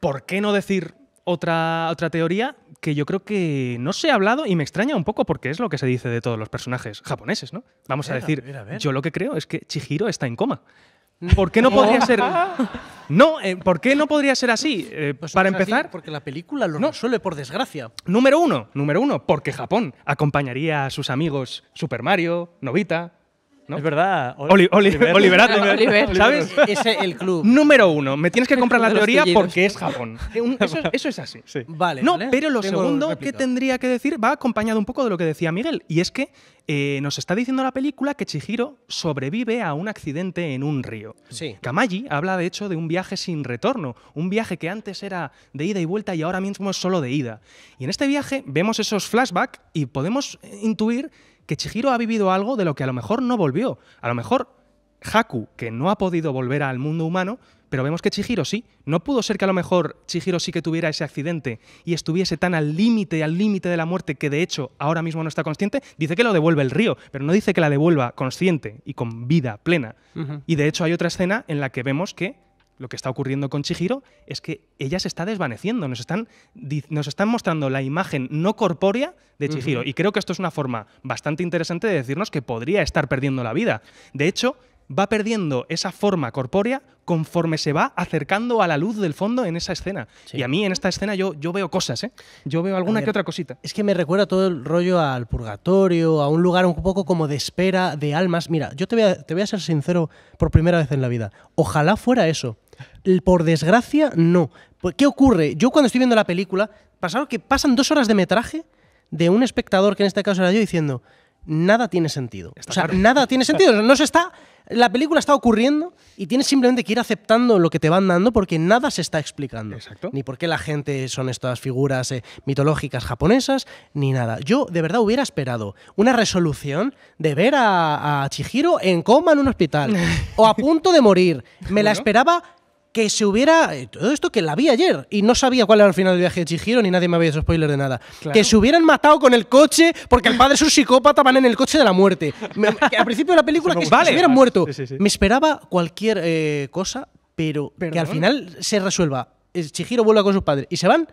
¿Por qué no decir otra, otra teoría que yo creo que no se ha hablado y me extraña un poco porque es lo que se dice de todos los personajes japoneses, ¿no? Vamos a, decir, yo lo que creo es que Chihiro está en coma. ¿Por qué no podría oh. ser No, eh, ¿por qué no podría ser así? Pues eh, para empezar. porque la película lo no. por desgracia. Número uno, número uno, porque Japón acompañaría a sus amigos Super Mario, Novita, ¿no? Es verdad. Oli, Oliver, ¿Sabes? Es el club. Número uno, me tienes que comprar la teoría porque es Japón. Eso, es así. Vale. No, pero lo segundo que tendría que decir va acompañado un poco de lo que decía Miguel, y es que eh, nos está diciendo la película que Chihiro sobrevive a un accidente en un río. Sí. Kamaji habla de hecho de un viaje sin retorno, un viaje que antes era de ida y vuelta y ahora mismo es solo de ida. Y en este viaje vemos esos flashbacks y podemos eh, intuir que Chihiro ha vivido algo de lo que a lo mejor no volvió. A lo mejor Haku, que no ha podido volver al mundo humano, pero vemos que Chihiro sí. No pudo ser que a lo mejor Chihiro sí que tuviera ese accidente y estuviese tan al límite, al límite de la muerte, que de hecho ahora mismo no está consciente. Dice que lo devuelve el río, pero no dice que la devuelva consciente y con vida plena. Y de hecho hay otra escena en la que vemos que lo que está ocurriendo con Chihiro es que ella se está desvaneciendo, nos están, nos están mostrando la imagen no corpórea de Chihiro. Y creo que esto es una forma bastante interesante de decirnos que podría estar perdiendo la vida. De hecho, va perdiendo esa forma corpórea conforme se va acercando a la luz del fondo en esa escena. Y a mí en esta escena yo, yo veo cosas, ¿eh? Yo veo alguna que otra cosita. Es que me recuerda todo el rollo al purgatorio, a un lugar un poco como de espera de almas. Mira, yo te voy a ser sincero por primera vez en la vida. Ojalá fuera eso. Por desgracia, no. Pues, ¿Qué ocurre? Yo cuando estoy viendo la película, pasaron que pasan dos horas de metraje de un espectador, que en este caso era yo, diciendo, nada tiene sentido. o sea, nada tiene sentido. No se está, la película está ocurriendo y tienes simplemente que ir aceptando lo que te van dando porque nada se está explicando. Exacto. Ni por qué la gente son estas figuras eh, mitológicas japonesas, ni nada. Yo de verdad hubiera esperado una resolución de ver a, a Chihiro en coma en un hospital o a punto de morir. Me la esperaba que se hubiera. Eh, todo esto que la vi ayer y no sabía cuál era el final del viaje de Chihiro ni nadie me había hecho spoiler de nada. Que se hubieran matado con el coche porque el padre es un psicópata, van en el coche de la muerte. al principio de la película que, se hubieran muerto. Me esperaba cualquier eh, cosa, pero que al final se resuelva. Eh, Chihiro vuelva con sus padres y se van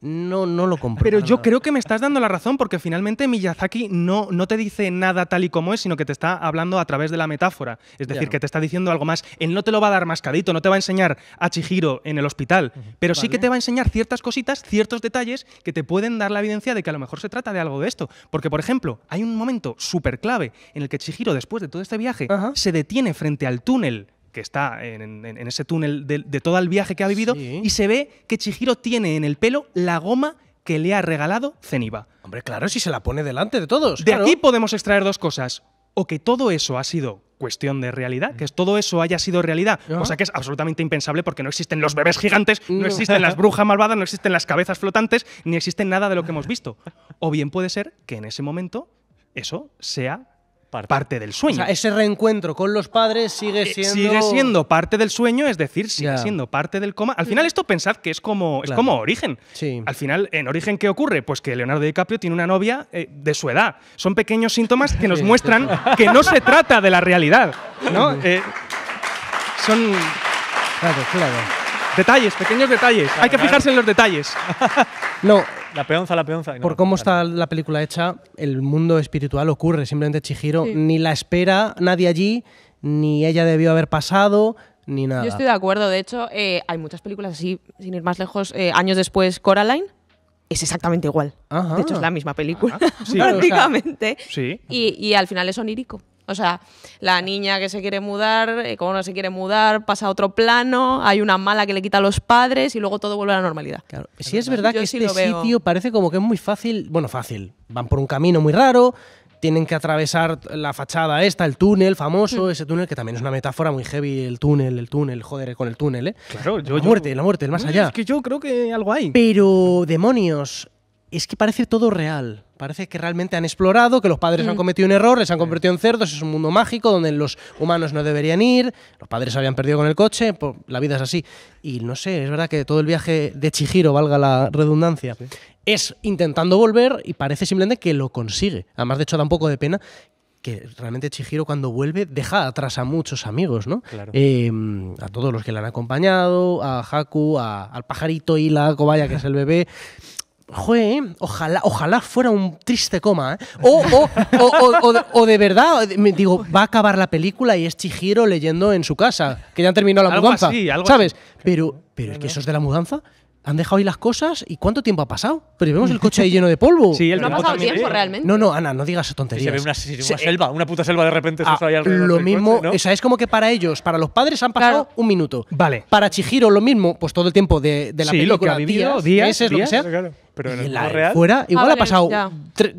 no, no lo compro. Pero yo creo que me estás dando la razón porque finalmente Miyazaki no, no te dice nada tal y como es, sino que te está hablando a través de la metáfora. Es decir, que te está diciendo algo más. Él no te lo va a dar mascadito, no te va a enseñar a Chihiro en el hospital, pero sí que te va a enseñar ciertas cositas, ciertos detalles que te pueden dar la evidencia de que a lo mejor se trata de algo de esto. Porque, por ejemplo, hay un momento súper clave en el que Chihiro, después de todo este viaje, se detiene frente al túnel que está en, ese túnel de, todo el viaje que ha vivido, y se ve que Chihiro tiene en el pelo la goma que le ha regalado Zeniba. Hombre, claro, si se la pone delante de todos. De aquí podemos extraer dos cosas. O que todo eso ha sido cuestión de realidad, que todo eso haya sido realidad, o cosa que es absolutamente impensable porque no existen los bebés gigantes, no existen las brujas malvadas, no existen las cabezas flotantes, ni existe nada de lo que hemos visto. O bien puede ser que en ese momento eso sea parte, del sueño. O sea, ese reencuentro con los padres sigue eh, siendo... sigue siendo parte del sueño, es decir, sigue siendo parte del coma. Al mm. final esto pensad que es como, es como origen. Al final, en origen, ¿qué ocurre? Pues que Leonardo DiCaprio tiene una novia eh, de su edad. Son pequeños síntomas que nos muestran que no se trata de la realidad. ¿no? Mm. Eh, son... Claro, claro. Detalles, pequeños detalles. Hay que fijarse en los detalles. no, la peonza, la peonza. Por cómo está la película hecha, el mundo espiritual ocurre. Simplemente Chihiro ni la espera nadie allí, ni ella debió haber pasado, ni nada. Yo estoy de acuerdo. De hecho, eh, hay muchas películas así, sin ir más lejos. Eh, años después, Coraline es exactamente igual. De hecho, es la misma película, prácticamente. sí. y, y al final es onírico. O sea, la niña que se quiere mudar, eh, como no se quiere mudar, pasa a otro plano, hay una mala que le quita a los padres y luego todo vuelve a la normalidad. Si es verdad que este sitio parece como que es muy fácil, bueno, fácil, van por un camino muy raro, tienen que atravesar la fachada esta, el túnel famoso, mm. ese túnel que también es una metáfora muy heavy, el túnel, el túnel, joder, con el túnel, ¿eh? Claro, La muerte, la muerte, el más mm, allá. Es que yo creo que algo hay. Pero, demonios, es que parece todo real parece que realmente han explorado, que los padres han mm. cometido un error, les han convertido en cerdos, es un mundo mágico donde los humanos no deberían ir, los padres se habían perdido con el coche, pues, la vida es así. Y no sé, es verdad que todo el viaje de Chihiro, valga la redundancia, es intentando volver y parece simplemente que lo consigue. Además, de hecho, da un poco de pena que realmente Chihiro cuando vuelve deja atrás a muchos amigos, ¿no? Em, a todos los que le han acompañado, a Haku, al pajarito y la cobaya que es el bebé jue ojalá, ojalá fuera un triste coma. ¿eh? O, o, o, o, de verdad, digo, va a acabar la película y es Chihiro leyendo en su casa, que ya han terminado la mudanza. ¿Sabes? Pero, pero es que eso es de la mudanza han dejado ahí las cosas y cuánto tiempo ha pasado. Pero vemos el coche ahí lleno de polvo. no ha pasado tiempo ¿eh? realmente. No, no, Ana, no digas tonterías. se ve una, eh, selva, una puta selva de repente. Ah, ahí lo mismo, o sea, es como que para ellos, para los padres han pasado un minuto. Vale. Para Chihiro lo mismo, pues todo el tiempo de, de la sí, película, lo que ha vivido, días, meses, pero en, el la real. Fuera, ah, igual ha pasado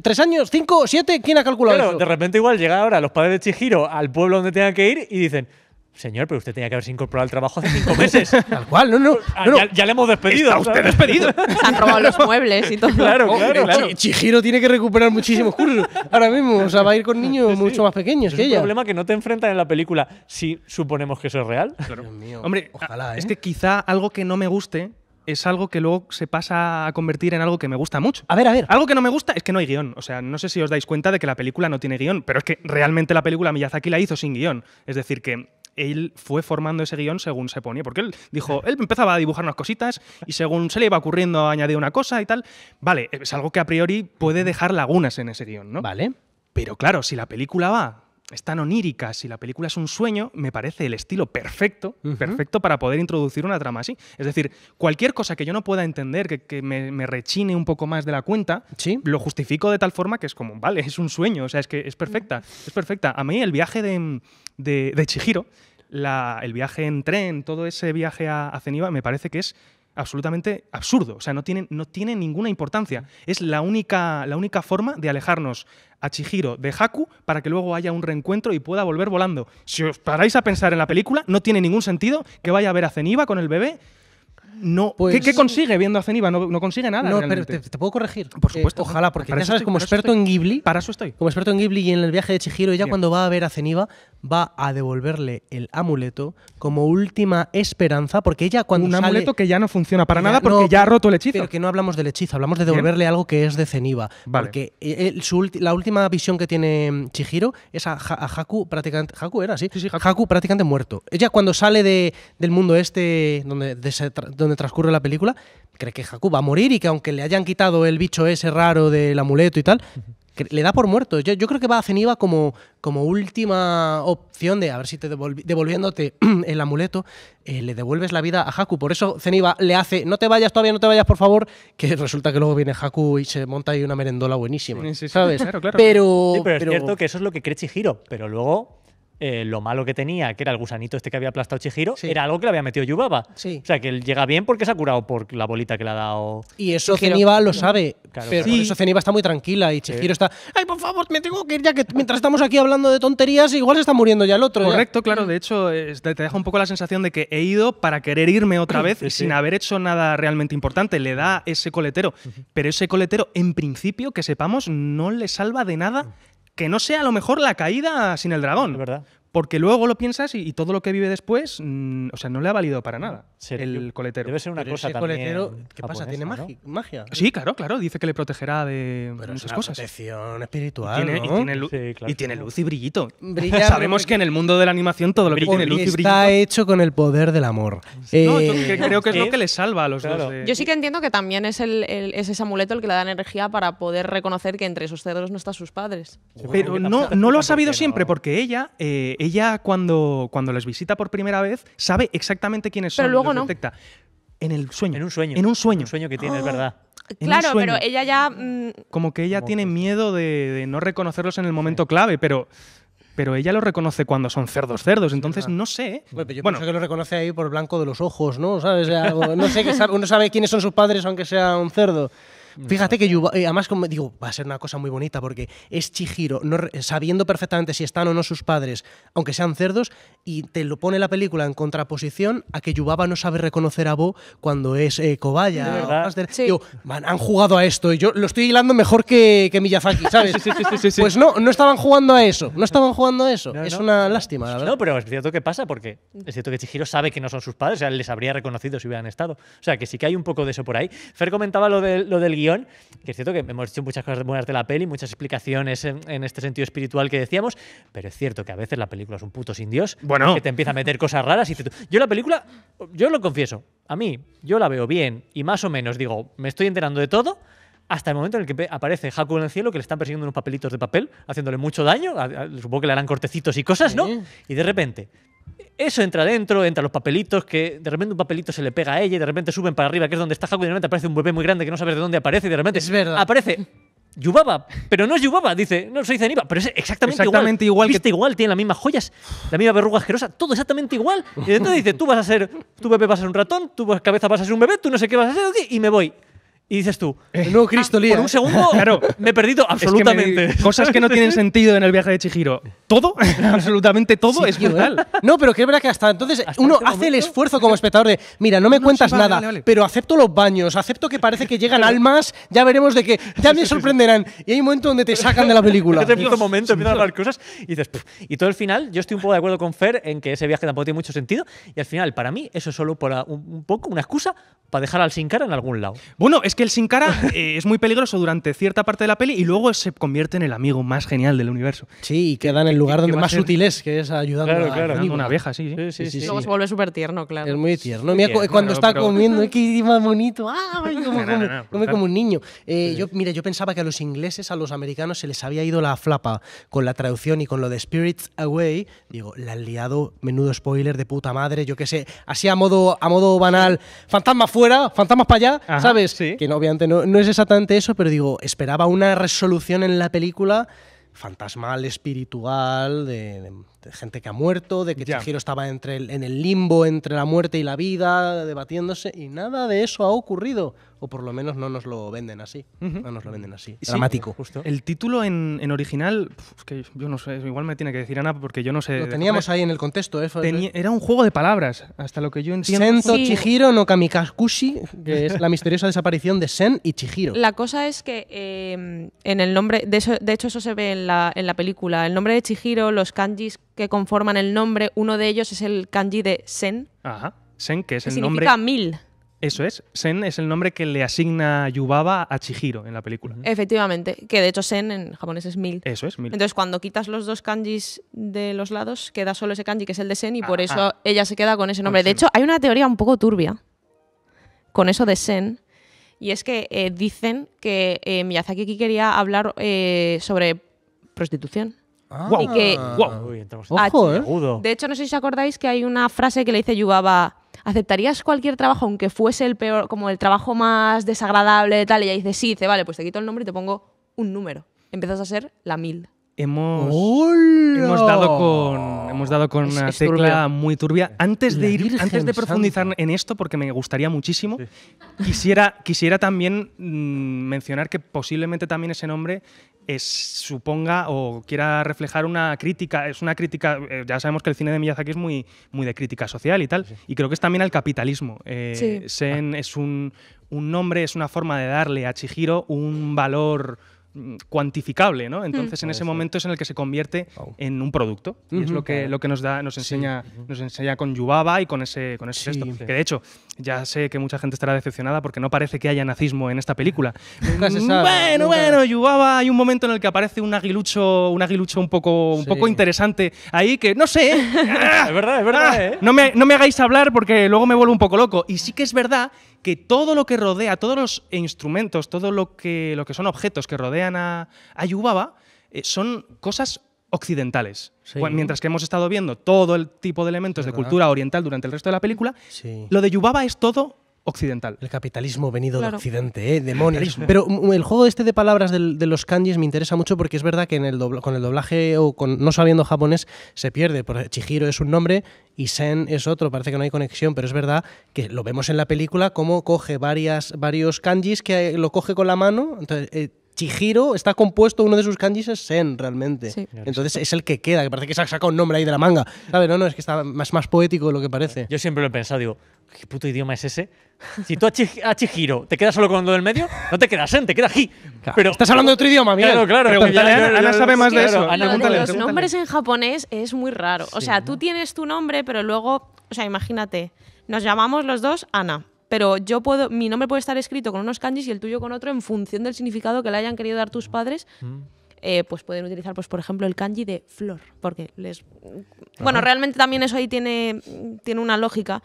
tres años, cinco, siete, ¿quién ha calculado claro, De repente igual llega ahora los padres de Chihiro al pueblo donde tengan que ir y dicen Señor, pero usted tenía que haberse incorporado al trabajo hace cinco meses. Tal cual, no, no. Ah, ya, le hemos despedido. Está usted despedido. Se han robado los muebles y todo. Claro, oh, claro, tiene que recuperar muchísimos cursos ahora mismo. O sea, va a ir con niños mucho más pequeños que ella. Es un problema que no te enfrentan en la película si suponemos que eso es real. Dios mío. Hombre, ojalá. Ah, ¿eh? Es que quizá algo que no me guste es algo que luego se pasa a convertir en algo que me gusta mucho. A ver, a ver. Algo que no me gusta es que no hay guión. O sea, no sé si os dais cuenta de que la película no tiene guión, pero es que realmente la película Miyazaki la hizo sin guión. Es decir, que él fue formando ese guión según se ponía, porque él dijo, él empezaba a dibujar unas cositas y según se le iba ocurriendo añadir una cosa y tal, vale, es algo que a priori puede dejar lagunas en ese guión, ¿no? Vale. Pero claro, si la película va están oníricas y la película es un sueño, me parece el estilo perfecto, perfecto para poder introducir una trama así. Es decir, cualquier cosa que yo no pueda entender, que, me, rechine un poco más de la cuenta, lo justifico de tal forma que es como, vale, es un sueño, o sea, es que es perfecta, es perfecta. A mí el viaje de, de, Chihiro, el viaje en tren, todo ese viaje a, a Ceniva, me parece que es absolutamente absurdo, o sea, no tiene, no tiene ninguna importancia. Es la única, la única forma de alejarnos a Chihiro de Haku para que luego haya un reencuentro y pueda volver volando. Si os paráis a pensar en la película, no tiene ningún sentido que vaya a ver a Zeniba con el bebé no. ¿qué, pues consigue viendo a Zeniba? No, consigue nada. No, pero te, puedo corregir. Por supuesto. Eh, ojalá, porque ya sabes, como experto en Ghibli. Para eso estoy. Como experto en Ghibli y en el viaje de Chihiro, ella cuando va a ver a Ceniva va a devolverle el amuleto como última esperanza, porque ella cuando. Un amuleto que ya no funciona para nada porque ya ha roto el hechizo. Pero que no hablamos del hechizo, hablamos de devolverle algo que es de Ceniva. Porque eh, el, la última visión que tiene mm, Chihiro es a, Haku prácticamente. Haku era así. Sí, sí, Haku. prácticamente muerto. Ella cuando sale de, del mundo este, donde, donde transcurre la película, cree que Haku va a morir y que aunque le hayan quitado el bicho ese raro del amuleto y tal, le da por muerto. Yo, creo que va a Ceniva como, como última opción de a ver si te devolviéndote el amuleto eh, le devuelves la vida a Haku. Por eso Zeniba le hace, no te vayas todavía, no te vayas, por favor, que resulta que luego viene Haku y se monta ahí una merendola buenísima. Sí, sí, ¿Sabes? Claro, Pero, es cierto que eso es lo que cree Chihiro, pero luego eh, lo malo que tenía, que era el gusanito este que había aplastado Chihiro, era algo que le había metido Yubaba. O sea, que él llega bien porque se ha curado por la bolita que le ha dado. Y eso Geniba lo sabe. pero eso está muy tranquila y Chihiro está. Ay, por favor, me tengo que ir ya que mientras estamos aquí hablando de tonterías, igual se está muriendo ya el otro. Correcto, claro. De hecho, te deja un poco la sensación de que he ido para querer irme otra vez sin haber hecho nada realmente importante. Le da ese coletero. Pero ese coletero, en principio, que sepamos, no le salva de nada que no sea a lo mejor la caída sin el dragón. verdad. Porque luego lo piensas y, todo lo que vive después, mm, o sea, no le ha valido para nada el coletero. Debe ser una cosa también coletero, ¿qué pasa? ¿Tiene magia? Sí, claro, claro. Dice que le protegerá de Pero una cosas. protección espiritual, Y tiene, luz y brillito. Sabemos que en el mundo de la animación todo lo que tiene luz y brillito. está hecho con el poder del amor. Eh, creo que es lo que le salva a los dos. Yo sí que entiendo que también es, ese amuleto el que le da energía para poder reconocer que entre esos cerdos no están sus padres. Pero no, lo ha sabido siempre, porque ella eh, ella cuando, cuando les visita por primera vez sabe exactamente quiénes son. Pero luego no. En el sueño. En un sueño. En un sueño. sueño que tiene, verdad. Ah, claro, pero ella ya... Mm, Como que ella tiene miedo de, no reconocerlos en el momento clave, pero... Pero ella lo reconoce cuando son cerdos cerdos, entonces no sé. Bueno, yo que lo reconoce ahí por blanco de los ojos, ¿no? ¿Sabes? no sé, uno sabe quiénes son sus padres aunque sea un cerdo. Fíjate que eh, además como digo, va a ser una cosa muy bonita porque es Chihiro, sabiendo perfectamente si están o no sus padres, aunque sean cerdos, y te lo pone la película en contraposición a que Yubaba no sabe reconocer a Bo cuando es eh, Cobaya. han jugado a esto y yo lo estoy hilando mejor que, que Miyazaki, ¿sabes? pues no, no estaban jugando a eso, no estaban jugando a eso. es una lástima, la verdad. No, pero es cierto que pasa porque es cierto que Chihiro sabe que no son sus padres, o sea, les habría reconocido si hubieran estado. O sea, que sí que hay un poco de eso por ahí. Fer comentaba lo, del lo del que es cierto que hemos hecho muchas cosas buenas de la peli, muchas explicaciones en, este sentido espiritual que decíamos, pero es cierto que a veces la película es un puto sin Dios, bueno. que te empieza a meter cosas raras y yo la película, yo lo confieso, a mí, yo la veo bien y más o menos digo, me estoy enterando de todo, hasta el momento en el que aparece Haku en el cielo, que le están persiguiendo unos papelitos de papel, haciéndole mucho daño, supongo que le harán cortecitos y cosas, ¿no? Y de repente eso entra dentro, entra los papelitos, que de repente un papelito se le pega a ella y de repente suben para arriba, que es donde está Haku, y de repente aparece un bebé muy grande que no sabes de dónde aparece, y de repente es aparece Yubaba, pero no es Yubaba, dice, no soy dice pero es exactamente, igual. Viste igual, tiene las mismas joyas, la misma verruga asquerosa, todo exactamente igual. Y entonces dice, tú vas a ser, tu bebé vas a ser un ratón, tu cabeza vas a ser un bebé, tú no sé qué vas a hacer y me voy y dices tú, no, ah, Cristo Por un ¿eh?". segundo claro, me he perdido absolutamente. cosas que no tienen sentido en el viaje de Chihiro. Todo, absolutamente todo es ¿eh? brutal. No, pero que es verdad que hasta entonces uno este hace el esfuerzo como espectador de, mira, no me cuentas nada, pero acepto los baños, acepto que parece que llegan almas, ya veremos de qué, ya me sorprenderán. Y hay un momento donde te sacan de la película. momento a cosas y dices, y todo el final, yo estoy un poco de acuerdo con Fer en que ese viaje tampoco tiene mucho sentido y al final, para mí, eso es solo un, un poco una excusa para dejar al sin cara en algún lado. Bueno, es que el Sin Cara eh, es muy peligroso durante cierta parte de la peli y luego se convierte en el amigo más genial del universo. Sí, y queda en el lugar donde más sutil es, que es ayudando a una abeja, sí. sí, sí, Luego se vuelve súper tierno, claro. Es muy tierno. cuando está comiendo, qué más bonito. Ah, come, como un niño. Eh, mira, yo, yo pensaba que a los ingleses, a los americanos, se les había ido la flapa con la traducción y con lo de Spirits Away. Digo, la han liado, menudo spoiler de puta madre, yo qué sé. Así a modo, a modo banal, fantasma fuera, fantasmas para allá, ¿sabes? Sí que no, obviamente no, no es exactamente eso, pero digo, esperaba una resolución en la película fantasmal, espiritual, de de gente que ha muerto, de que Chihiro este estaba entre el, en el limbo entre la muerte y la vida, debatiéndose, y nada de eso ha ocurrido. O por lo menos no nos lo venden así. No nos lo venden así. Dramático. Justo. El título en, en original, que yo no sé, igual me tiene que decir Ana porque yo no sé. Lo teníamos ahí en el contexto, eso ¿eh? era un juego de palabras, hasta lo que yo entiendo. Sento Chihiro no Kamikakushi, que es la misteriosa desaparición de Sen y Chihiro. La cosa es que eh, en el nombre, de, eso, de hecho eso se ve en la, en la película, el nombre de Chihiro, los kanjis que conforman el nombre. Uno de ellos es el kanji de Sen. Ajá. Sen, que es el significa mil. Eso es. Sen es el nombre que le asigna Yubaba a Chihiro en la película. Efectivamente. Que de hecho Sen en japonés es mil. Eso es, mil. Entonces cuando quitas los dos kanjis de los lados, queda solo ese kanji que es el de Sen y por ah, eso ah. ella se queda con ese nombre. de hecho, hay una teoría un poco turbia con eso de Sen. Y es que eh, dicen que eh, Miyazaki quería hablar eh, sobre prostitución. Ah. Eh. De hecho, no sé si acordáis que hay una frase que le dice Yubaba, ¿aceptarías cualquier trabajo aunque fuese el peor, como el trabajo más desagradable tal? Y ella dice, sí, dice, vale, pues te quito el nombre y te pongo un número. Empiezas a ser la mil hemos, hemos dado con hemos dado con una tecla muy turbia. Antes de antes de profundizar en esto, porque me gustaría muchísimo, quisiera, quisiera también mm, mencionar que posiblemente también ese nombre es, suponga o quiera reflejar una crítica. Es una crítica. Eh, ya sabemos que el cine de Miyazaki es muy, muy de crítica social y tal. Y creo que es también al capitalismo. Eh, Sen es un, un nombre, es una forma de darle a Chihiro un valor cuantificable, ¿no? Entonces, mm. en ese momento es en el que se convierte en un producto. Y es lo que, lo que nos da, nos enseña, nos enseña con Yubaba y con ese, con ese Que de hecho, ya sé que mucha gente estará decepcionada porque no parece que haya nazismo en esta película. Nunca se sabe, bueno, bueno, Yubaba, hay un momento en el que aparece un aguilucho, un aguilucho un poco, un poco interesante ahí que no sé. es verdad, es verdad. Ah, ¿eh? no, me, no me hagáis hablar porque luego me vuelvo un poco loco. Y sí que es verdad que todo lo que rodea, todos los instrumentos, todo lo que, lo que son objetos que rodean a, Yubaba, eh, son cosas occidentales. Mientras que hemos estado viendo todo el tipo de elementos de cultura oriental durante el resto de la película, lo de Yubaba es todo occidental. El capitalismo venido del de Occidente, ¿eh? demonios. Pero mm, el juego este de palabras de los kanjis me interesa mucho porque es verdad que en el con el doblaje o con, no sabiendo japonés se pierde. Porque Chihiro es un nombre y Sen es otro, parece que no hay conexión, pero es verdad que lo vemos en la película como coge varias, varios kanjis que lo coge con la mano. Entonces, eh, Chihiro está compuesto, uno de sus kanjis es Sen, realmente. Entonces es el que queda, que parece que se ha sacado un nombre ahí de la manga. No, no, es que está más, poético de lo que parece. Yo siempre lo he pensado, digo, ¿qué puto idioma es ese? Si tú a Chihiro te quedas solo con lo del medio, no te quedas Sen, te queda Hi. Pero, Estás hablando de otro idioma, mira. claro. Ana, sabe más de eso. los nombres en japonés es muy raro. o sea, tú tienes tu nombre, pero luego, o sea, imagínate, nos llamamos los dos Ana pero yo puedo, mi nombre puede estar escrito con unos kanjis y el tuyo con otro en función del significado que le hayan querido dar tus padres. Mm. Eh, pues pueden utilizar, pues, por ejemplo, el kanji de flor, porque les... Bueno, realmente también eso ahí tiene, tiene una lógica,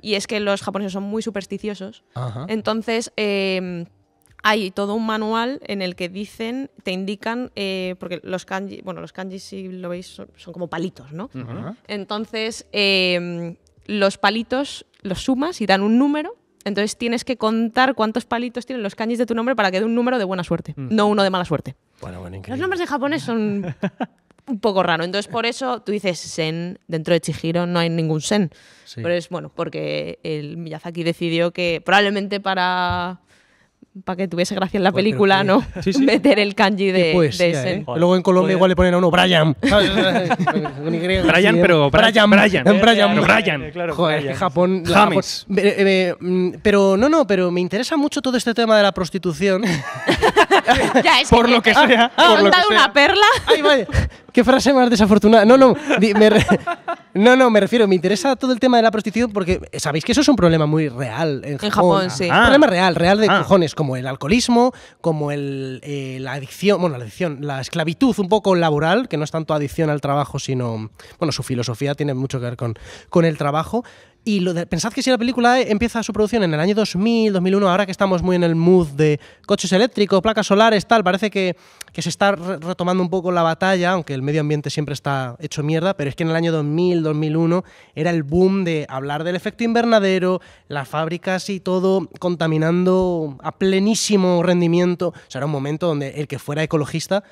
y es que los japoneses son muy supersticiosos. Entonces, em, hay todo un manual en el que dicen, te indican, eh, porque los kanji, bueno, los kanjis, si lo veis, son, como palitos, ¿no? Entonces, em, los palitos los sumas y dan un número entonces tienes que contar cuántos palitos tienen los kanjis de tu nombre para que dé un número de buena suerte, mm. no uno de mala suerte. Bueno, bueno, los nombres de japonés son un poco raro. Entonces, por eso tú dices Sen, dentro de Chihiro no hay ningún Sen. Pero es bueno, porque el Miyazaki decidió que probablemente para para que tuviese gracia en la película, ¿no? Sí, sí. Meter el kanji de, de ese. ¿eh? Luego en Colombia igual le ponen a uno Brian. Brian, pero Brian. Brian. Brian. Brian. Joder, Japón. James. pero no, no, pero me interesa mucho todo este tema de la prostitución. ya, es por lo que sea. Ah, por lo que sea. una perla. Ay, vaya. ¿Qué frase más desafortunada? No, no, me no, no, me refiero, me interesa todo el tema de la prostitución porque sabéis que eso es un problema muy real en Japón. En sí. un problema ah. real, real de ah. cojones, como el alcoholismo, como eh, la adicción, bueno, la adicción, la esclavitud un poco laboral, que no es tanto adicción al trabajo, sino, bueno, su filosofía tiene mucho que ver con, con el trabajo. Y pensad que si la película empieza su producción en el año 2000, 2001, ahora que estamos muy en el mood de coches eléctricos, placas solares, tal, parece que, se está retomando un poco la batalla, aunque el medio ambiente siempre está hecho mierda, pero es que en el año 2000, 2001 era el boom de hablar del efecto invernadero, las fábricas y todo contaminando a plenísimo rendimiento. O sea, era un momento donde el que fuera ecologista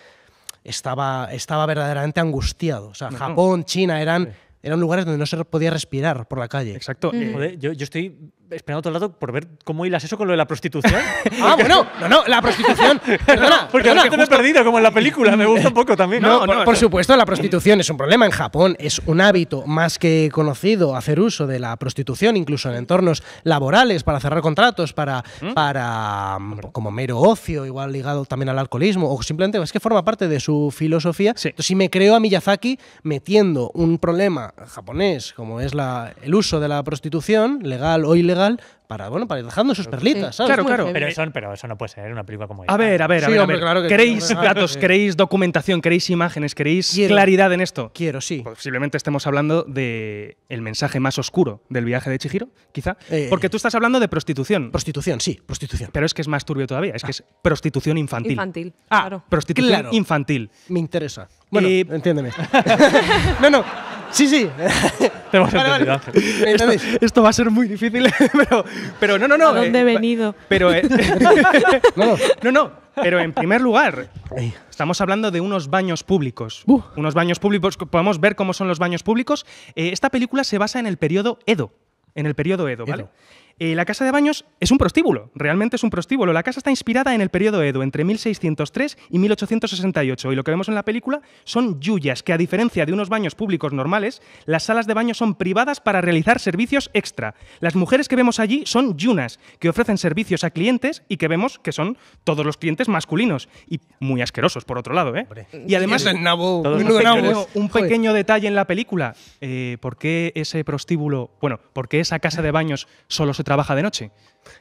estaba, estaba verdaderamente angustiado. O sea, Japón, China eran eran lugares donde no se podía respirar por la calle. Exacto. yo, estoy esperando otro lado rato por ver cómo hilas eso con lo de la prostitución. ah, bueno, no, no, la prostitución. perdona, porque me he perdido, como en la película, me gusta un poco también. por, supuesto, la prostitución es un problema. En Japón es un hábito más que conocido hacer uso de la prostitución, incluso en entornos laborales, para cerrar contratos, para, ¿Mm? para mm, como mero ocio, igual ligado también al alcoholismo, o simplemente es que forma parte de su filosofía. Entonces, si me creo a Miyazaki metiendo un problema japonés como es la, el uso de la prostitución, legal o ilegal, para, bueno, para ir dejando sus perlitas, ¿sabes? Claro, claro. Pero eso, no puede ser una película como esta. A ver, a ver, a ver. ¿Queréis datos? ¿Queréis documentación? ¿Queréis imágenes? ¿Queréis claridad en esto? Quiero, sí. Posiblemente estemos hablando de el mensaje más oscuro del viaje de Chihiro, quizá. Eh. Porque tú estás hablando de prostitución. Prostitución, sí, prostitución. Pero es que es más turbio todavía. Es que ah. es prostitución infantil. Infantil, ah, Prostitución infantil. Me interesa. Bueno, eh, entiéndeme. no, no. Sí, sí. Esto, va a ser muy difícil, pero, no, no, no. ¿A dónde he eh, venido? Pero, eh, no, no, pero en primer lugar, estamos hablando de unos baños públicos. Uh. Unos baños públicos, podemos ver cómo son los baños públicos. Eh, esta película se basa en el periodo Edo. En el periodo Edo, ¿vale? Edo. Eh, la casa de baños es un prostíbulo, realmente es un prostíbulo. La casa está inspirada en el periodo Edo, entre 1603 y 1868, y lo que vemos en la película son yuyas, que a diferencia de unos baños públicos normales, las salas de baño son privadas para realizar servicios extra. Las mujeres que vemos allí son yunas, que ofrecen servicios a clientes y que vemos que son todos los clientes masculinos, y muy asquerosos, por otro lado. ¿eh? Y además, un pequeño detalle en la película, eh, ¿por qué ese prostíbulo, bueno, por qué esa casa de baños solo se trabaja de noche.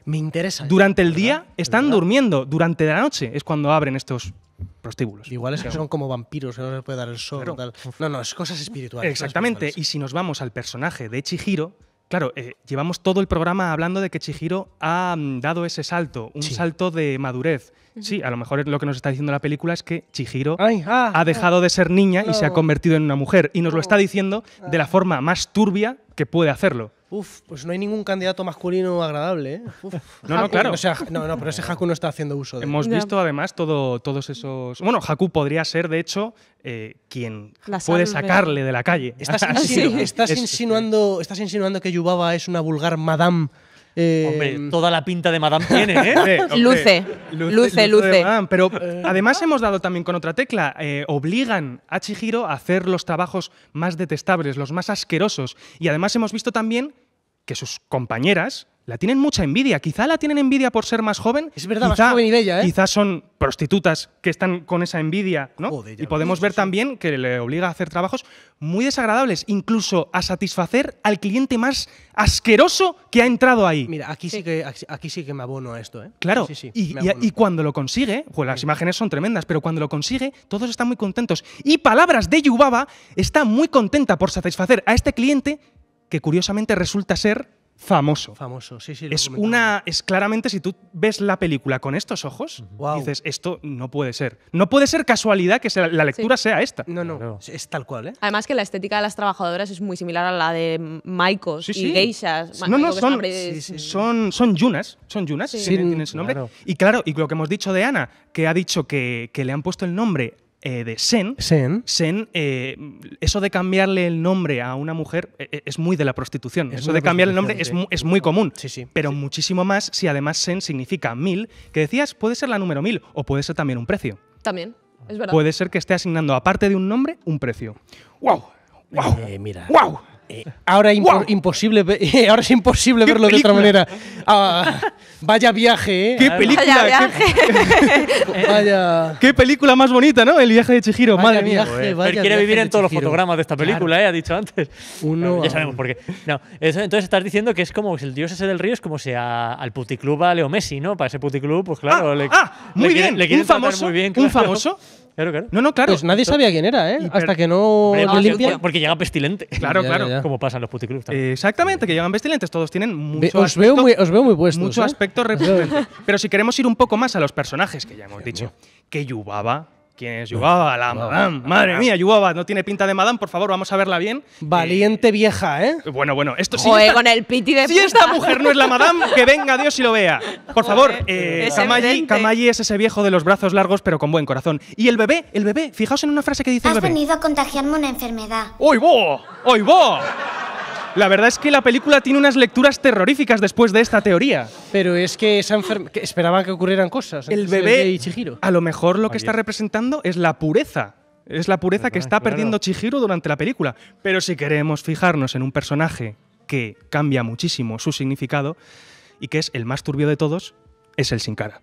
Me interesa. ¿eh? Durante el día están durmiendo, durante la noche es cuando abren estos prostíbulos. Igual es que son como vampiros, que no les puede dar el sol. No, no, es cosas espirituales. Exactamente, y si nos vamos al personaje de Chihiro, Claro, eh, llevamos todo el programa hablando de que Chihiro ha mm, dado ese salto, un salto de madurez. Sí, a lo mejor lo que nos está diciendo la película es que Chihiro ah, ha ah. dejado de ser niña y se ha convertido en una mujer. Y nos lo está diciendo de la ah. forma más turbia que puede hacerlo. Uf, pues no hay ningún candidato masculino agradable. ¿eh? No, no, claro. no, no, pero ese Haku no está haciendo uso de Hemos visto además todo, todos esos. Bueno, Haku podría ser, de hecho, eh, quien puede sacarle de la calle. Estás, insinuando, estás insinuando que Yubaba es una vulgar madame Em, toda la pinta de Madame tiene, ¿eh? luce, luce, luce. pero eh. además hemos dado también con otra tecla. Eh, obligan a Chihiro a hacer los trabajos más detestables, los más asquerosos. Y además hemos visto también que sus compañeras la tienen mucha envidia. Quizá la tienen envidia por ser más joven. Es verdad, más joven y bella, ¿eh? Quizá son prostitutas que están con esa envidia, ¿no? y podemos ver también que le obliga a hacer trabajos muy desagradables, incluso a satisfacer al cliente más asqueroso que ha entrado ahí. Mira, aquí sí, que, aquí sí que me abono a esto, ¿eh? Claro. y, y, cuando lo consigue, pues las imágenes son tremendas, pero cuando lo consigue, todos están muy contentos. Y palabras de Yubaba está muy contenta por satisfacer a este cliente que curiosamente resulta ser famoso. Famoso, sí, sí. es una. Es claramente, si tú ves la película con estos ojos, dices, esto no puede ser. No puede ser casualidad que sea, la lectura sea esta. No, no, es tal cual, ¿eh? Además que la estética de las trabajadoras es muy similar a la de Maikos y Geisas No, no, son, son, son Yunas. Son Yunas, tienen, tienen, su nombre. Y claro, y lo que hemos dicho de Ana, que ha dicho que, que le han puesto el nombre eh, de Sen. Sen. Eh, eso de cambiarle el nombre a una mujer eh, es muy de la prostitución. eso de cambiar el nombre es, muy común. Sí, sí, pero muchísimo más si además Sen significa mil, que decías puede ser la número mil o puede ser también un precio. También, es verdad. Puede ser que esté asignando, aparte de un nombre, un precio. ¡Wow! ¡Wow! mira. ¡Wow! Eh, ahora, imposible, ahora es imposible verlo de otra manera. Ah, vaya viaje, ¿eh? ¡Qué película! Vaya, viaje. vaya... qué, película más bonita, ¿no? El viaje de Chihiro, madre mía. Él quiere vivir en todos los fotogramas de esta película, ¿eh? Ha dicho antes. Uno ya sabemos por qué. No, entonces estás diciendo que es como si el dios ese del río es como si al puticlub a Leo Messi, ¿no? Para ese puticlub, pues claro. Ah, ah muy bien, le famoso, muy bien, un famoso no, no, claro. Pues nadie sabía quién era, ¿eh? Hasta que no, Porque llega pestilente. Claro, claro. Como pasan los puticlubs Exactamente, que llegan pestilentes. Todos tienen mucho os aspecto, Veo muy, os veo muy puestos. Mucho ¿eh? aspecto Pero si queremos ir un poco más a los personajes que ya hemos dicho, que Yubaba ¿Quién es Yubaba? La Madame. Ah, Madre ah. mía, Yubaba, no tiene pinta de Madame, por favor, vamos a verla bien. Valiente eh, vieja, ¿eh? Bueno, bueno, esto sí. con el piti de Si esta mujer no es la Madame, que venga Dios y lo vea. Por favor, eh, es ese viejo de los brazos largos, pero con buen corazón. Y el bebé, el bebé, fijaos en una frase que dice Has venido a contagiarme una enfermedad. ¡Hoy ¡Oh ¡Hoy bo! La verdad es que la película tiene unas lecturas terroríficas después de esta teoría. Pero es que, esa esperaban que ocurrieran cosas. El bebé y Chihiro. A lo mejor lo que está representando es la pureza. Es la pureza que está perdiendo Chihiro durante la película. Pero si queremos fijarnos en un personaje que cambia muchísimo su significado y que es el más turbio de todos, es el Sin Cara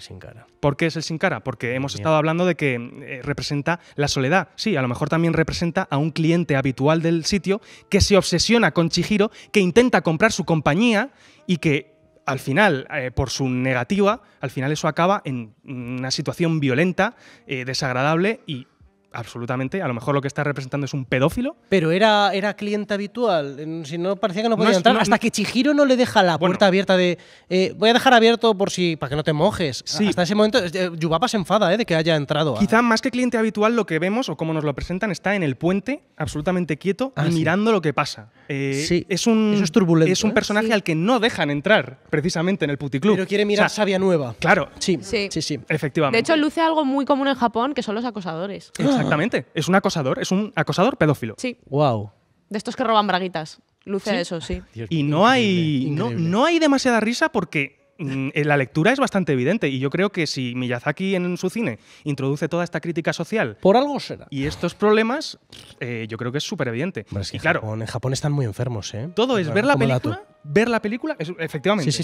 sin ¿Por qué es el sin cara? Porque hemos estado hablando de que eh, representa la soledad. Sí, a lo mejor también representa a un cliente habitual del sitio que se obsesiona con Chihiro, que intenta comprar su compañía y que al final, eh, por su negativa, al final eso acaba en una situación violenta, eh, desagradable y absolutamente. A lo mejor lo que está representando es un pedófilo. Pero era, era cliente habitual. Si no, parecía que no podía entrar. hasta que Chihiro no le deja la puerta abierta de. Eh, voy a dejar abierto por si. para que no te mojes. Hasta ese momento, eh, Yubapa se enfada eh, de que haya entrado. Quizá más que cliente habitual, lo que vemos o como nos lo presentan está en el puente, absolutamente quieto ah, mirando lo que pasa. Es un, es turbulento. Es un personaje al que no dejan entrar, precisamente, en el puticlub. Pero quiere mirar Sabia Nueva. Claro. Sí. sí. Sí, sí. Efectivamente. De hecho, luce algo muy común en Japón, que son los acosadores. Ah, Exactamente. Es un acosador, es un acosador pedófilo. Sí. Wow. De estos que roban braguitas. Luce eso, sí. y no hay, no, no hay demasiada risa porque Mm, eh, la lectura es bastante evidente y yo creo que si Miyazaki en su cine introduce toda esta crítica social por algo será y estos problemas eh, yo creo que es súper evidente claro en Japón están muy enfermos ¿eh? todo es ver la película ver la película efectivamente sí,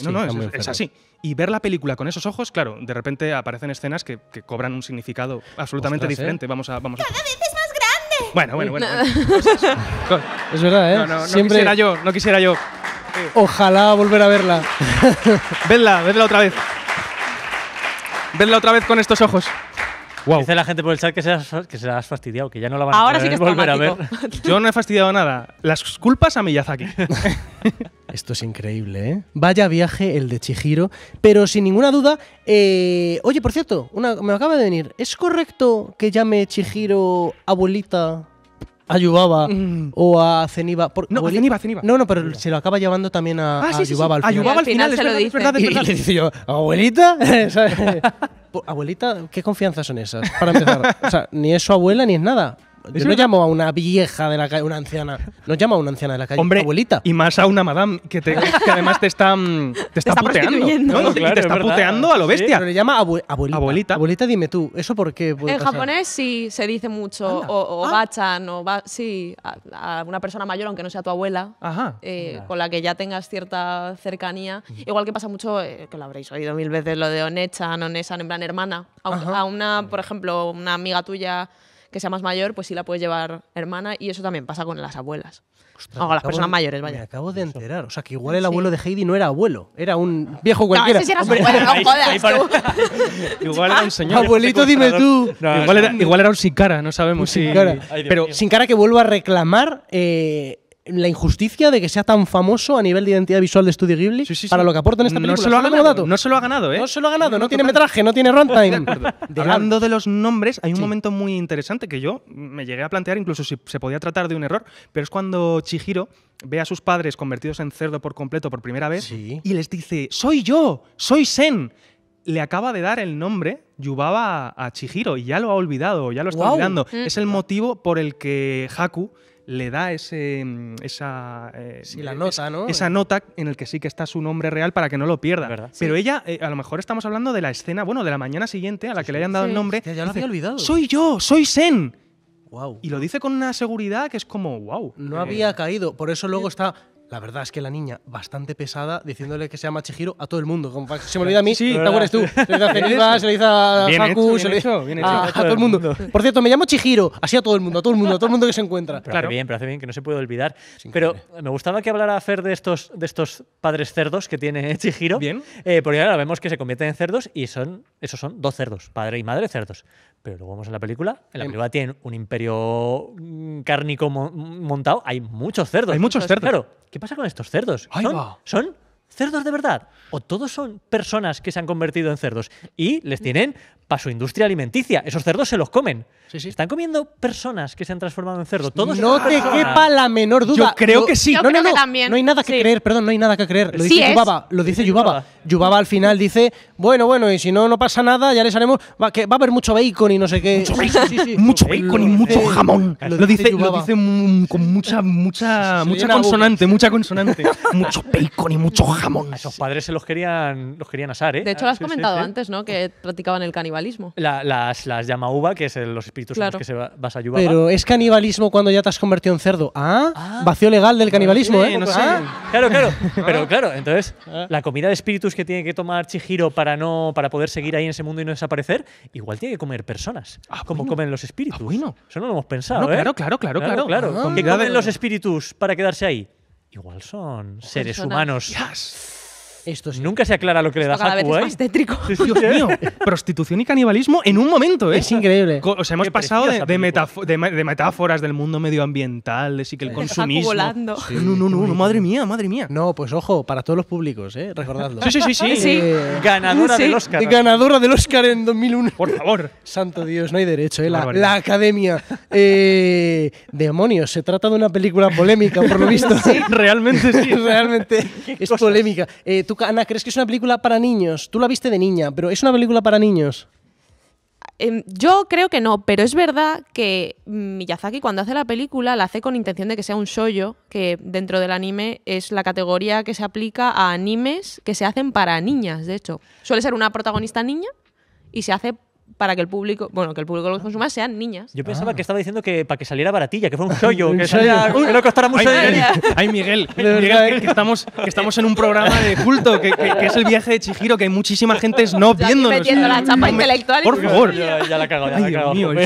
es, así y ver la película con esos ojos claro de repente aparecen escenas que, cobran un significado absolutamente ¿eh? diferente vamos a vamos cada vez es más grande bueno bueno bueno, es verdad ¿eh? Siempre... quisiera yo no quisiera yo Ojalá volver a verla. vedla, vedla otra vez. Vedla otra vez con estos ojos. Dice la gente por el chat que se, la que has fastidiado, que ya no la van a volver a ver. Yo no he fastidiado nada. Las culpas a Miyazaki. Esto es increíble, ¿eh? Vaya viaje el de Chihiro. Pero sin ninguna duda. Eh, oye, por cierto, me acaba de venir. ¿Es correcto que llame Chihiro abuelita a mm. o a Zeniba no, a Zeniba No, no, pero se lo acaba llevando también a, ah, al final. al final, se lo dice. Es verdad, verdad, y, le dice yo, abuelita, ¿Abuelita? ¿Qué confianzas son esas? Para empezar. O sea, ni es su abuela ni es nada. Yo no llamo a una vieja de la calle, una anciana. No llamo a una anciana de la calle, Hombre, abuelita. Y más a una madame que, además te está, puteando. Mm, no, te, está puteando a lo bestia. Pero le llama abuelita. abuelita. Abuelita, dime tú, ¿eso por qué? en japonés sí se dice mucho. O, o ah. bachan, o sí, a, una persona mayor, aunque no sea tu abuela, eh, con la que ya tengas cierta cercanía. Igual que pasa mucho, eh, que lo habréis oído mil veces, lo de onecha, onesan, en plan hermana. a una, por ejemplo, una amiga tuya que sea más mayor, pues sí la puedes llevar hermana y eso también pasa con las abuelas. o con las personas mayores, vaya. Me acabo de enterar. O sea, que igual el abuelo de Heidi no era abuelo, era un viejo cualquiera. era igual era un señor. Abuelito, dime tú. igual, era, un sin cara, no sabemos. Sin cara. Pero sin cara que vuelva a reclamar... Eh, la injusticia de que sea tan famoso a nivel de identidad visual de Studio Ghibli para lo que aporta en esta película. No se lo ha ganado, no se lo ha ganado, ¿eh? No se lo ha ganado, no, tiene metraje, no tiene runtime. Hablando de los nombres, hay un momento muy interesante que yo me llegué a plantear incluso si se podía tratar de un error, pero es cuando Chihiro ve a sus padres convertidos en cerdo por completo por primera vez y les dice, soy yo, soy Sen le acaba de dar el nombre Yubaba a Chihiro y ya lo ha olvidado, ya lo está olvidando. Mm. Es el motivo por el que Haku le da ese, mm, esa, eh, nota, esa nota en el que sí que está su nombre real para que no lo pierda. Pero ella, eh, a lo mejor estamos hablando de la escena, bueno, de la mañana siguiente a la que le hayan dado el nombre. ya lo había olvidado. Soy yo, soy Sen. Wow. Y lo dice con una seguridad que es como, wow. No eh. había caído. Por eso luego está, la verdad es que la niña, bastante pesada, diciéndole que se llama Chihiro a todo el mundo. se me olvida a mí, sí, ¿te tú? Se le dice a se le dice a Facu, se le dice a, todo el mundo. Por cierto, me llamo Chihiro, así a todo el mundo, a todo el mundo, a todo el mundo que se encuentra. claro. bien, pero hace bien, que no se puede olvidar. pero me gustaba que hablara Fer de estos, de estos padres cerdos que tiene Chihiro. Bien. Eh, porque ahora vemos que se convierten en cerdos y son, esos son dos cerdos, padre y madre cerdos pero luego vamos a la película, en la em. película tienen un imperio mm, cárnico montado, hay muchos cerdos. Hay muchos cerdos. Claro, ¿qué pasa con estos cerdos? son cerdos de verdad o todos son personas que se han convertido en cerdos y les tienen para su industria alimenticia. Esos cerdos se los comen. Sí, Están comiendo personas que se han transformado en cerdo. no te quepa la menor duda. Yo creo que sí. no, no, no. No hay nada que creer, perdón, no hay nada que creer. Lo dice Yubaba. Lo dice Yubaba. Yubaba al final dice, bueno, bueno, y si no, no pasa nada, ya les haremos. Va, que va a haber mucho bacon y no sé qué. Mucho bacon, bacon y mucho jamón. Lo, dice, con mucha, mucha, mucha consonante, mucha consonante. mucho bacon y mucho jamón. A esos padres se los querían, los querían asar, ¿eh? De hecho, lo has comentado antes, ¿no? Que practicaban el canibalismo. las, las llama uva, que es los espíritus los que se a ayudar. Pero es canibalismo cuando ya te has convertido en cerdo. Ah, ah. vacío legal del canibalismo, ¿eh? Ah. Claro, claro. Pero claro, entonces, ah. la comida de espíritus que tiene que tomar Chihiro para, no, para poder seguir ahí en ese mundo y no desaparecer, igual tiene que comer personas, como comen los espíritus. bueno. Eso no lo hemos pensado, ¿eh? Claro, claro, claro, claro. claro. claro. ¿Qué comen los espíritus para quedarse ahí? igual son seres humanos. Esto Nunca se aclara lo que le da cada vez es más tétrico. Dios mío, prostitución y canibalismo en un momento, ¿eh? Es increíble. O sea, hemos pasado de, metáforas del mundo medioambiental, de sí que el consumismo. volando. No, no, no, madre mía, madre mía. No, pues ojo, para todos los públicos, ¿eh? Recordadlo. Sí, sí, sí, sí. Ganadora del Oscar. Ganadora del Oscar en 2001. Por favor. Santo Dios, no hay derecho, ¿eh? La, academia. Eh, demonios, se trata de una película polémica, por lo visto. sí Realmente sí. Realmente es polémica. Eh, tú, Ana, crees que es una película para niños. Tú la viste de niña, pero ¿es una película para niños? Em, yo creo que no, pero es verdad que mm, Miyazaki cuando hace la película la hace con intención de que sea un shoyo, que dentro del anime es la categoría que se aplica a animes que se hacen para niñas, de hecho. Suele ser una protagonista niña y se hace para que el público, bueno, que el público lo ah. consuma sean niñas. Yo pensaba ah. que estaba diciendo que para que saliera baratilla, que fue un chollo, que, saliera, que no costara mucho ay, dinero. Ay, Miguel, Miguel que, estamos, que estamos en un programa de culto, que, es el viaje de Chihiro, que hay muchísima gente no viéndonos. metiendo la chapa intelectual. Por favor. ya la cago, ya ay, la cago. Dios mío,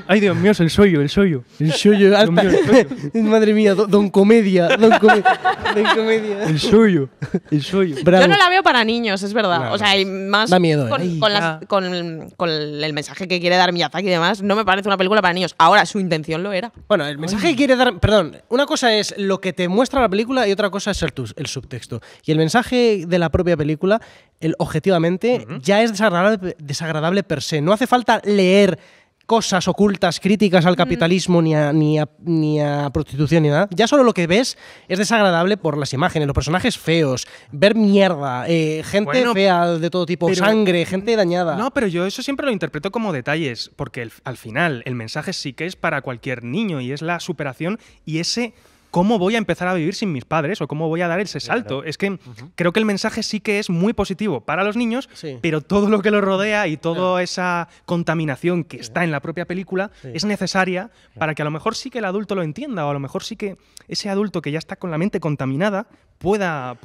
ay, Dios mío, el sollo, el sollo. El sollo, Madre mía, don comedia, don comedia. Don comedia. El sollo, el sollo. Yo no la veo para niños, es verdad. O sea, hay más da miedo, con, ¿eh? las, con el, mensaje que quiere dar Miyazaki y demás, no me parece una película para niños. Ahora, su intención lo era. Bueno, el mensaje que quiere dar. Perdón, una cosa es lo que te muestra la película y otra cosa es el, subtexto. Y el mensaje de la propia película, el, objetivamente, ya es desagradable, desagradable per se. No hace falta leer cosas ocultas, críticas al mm. capitalismo, ni, a, ni, a, ni a prostitución, ni nada. Ya solo lo que ves es desagradable por las imágenes, los personajes feos, ver mierda, eh, gente fea de todo tipo, sangre, gente dañada. No, pero yo eso siempre lo interpreto como detalles, porque al final el mensaje sí que es para cualquier niño y es la superación y ese ¿cómo voy a empezar a vivir sin mis padres? ¿O cómo voy a dar ese salto? Es que creo que el mensaje sí que es muy positivo para los niños, pero todo lo que los rodea y toda esa contaminación que está en la propia película es necesaria para que a lo mejor sí que el adulto lo entienda o a lo mejor sí que ese adulto que ya está con la mente contaminada pueda,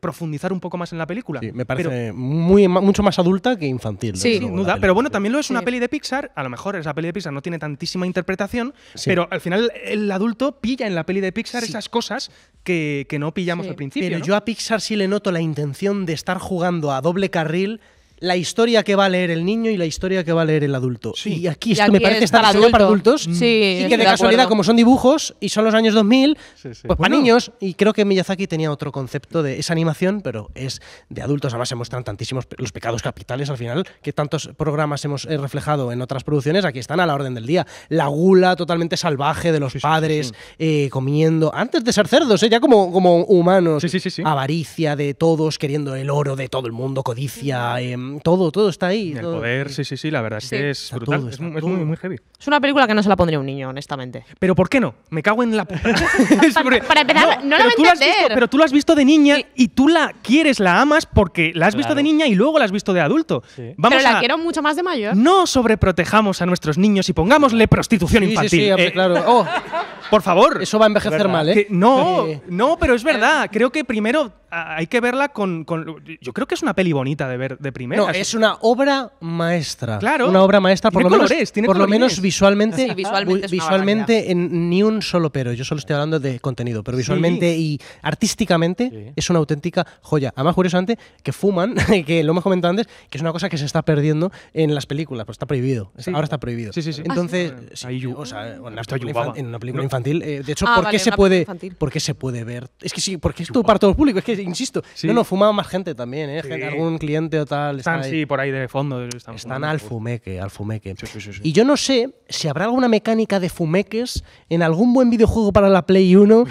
profundizar un poco más en la película. me parece muy, mucho más adulta que infantil. Sí, sin duda. Pero bueno, también lo es una peli de Pixar. A lo mejor esa peli de Pixar no tiene tantísima interpretación, pero al final el adulto pilla en la peli de Pixar esas cosas que, no pillamos al principio. Pero yo a Pixar sí le noto la intención de estar jugando a doble carril la historia que va a leer el niño y la historia que va a leer el adulto. Y aquí, me parece estar adulto. para adultos. y que de, casualidad, como son dibujos y son los años 2000, pues para niños. Y creo que Miyazaki tenía otro concepto de esa animación, pero es de adultos. Además, se muestran tantísimos los pecados capitales al final, que tantos programas hemos eh, reflejado en otras producciones. Aquí están a la orden del día. La gula totalmente salvaje de los padres eh, comiendo, antes de ser cerdos, eh, ya como, como humanos. Avaricia de todos, queriendo el oro de todo el mundo, codicia. Em, Mm, todo, todo está ahí. El poder, sí, sí, sí, la verdad es que es brutal. es, muy, muy heavy. Es una película que no se la pondría un niño, honestamente. Pero ¿por qué no? Me cago en la. para, empezar, no, la voy a pero tú la has visto de niña y tú la quieres, la amas porque la has visto de niña y luego la has visto de adulto. pero la quiero mucho más de mayor. No sobreprotejamos a nuestros niños y pongámosle prostitución infantil. sí, eh, claro. Oh. Por favor. Eso va a envejecer mal, ¿eh? no, no, pero es eh. verdad. Creo que primero ah, hay que verla con, Yo creo que es una peli bonita de ver de primera. es una obra maestra. Claro. Una obra maestra, por, lo, menos, por lo menos visualmente. visualmente, en, ni un solo pero. Yo solo estoy hablando de contenido, pero visualmente y artísticamente es una auténtica joya. Además, curiosamente, que fuman, que lo hemos comentado antes, que es una cosa que se está perdiendo en las películas, pues está prohibido. Ahora está prohibido. Sí, sí, sí. Entonces, ah, o sea, en, una película, infantil, eh, de hecho, ah, ¿por, qué se puede, se puede ver? Es que sí, porque es tu para todo público. Es que, insisto, no, no, fumaba más gente también, ¿eh? Algún cliente o tal. Están, sí, por ahí de fondo. Están, al fumeque, al fumeque. y yo no sé si habrá alguna mecánica de fumeques en algún buen videojuego para la Play 1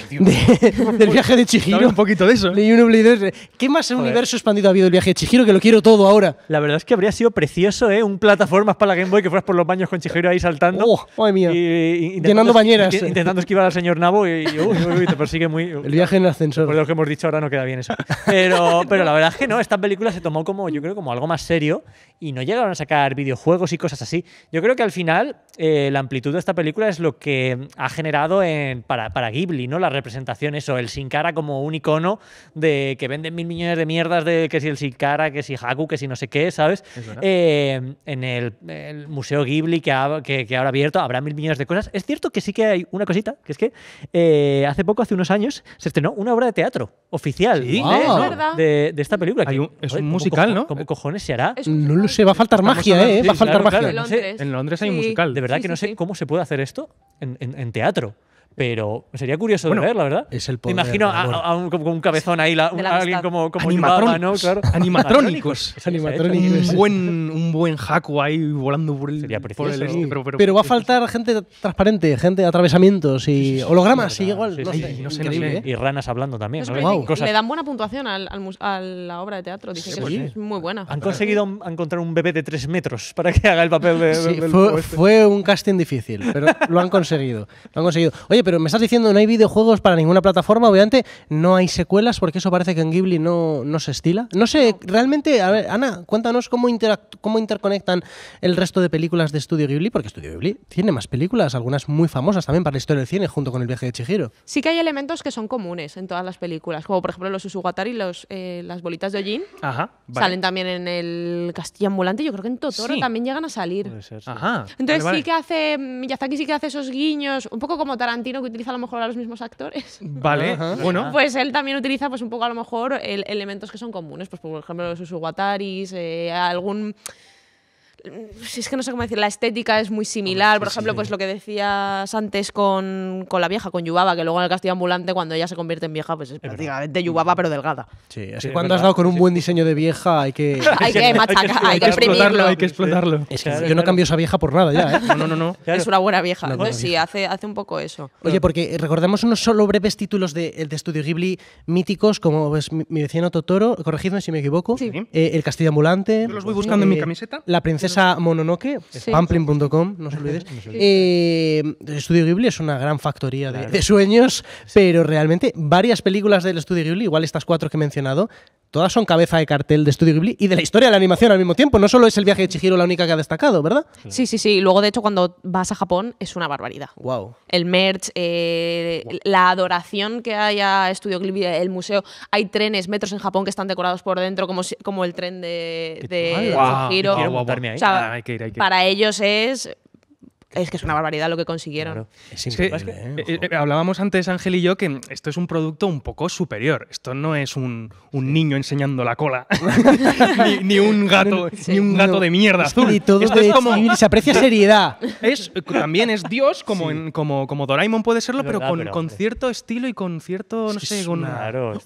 del viaje de Chihiro. un poquito de eso. ¿eh? Eh. ¿Qué más el universo expandido ha habido del viaje de Chihiro? Que lo quiero todo ahora. La verdad es que habría sido precioso, ¿eh? Un plataformas para la Game Boy que fueras por los baños con Chihiro ahí saltando. Oh, Llenando bañeras. Intentando esquivar al señor Nabo y, te persigue muy. El viaje en el ascensor. Por lo que hemos dicho ahora no queda bien eso. Pero, pero la verdad es que no, esta película se tomó como, yo creo, como algo más serio y no llegaron a sacar videojuegos y cosas así. Yo creo que al final eh, la amplitud de esta película es lo que ha generado para, Ghibli, ¿no? La representación, eso, el Sin Cara como un icono de que venden mil millones de mierdas de que si el Sin Cara, que si Haku, que si no sé qué, ¿sabes? Eh, en el, Museo Ghibli que, que, que ahora abierto habrá mil millones de cosas. Es cierto que sí que hay una cosita que es que eh, hace poco, hace unos años, se estrenó una obra de teatro oficial ¿eh? de, esta película. es un musical, ¿no? ¿Cómo cojones se hará? No lo sé, va a faltar magia, ¿eh? va a faltar magia. en Londres hay un musical. De verdad que no sé cómo se puede hacer esto en teatro pero sería curioso de ver, la verdad. Es Me imagino a, un, como un cabezón ahí, alguien como, Animatrónicos. Un buen, un ahí volando por el, por pero, va a faltar gente transparente, gente de atravesamientos y hologramas, igual. Y ranas hablando también. Le dan buena puntuación a la obra de teatro. que es muy buena. Han conseguido encontrar un bebé de tres metros para que haga el papel de. Este. fue, un casting difícil, pero lo han conseguido. Lo han conseguido. Oye, pero me estás diciendo no hay videojuegos para ninguna plataforma, obviamente no hay secuelas, porque eso parece que en Ghibli no, no se estila. No sé, realmente, a ver, Ana, cuéntanos cómo, cómo interconectan el resto de películas de Studio Ghibli, porque Studio Ghibli tiene más películas, algunas muy famosas también para la historia del cine, junto con El viaje de Chihiro. Sí que hay elementos que son comunes en todas las películas, como por ejemplo los Usugatari, los, eh, las bolitas de Ojin Ajá, salen también en el Castillo Ambulante, yo creo que en Totoro también llegan a salir. Ajá, Entonces sí que hace, Miyazaki sí que hace esos guiños, un poco como Tarantino que utiliza a lo mejor a los mismos actores. Vale, bueno. Pues él también utiliza pues un poco a lo mejor elementos que son comunes, pues por ejemplo sus uguataris, eh, algún si pues es que no sé cómo decir, la estética es muy similar. Por ejemplo, pues lo que decías antes con, con, la vieja, con Yubaba, que luego en el castillo ambulante, cuando ella se convierte en vieja, pues es, prácticamente Yubaba, pero delgada. Sí, así que cuando has dado con un buen diseño de vieja, hay que. hay que hay que, explotarlo. Hay que explotarlo. Es que yo no cambio esa vieja por nada ya, ¿eh? No, no, no. Es una buena vieja. Pues sí, hace, hace un poco eso. Oye, porque recordemos unos solo breves títulos de, de Estudio Ghibli míticos, como es mi, vecino Totoro, corregidme si me equivoco, eh, El castillo ambulante. los voy buscando en mi camiseta. La princesa Mononoke, no se olvides. el eh, Estudio Ghibli es una gran factoría de, sueños, pero realmente varias películas del Estudio Ghibli, igual estas cuatro que he mencionado, todas son cabeza de cartel de estudio Ghibli y de la historia de la animación al mismo tiempo. No solo es el viaje de Chihiro la única que ha destacado, ¿verdad? Sí, sí, sí. Luego, de hecho, cuando vas a Japón es una barbaridad. Wow. El merch, eh, la adoración que hay a Studio Ghibli, el museo. Hay trenes, metros en Japón que están decorados por dentro, como, como el tren de, Chihiro. Ah, para ellos es es que es una barbaridad lo que consiguieron. ¿eh? Eh, eh, hablábamos antes, Ángel y yo, que esto es un producto un poco superior. Esto no es un, niño enseñando la cola, ni, un gato, ni un gato de mierda azul. esto es como, se aprecia seriedad. Es, también es Dios, como, como, como Doraemon puede serlo, pero, con, con cierto estilo y con cierto, no sé, con...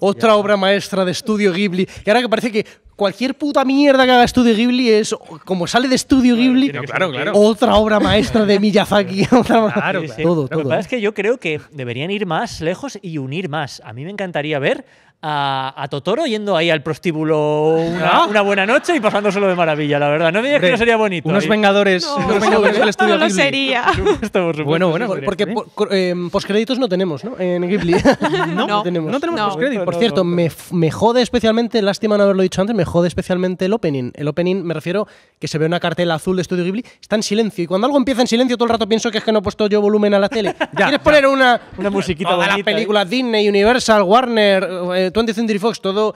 Otra obra maestra de estudio Ghibli. Y ahora que parece que cualquier puta mierda que haga estudio Ghibli es, como sale de estudio Ghibli, otra obra maestra de de Miyazaki. claro, todo, todo. Lo que pasa es que yo creo que deberían ir más lejos y unir más. A mí me encantaría ver a, Totoro yendo ahí al prostíbulo ah. una, buena noche y pasándoselo de maravilla, la verdad. No me que no sería bonito. Unos vengadores, del estudio no sería. bueno, bueno, porque ¿eh? eh poscréditos no tenemos, ¿no? En Ghibli. no, tenemos, no poscréditos. Por cierto, me, jode especialmente, lástima no haberlo dicho antes, me jode especialmente el opening. El opening, me refiero que se ve una cartela azul de estudio Ghibli, está en silencio. Y cuando algo empieza en silencio, todo el rato pienso que es que no he puesto yo volumen a la tele. ¿Quieres poner una, una musiquita de la película ¿eh? Disney, Universal, Warner? Eh, 20th Century Fox, todo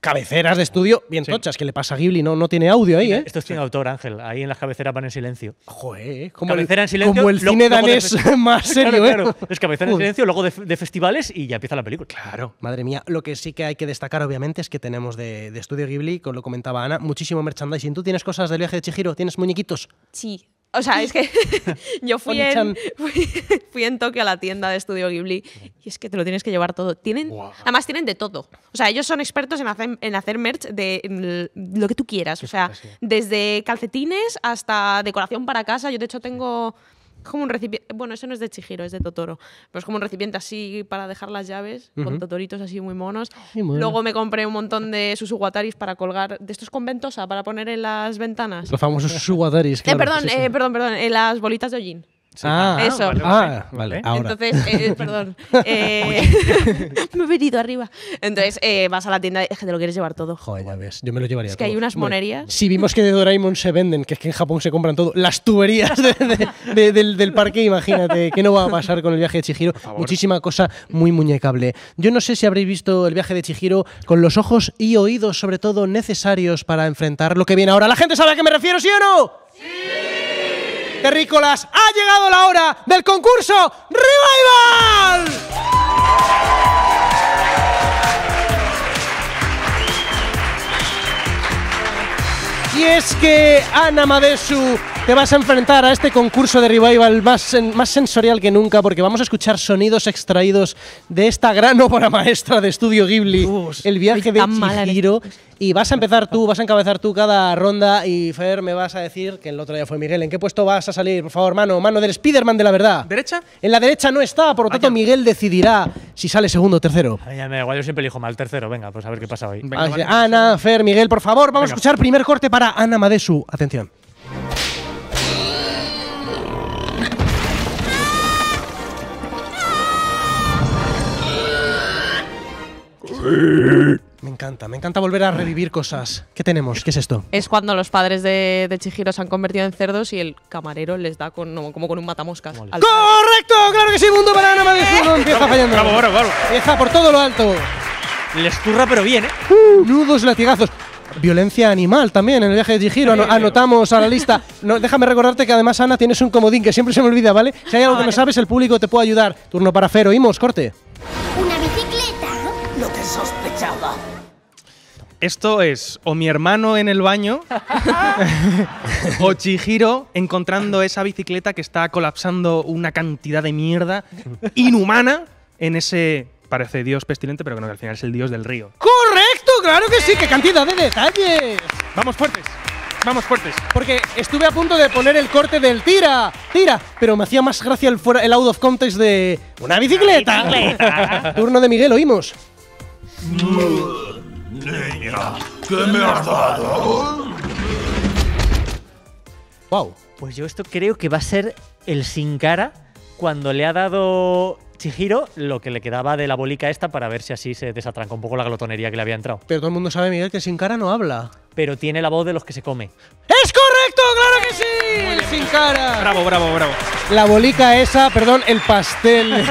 cabeceras de estudio bien tochas. que le pasa a Ghibli? No, no tiene audio ahí, ¿eh? Esto es un autor, Ángel. Ahí en las cabeceras van en silencio. Joder, ¿eh? como, cabecera el, en silencio, como el cine danés más serio, ¿eh? Es cabecera en silencio, luego de, festivales y ya empieza la película. Claro, madre mía. Lo que sí que hay que destacar, obviamente, es que tenemos de, de estudio Ghibli, como lo comentaba Ana, muchísimo merchandising. ¿Tú tienes cosas del viaje de Chihiro? ¿Tienes muñequitos? Sí, o sea, es que yo fui en, fui, Tokio a la tienda de Estudio Ghibli y es que te lo tienes que llevar todo. Tienen, Además, tienen de todo. O sea, ellos son expertos en hacer, en hacer merch de lo que tú quieras. o sea, desde calcetines hasta decoración para casa. Yo, de hecho, tengo... Es como un recipiente. Bueno, eso no es de Chihiro, es de Totoro. Pero es como un recipiente así para dejar las llaves, con totoritos así muy monos. Luego me compré un montón de susuwataris para colgar. De estos con ventosa, para poner en las ventanas. Los famosos susuwataris, eh, perdón, eh, perdón, perdón, en las bolitas de hollín. Ah, ah, eso. Vale, ah, vale. Entonces, eh, perdón. Eh, me he venido arriba. Entonces, eh, vas a la tienda y es que te lo quieres llevar todo. Joder, ya ves. Yo me lo llevaría Es que hay unas monerías. si vimos que de Doraemon se venden, que es que en Japón se compran todo, las tuberías del, del, parque, imagínate, ¿qué no va a pasar con el viaje de Chihiro? Muchísima cosa muy muñecable. Yo no sé si habréis visto el viaje de Chihiro con los ojos y oídos, sobre todo, necesarios para enfrentar lo que viene ahora. ¿La gente sabe a qué me refiero, sí o no? ¡Sí! terrícolas, ha llegado la hora del concurso Revival. Y es que Ana Madesu te vas a enfrentar a este concurso de revival más, más sensorial que nunca porque vamos a escuchar sonidos extraídos de esta gran obra maestra de estudio Ghibli, el viaje de Chihiro. Y vas a empezar tú, vas a encabezar tú cada ronda y Fer me vas a decir, que el otro día fue Miguel, ¿en qué puesto vas a salir? Por favor, mano, mano del Spider-Man de la verdad. ¿Derecha? En la derecha no está, por lo ah, tanto Miguel decidirá si sale segundo o tercero. ya me da igual, yo siempre elijo mal tercero, venga, pues a ver qué pasa hoy. Ana, Fer, Miguel, por favor, vamos a escuchar primer corte para Ana Madesu. Atención. Me encanta, me encanta volver a revivir cosas. ¿Qué tenemos? ¿Qué es esto? Es cuando los padres de, Chihiro se han convertido en cerdos y el camarero les da con, como con un matamoscas. ¡Correcto! ¡Claro que sí! Mundo Banana Madrid empieza fallando. Bravo, bravo, por todo lo alto. Le escurra, pero bien, ¿eh? Uh, nudos, latigazos violencia animal también en el viaje de Chihiro. anotamos a la lista. No, déjame recordarte que además, Ana, tienes un comodín que siempre se me olvida, ¿vale? Si hay algo que ah, no sabes, el público te puede ayudar. Turno para Fer, oímos, corte sospechaba. Esto es o mi hermano en el baño o Chihiro encontrando esa bicicleta que está colapsando una cantidad de mierda inhumana en ese parece dios pestilente, pero que, al final es el dios del río. ¡Correcto! ¡Claro que sí! ¡Qué cantidad de detalles! Vamos fuertes. Vamos fuertes. Porque estuve a punto de poner el corte del tira, tira, pero me hacía más gracia el, el out of context de una bicicleta. Una bicicleta. Turno de Miguel, oímos. Niña, ¿qué me has dado? Wow. Pues yo esto creo que va a ser el sin cara cuando le ha dado Chihiro lo que le quedaba de la bolica esta para ver si así se desatranca un poco la glotonería que le había entrado. Pero todo el mundo sabe, Miguel, que sin cara no habla pero tiene la voz de los que se come. ¡Es correcto! ¡Claro que sí! Sin cara. Bravo, bravo, bravo. La bolica esa, perdón, el pastel.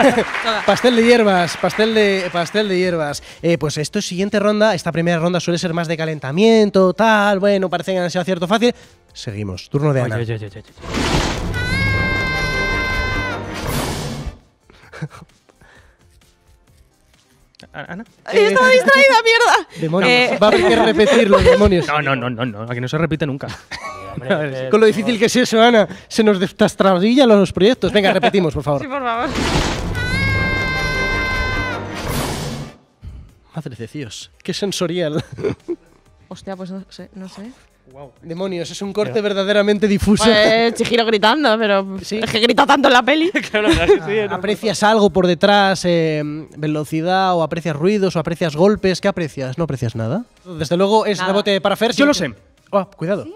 pastel de hierbas, pastel de, pastel de hierbas. Eh, pues esto es siguiente ronda, esta primera ronda suele ser más de calentamiento, tal, bueno, parece que han sido acierto fácil. Seguimos, turno de Ana. Ana. Eh, estaba distraída, mierda. Demonios. Eh, Va a haber que repetirlo, demonios. No, no, no, no, no, que no se repite nunca. con lo difícil que es eso, Ana, se nos destrastrabilla los proyectos. Venga, repetimos, por favor. Sí, por favor. Madre de Dios, qué sensorial. Hostia, pues no sé. No sé. Wow. Demonios, es un corte verdaderamente difuso. Pues, Chihiro eh, gritando, pero ¿Sí? es que grita tanto en la peli. claro, claro sí, ah, ¿Aprecias algo por detrás, em, velocidad, o aprecias ruidos, o aprecias golpes? ¿Qué aprecias? ¿No aprecias nada? Desde luego es nada. bote para Fer. Yo lo sé. Ah, cuidado.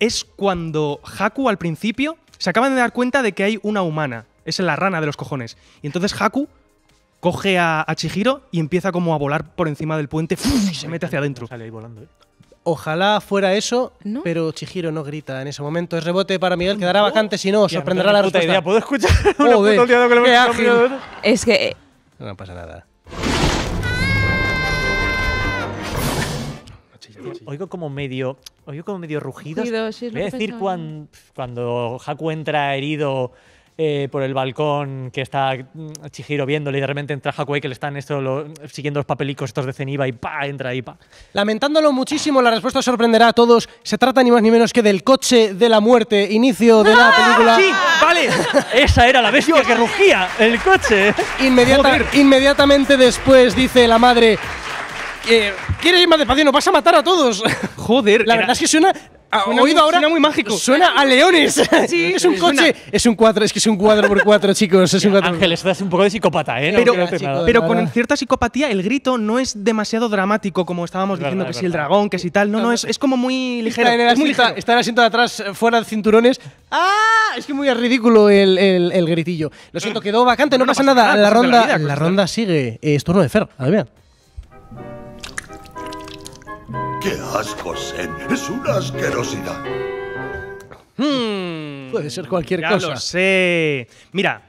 Es cuando Haku al principio se acaban de dar cuenta de que hay una humana. Es la rana de los cojones. Y entonces Haku coge a, Chihiro y empieza como a volar por encima del puente y se mete hacia adentro. Sale ahí volando, ¿eh? Ojalá fuera eso, pero Chihiro no grita en ese momento. Es rebote para Miguel, quedará vacante si no, sorprenderá la ruta. ¿Puedo escuchar una oh, que le Es que... Eh, no pasa nada. Oigo como medio, oigo como medio rugidos. Rugido, Es decir cuando, cuando Haku entra herido eh, por el balcón que está mm, Chihiro viéndole y de repente entra Hakuei que le están esto, siguiendo los papelicos estos de ceniva y pa, entra ahí, pa. Lamentándolo muchísimo, la respuesta sorprenderá a todos. Se trata ni más ni menos que del coche de la muerte, inicio de la ah, película. ¡Sí! ¡Vale! Esa era la bestia que rugía, el coche. ¿eh? inmediatamente después dice la madre. Eh, ¿Quieres ir más despacio? ¡No vas a matar a todos? Joder. La verdad es que suena Ah, oído ahora. Suena muy mágico. Suena a leones. Sí, es un coche. Es un cuadro, es que es un cuadro por cuatro, chicos. Es un cuatro. un poco de psicópata, ¿eh? Pero, con cierta psicopatía, el grito no es demasiado dramático, como estábamos diciendo que si el dragón, que si tal. No, no, es, como muy ligero. Está en, asiento, de atrás, eh, fuera de cinturones. ¡Ah! Es que muy ridículo el, gritillo. Lo siento, quedó vacante, no, pasa nada. la ronda, la, ronda sigue. Eh, es turno de Fer. A ver. ¡Qué asco, Sen! ¡Es una asquerosidad! Hmm. Puede ser cualquier cosa. Lo sé. Mira,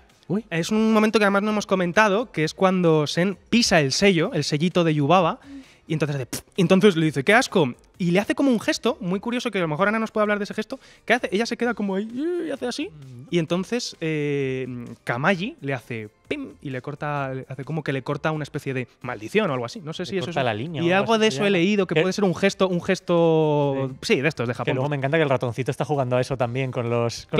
es un momento que además no hemos comentado, que es cuando Sen pisa el sello, el sellito de Yubaba, y entonces, entonces le dice, ¡qué asco! Y le hace como un gesto, muy curioso, que a lo mejor Ana nos puede hablar de ese gesto, que hace, ella se queda como ahí, y hace así, mm. y entonces eh, Kamaji le hace y le corta, hace como que le corta una especie de maldición o algo así. No sé si eso es. La línea, y algo de eso he leído que puede ser un gesto, un gesto. Sí, de estos de Japón. Que luego me encanta que el ratoncito está jugando a eso también con los, con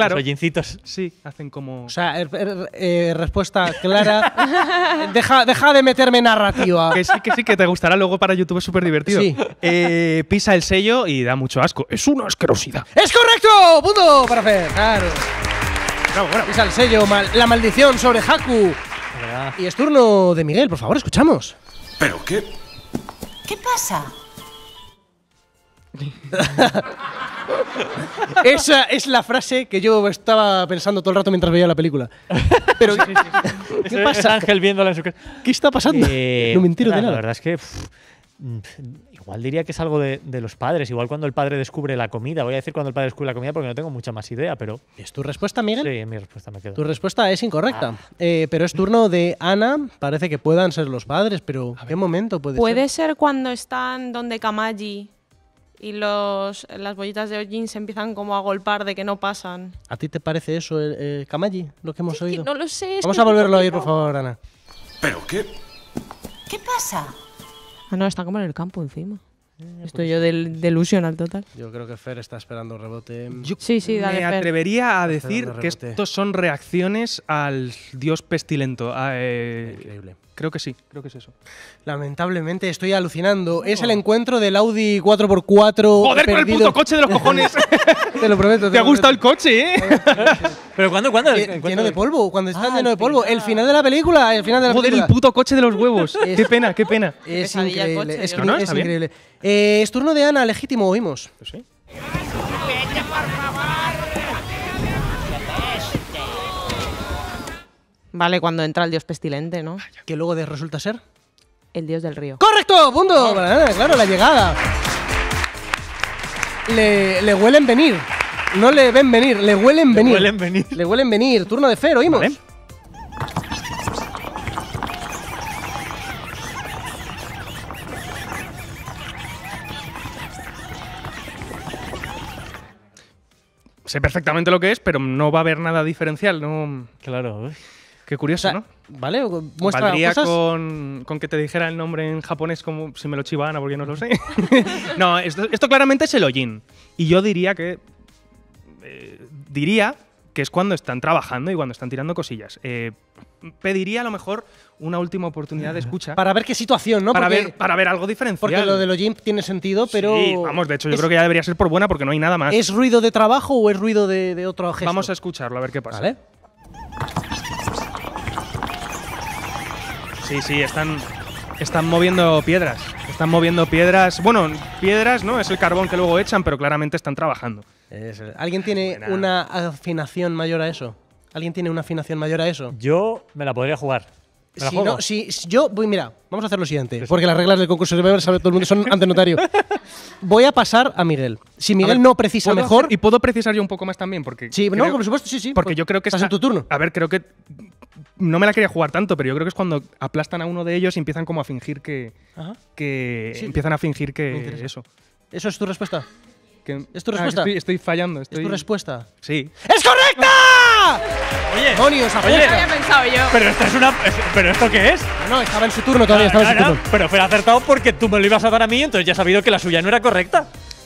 Sí, hacen como. O sea, er, er, eh, respuesta clara. deja, de meterme narrativa. Que sí, que sí, que te gustará luego para YouTube, es súper divertido. Eh, pisa el sello y da mucho asco. Es una asquerosidad. ¡Es correcto! ¡Punto para Fer! Es sello La maldición sobre Haku. Y es turno de Miguel, por favor, escuchamos. ¿Pero qué? ¿Qué pasa? Esa es la frase que yo estaba pensando todo el rato mientras veía la película. ¿qué pasa? Ángel viéndola en su casa. ¿Qué está pasando? Eh, no mentiro de nada. La verdad es que. Mm, igual diría que es algo de, los padres, igual cuando el padre descubre la comida. Voy a decir cuando el padre descubre la comida porque no tengo mucha más idea, pero... ¿Es tu respuesta, Miguel? Sí, mi respuesta me quedo. Tu respuesta es incorrecta, ah. eh, pero es turno de Ana. Parece que puedan ser los padres, pero ¿qué momento puede, ser? Puede ser cuando están donde Kamaji y los, las bollitas de Ojin se empiezan como a golpar de que no pasan. ¿A ti te parece eso, eh, eh, Kamaji, lo que hemos oído? no lo sé. Vamos a volverlo a oír, por favor, Ana. ¿Pero qué? ¿Qué pasa? Ah, no, está como en el campo encima. Eh, Estoy pues yo del, delusión al total. Yo creo que Fer está esperando un rebote. me atrevería a decir que estos son reacciones al dios pestilento. Eh, Increíble. Creo que sí, creo que es eso. Lamentablemente estoy alucinando. Oh. Es el encuentro del Audi 4x4. ¡Joder, con el puto coche de los cojones! te lo prometo. Te, ha gustado el coche, ¿eh? ¿Pero cuándo? cuándo lleno de polvo, cuando está ah, lleno de polvo. El final de la película, el final de la Joder, el puto coche de los huevos. qué pena, qué pena. Es increíble. es, increíble. Eh, es turno de Ana, legítimo, oímos. Pues sí. Vale, cuando entra el dios pestilente, ¿no? Ah, que luego resulta ser. El dios del río. ¡Correcto! ¡Punto! Claro, la llegada. Le, huelen venir. No le ven venir, le huelen le venir. Huelen venir. Le huelen venir. Turno de Fer, oímos. Vale. Sé perfectamente lo que es, pero no va a haber nada diferencial. No... Claro. Qué curioso, ¿no? Vale, muestra Valdría Con, con, que te dijera el nombre en japonés como si me lo chivana porque no lo sé. no, esto, claramente es el Ojin. Y yo diría que. Eh, diría que es cuando están trabajando y cuando están tirando cosillas. Eh, pediría a lo mejor una última oportunidad de escucha. Para ver qué situación, ¿no? Para, ver, para ver algo diferente. Porque lo de Ojin tiene sentido, pero. Sí, vamos, de hecho, yo creo que ya debería ser por buena porque no hay nada más. ¿Es ruido de trabajo o es ruido de, otro objeto? Vamos a escucharlo, a ver qué pasa. Vale. Sí, sí, están, están moviendo piedras. Están moviendo piedras. Bueno, piedras, ¿no? Es el carbón que luego echan, pero claramente están trabajando. ¿Alguien tiene una afinación mayor a eso? ¿Alguien tiene una afinación mayor a eso? Yo me la podría jugar. Si, no, si, yo voy, mira, vamos a hacer lo siguiente, porque las reglas del concurso de Beber sabe todo el mundo son ante notario. Voy a pasar a Miguel. Si Miguel no precisa mejor, y puedo precisar yo un poco más también, porque. sí, por supuesto, sí, sí. Porque pues yo creo que estás en tu turno. A ver, creo que. No me la quería jugar tanto, pero yo creo que es cuando aplastan a uno de ellos y empiezan como a fingir que. que empiezan a fingir que eso. Eso es tu respuesta. que- ¿Es tu estoy, fallando. Estoy, Es tu respuesta. Sí. ¡Es correcta! Oye, oye, yo. Pero esto es una. ¿Pero esto qué es? No, estaba en su turno todavía, ah, Pero fue acertado porque tú me lo ibas a dar a mí, entonces ya he sabido que la suya no era correcta.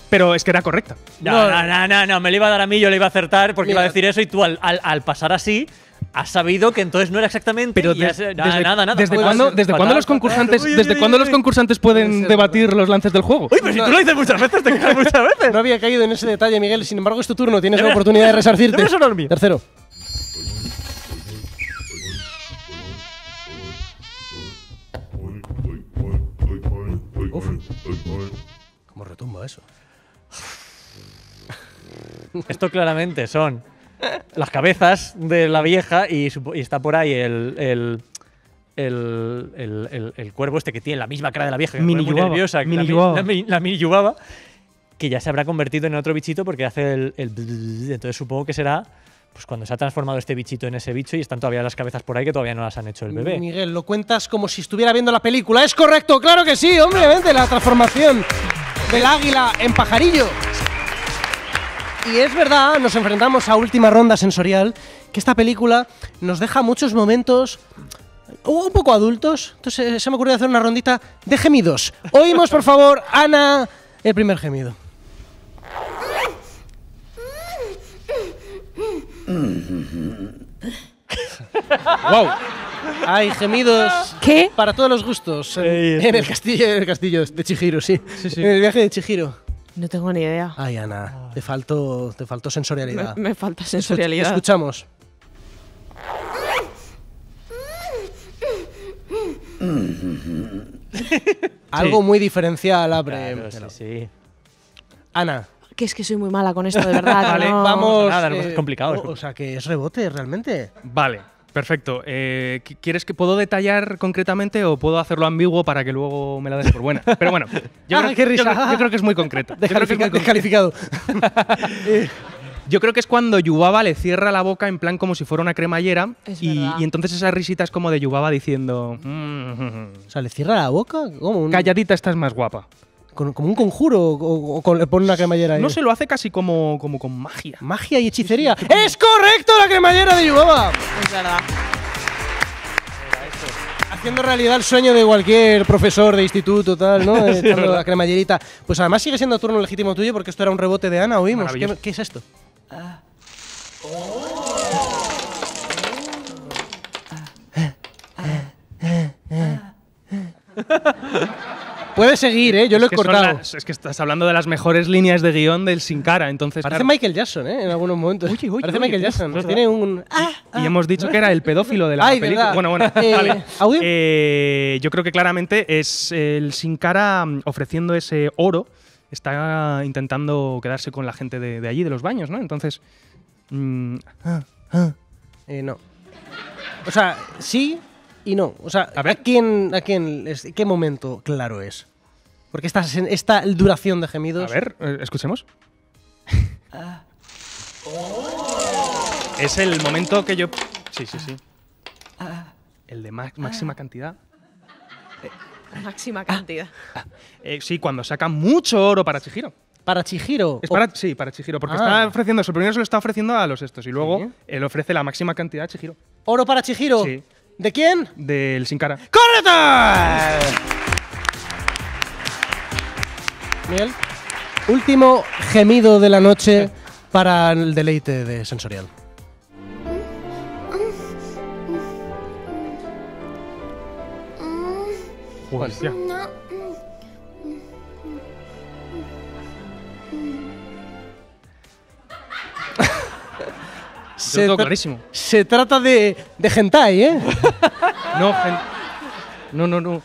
Pero es que era correcta. No, no, no, no, me lo iba a dar a mí, yo le iba a acertar porque iba a decir eso y tú al, pasar así has sabido que entonces no era exactamente pero eh, desde, nada, nada, pues desde cuándo los concursantes desde los concursantes pueden debatir los lances del juego uy pero pues si tú lo dices muchas veces te muchas veces no había caído en ese detalle Miguel sin embargo es tu turno tienes la oportunidad de resarcirte tercero ¿Cómo retumba eso? Esto claramente son las cabezas de la vieja y, está por ahí el, el cuervo este que tiene la misma cara de la vieja, que muy nerviosa, la, mini yubaba, que ya se habrá convertido en otro bichito porque hace el, entonces supongo que será pues cuando se ha transformado este bichito en ese bicho y están todavía las cabezas por ahí que todavía no las han hecho el bebé. Miguel, lo cuentas como si estuviera viendo la película. Es correcto, claro que sí, hombre, la transformación del águila en pajarillo. Y es verdad, nos enfrentamos a última ronda sensorial, que esta película nos deja muchos momentos uh, un poco adultos. Entonces se me ocurrió hacer una rondita de gemidos. Oímos, por favor, Ana, el primer gemido. ¡Wow! Mm. Hay gemidos ¿Qué? para todos los gustos. en, el castillo, en el castillo de Chihiro, sí. En el viaje de Chihiro. No tengo ni idea. Ay, Ana, te faltó, te faltó sensorialidad. Me, falta sensorialidad. escuchamos. Mm. Algo muy diferencial abre. sí. Ana, que es que soy muy mala con esto, de verdad. vale, vamos. Nada, eh, es complicado. O, sea, que es rebote realmente. Vale. Perfecto. Eh, ¿Quieres que puedo detallar concretamente o puedo hacerlo ambiguo para que luego me la des por buena? Pero bueno, yo, ah, creo, que es muy concreto. descalificado. Eh, yo creo que es cuando Yubaba le cierra la boca en plan como si fuera una cremallera. Y, entonces esa risita es como de Yubaba diciendo. Mm, mm, mm". O sea, le cierra la boca. Calladita estás más guapa como un conjuro o, pone una cremallera. ahí? No se lo hace casi como, como con magia. Magia y hechicería. ¡Es correcto la cremallera de Yubaba! Es verdad. Haciendo realidad el sueño de cualquier profesor de instituto, tal, ¿no? la cremallerita. Pues además sigue siendo turno legítimo tuyo porque esto era un rebote de Ana, oímos. ¿Qué, es esto? Puede seguir, ¿eh? Yo lo he cortado. es que estás hablando de las mejores líneas de guión del Sin Cara, entonces... Parece Michael Jackson, ¿eh? En algunos momentos. Parece Michael Jackson. tiene un... Ah, y, ah. hemos dicho que era el pedófilo de la película. Bueno, bueno, eh, eh, yo creo que claramente es el Sin Cara mm, ofreciendo ese oro está intentando quedarse con la gente de, allí, de los baños, ¿no? Entonces... Mm, eh, no. O sea, sí, y no. O sea, a, quién, a quién, qué momento claro es? Porque esta, duración de gemidos. A ver, eh, escuchemos. Es el momento que yo. Sí, sí, sí. Ah. El de ah. eh. máxima cantidad. Máxima ah. cantidad. Eh, sí, cuando saca mucho oro para Chihiro. ¿Para Chihiro? Sí, para Chihiro, porque está ofreciendo, Su primero se lo está ofreciendo a los estos y luego él ofrece la máxima cantidad a Chihiro. ¿Oro para Chihiro? Sí. ¿De quién? Del Sin Cara. ¡Correcto! Miel, último gemido de la noche para el deleite de sensorial. Hostia. Se, se trata de, de hentai, ¿eh? no, no, no, no.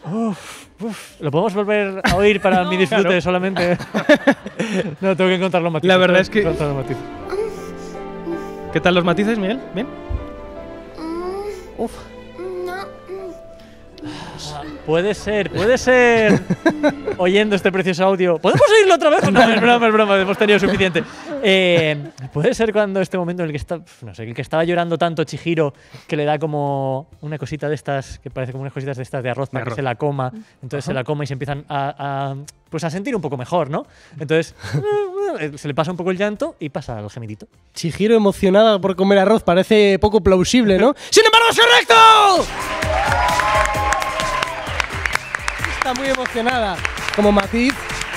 Lo podemos volver a oír para mi disfrute solamente. no, tengo que encontrar los matices. La verdad es que. ¿Qué tal los matices, Miguel? ¿Bien? Mm. Uf. Puede ser, puede ser. Oyendo este precioso audio. ¿Podemos oírlo otra vez? No, es broma, es broma, hemos tenido suficiente. Eh, puede ser cuando este momento en el que está. No sé, el que estaba llorando tanto Chihiro, que le da como una cosita de estas, que parece como unas cositas de estas de arroz para que se la coma. Entonces se la coma y se empiezan a, a, pues a sentir un poco mejor, ¿no? Entonces eh, se le pasa un poco el llanto y pasa al gemidito. Chihiro emocionada por comer arroz parece poco plausible, ¿no? ¡Sin embargo, es correcto! está muy emocionada. Como matiz,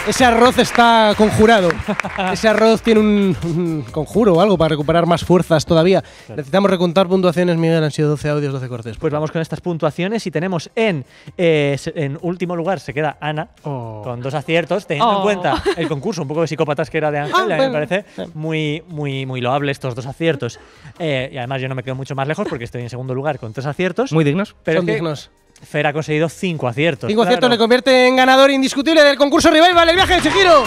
ese arroz está conjurado. Ese arroz tiene un, conjuro o algo para recuperar más fuerzas todavía. Necesitamos recontar puntuaciones, Miguel. Han sido 12 audios, 12 cortes. Pues vamos con estas puntuaciones y tenemos en, eh, en último lugar se queda Ana oh. con dos aciertos, teniendo en oh. cuenta el concurso un poco de psicópatas que era de ah, Ángela. Me parece muy, muy, muy loable estos dos aciertos. Eh, y además yo no me quedo mucho más lejos porque estoy en segundo lugar con tres aciertos. Muy dignos. Son dignos. Fer ha conseguido 5 aciertos. 5 aciertos le convierte en ganador indiscutible del concurso Revival, el viaje de sigiro.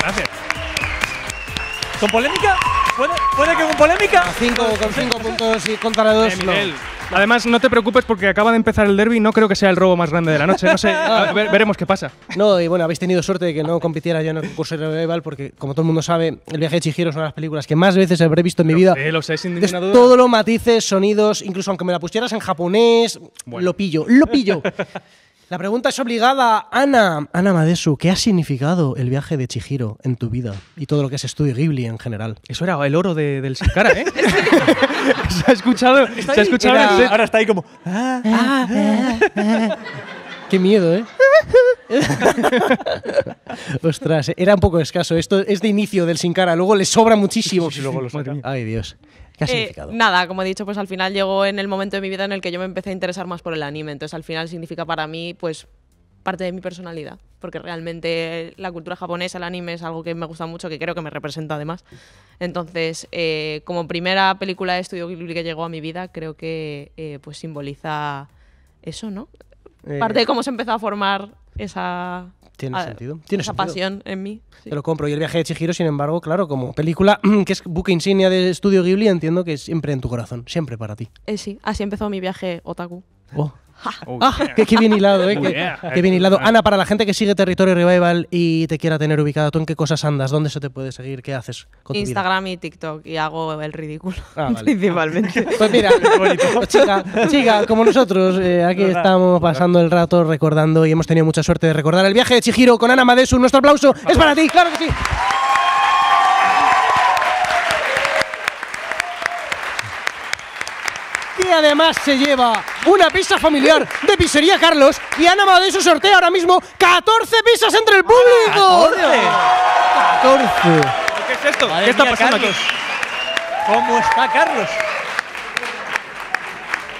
Gracias. ¿Con polémica? ¿Puede, que con polémica? A con 5 puntos y contra la eh, Además, no te preocupes porque acaba de empezar el derby. No creo que sea el robo más grande de la noche. No sé, veremos qué pasa. No, y bueno, habéis tenido suerte de que no compitiera yo en el concurso de rival porque, como todo el mundo sabe, El viaje de Chihiro es una de las películas que más veces habré visto en mi vida. Sé, lo matices, sonidos, incluso aunque me la pusieras en japonés, lo pillo, lo pillo. La pregunta es obligada. Ana, Ana Madesu, ¿qué ha significado el viaje de Chihiro en tu vida? Y todo lo que es estudio Ghibli en general. Eso era el oro de, del Cara, ¿eh? se ha escuchado. Se escuchado Ahora está ahí como. Ah, ah, ah, Qué miedo, ¿eh? Ostras, era un poco escaso. Esto es de inicio del Sin Cara, luego le sobra muchísimo. Sí, luego Ay, Dios. ¿Qué ha eh, Nada, como he dicho, pues al final llegó en el momento de mi vida en el que yo me empecé a interesar más por el anime. Entonces al final significa para mí, pues, parte de mi personalidad. Porque realmente la cultura japonesa, el anime, es algo que me gusta mucho, que creo que me representa además. Entonces, eh, como primera película de estudio que llegó a mi vida, creo que eh, pues simboliza eso, ¿no? Parte de cómo se empezó a formar esa Ah, Tiene sentido. Tiene esa pasión en mí. Te lo compro. Y el viaje de Chihiro, sin embargo, claro, como película que es buque insignia de estudio Ghibli, entiendo que es siempre en tu corazón, siempre para ti. Eh, sí, así empezó mi viaje otaku. Oh. Oh, ah, qué, bien hilado, ¿eh? Oh, bien hilado. Ana, para la gente que sigue Territorio Revival y te quiera tener ubicada, ¿tú en qué cosas andas? ¿Dónde se te puede seguir? ¿Qué haces? Instagram y TikTok y hago el ridículo, ah, principalmente. Pues mira, chica, chica, como nosotros, eh, aquí estamos pasando el rato recordando y hemos tenido mucha suerte de recordar el viaje de Chihiro con Ana Madesu. Nuestro aplauso es para ti, claro que sí. Y, además se lleva una pizza familiar de Pizzería Carlos y Ana su sorteo, ahora mismo 14 pizzas entre el público. ¡14! ¿Qué es esto? ¿Qué está pasando aquí? ¿Cómo está Carlos?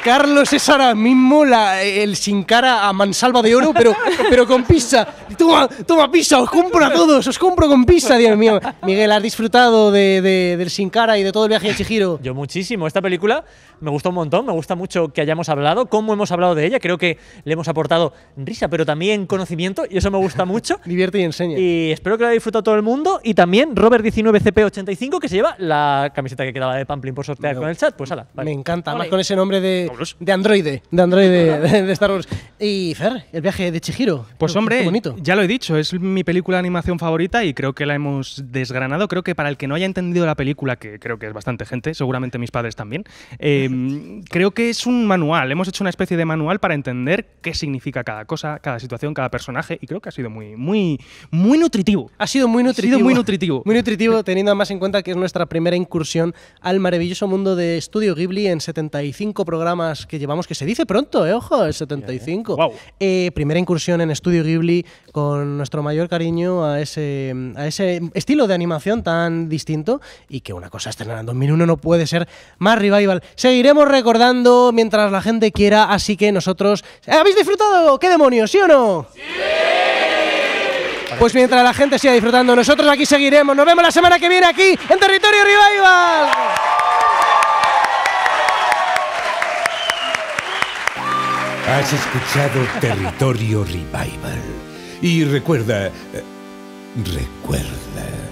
Carlos es ahora mismo el sin cara a mansalva de oro, pero, pero con pizza. Toma, toma pizza, os compro a todos, os compro con pizza, Dios mío. Miguel, ¿has disfrutado de, del sin cara y de todo el viaje a Chihiro? Yo muchísimo. Esta película me gustó un montón, me gusta mucho que hayamos hablado, cómo hemos hablado de ella. Creo que le hemos aportado risa, pero también conocimiento, y eso me gusta mucho. Divierte y enseña. Y espero que lo haya disfrutado todo el mundo. Y también Robert19CP85, que se lleva la camiseta que quedaba de Pamplin por sortear con el chat. Pues hala. Me encanta, más con ese nombre de de, androide Android, de Android de, Star Wars. Y Fer, el viaje de Chihiro. Pues hombre, bonito. ya lo he dicho, es mi película de animación favorita y creo que la hemos desgranado. Creo que para el que no haya entendido la película, que creo que es bastante gente, seguramente mis padres también, em, creo que es un manual. Hemos hecho una especie de manual para entender qué significa cada cosa, cada situación, cada personaje y creo que ha sido muy, muy, muy nutritivo. Ha sido muy nutritivo. Ha sido muy nutritivo. muy nutritivo teniendo más en cuenta que es nuestra primera incursión al maravilloso mundo de Estudio Ghibli en 75 programas más que llevamos, que se dice pronto, eh, ojo, el 75. Eh. Eh, primera incursión en Estudio Ghibli con nuestro mayor cariño a ese, a ese estilo de animación tan distinto y que una cosa tener en 2001 no puede ser más revival. Seguiremos recordando mientras la gente quiera, así que nosotros... ¿Habéis disfrutado? ¿Qué demonios, sí o no? Pues mientras la gente siga disfrutando, nosotros aquí seguiremos. Nos vemos la semana que viene aquí en Territorio Revival. Has escuchado Territorio Revival. Y recuerda, eh, recuerda.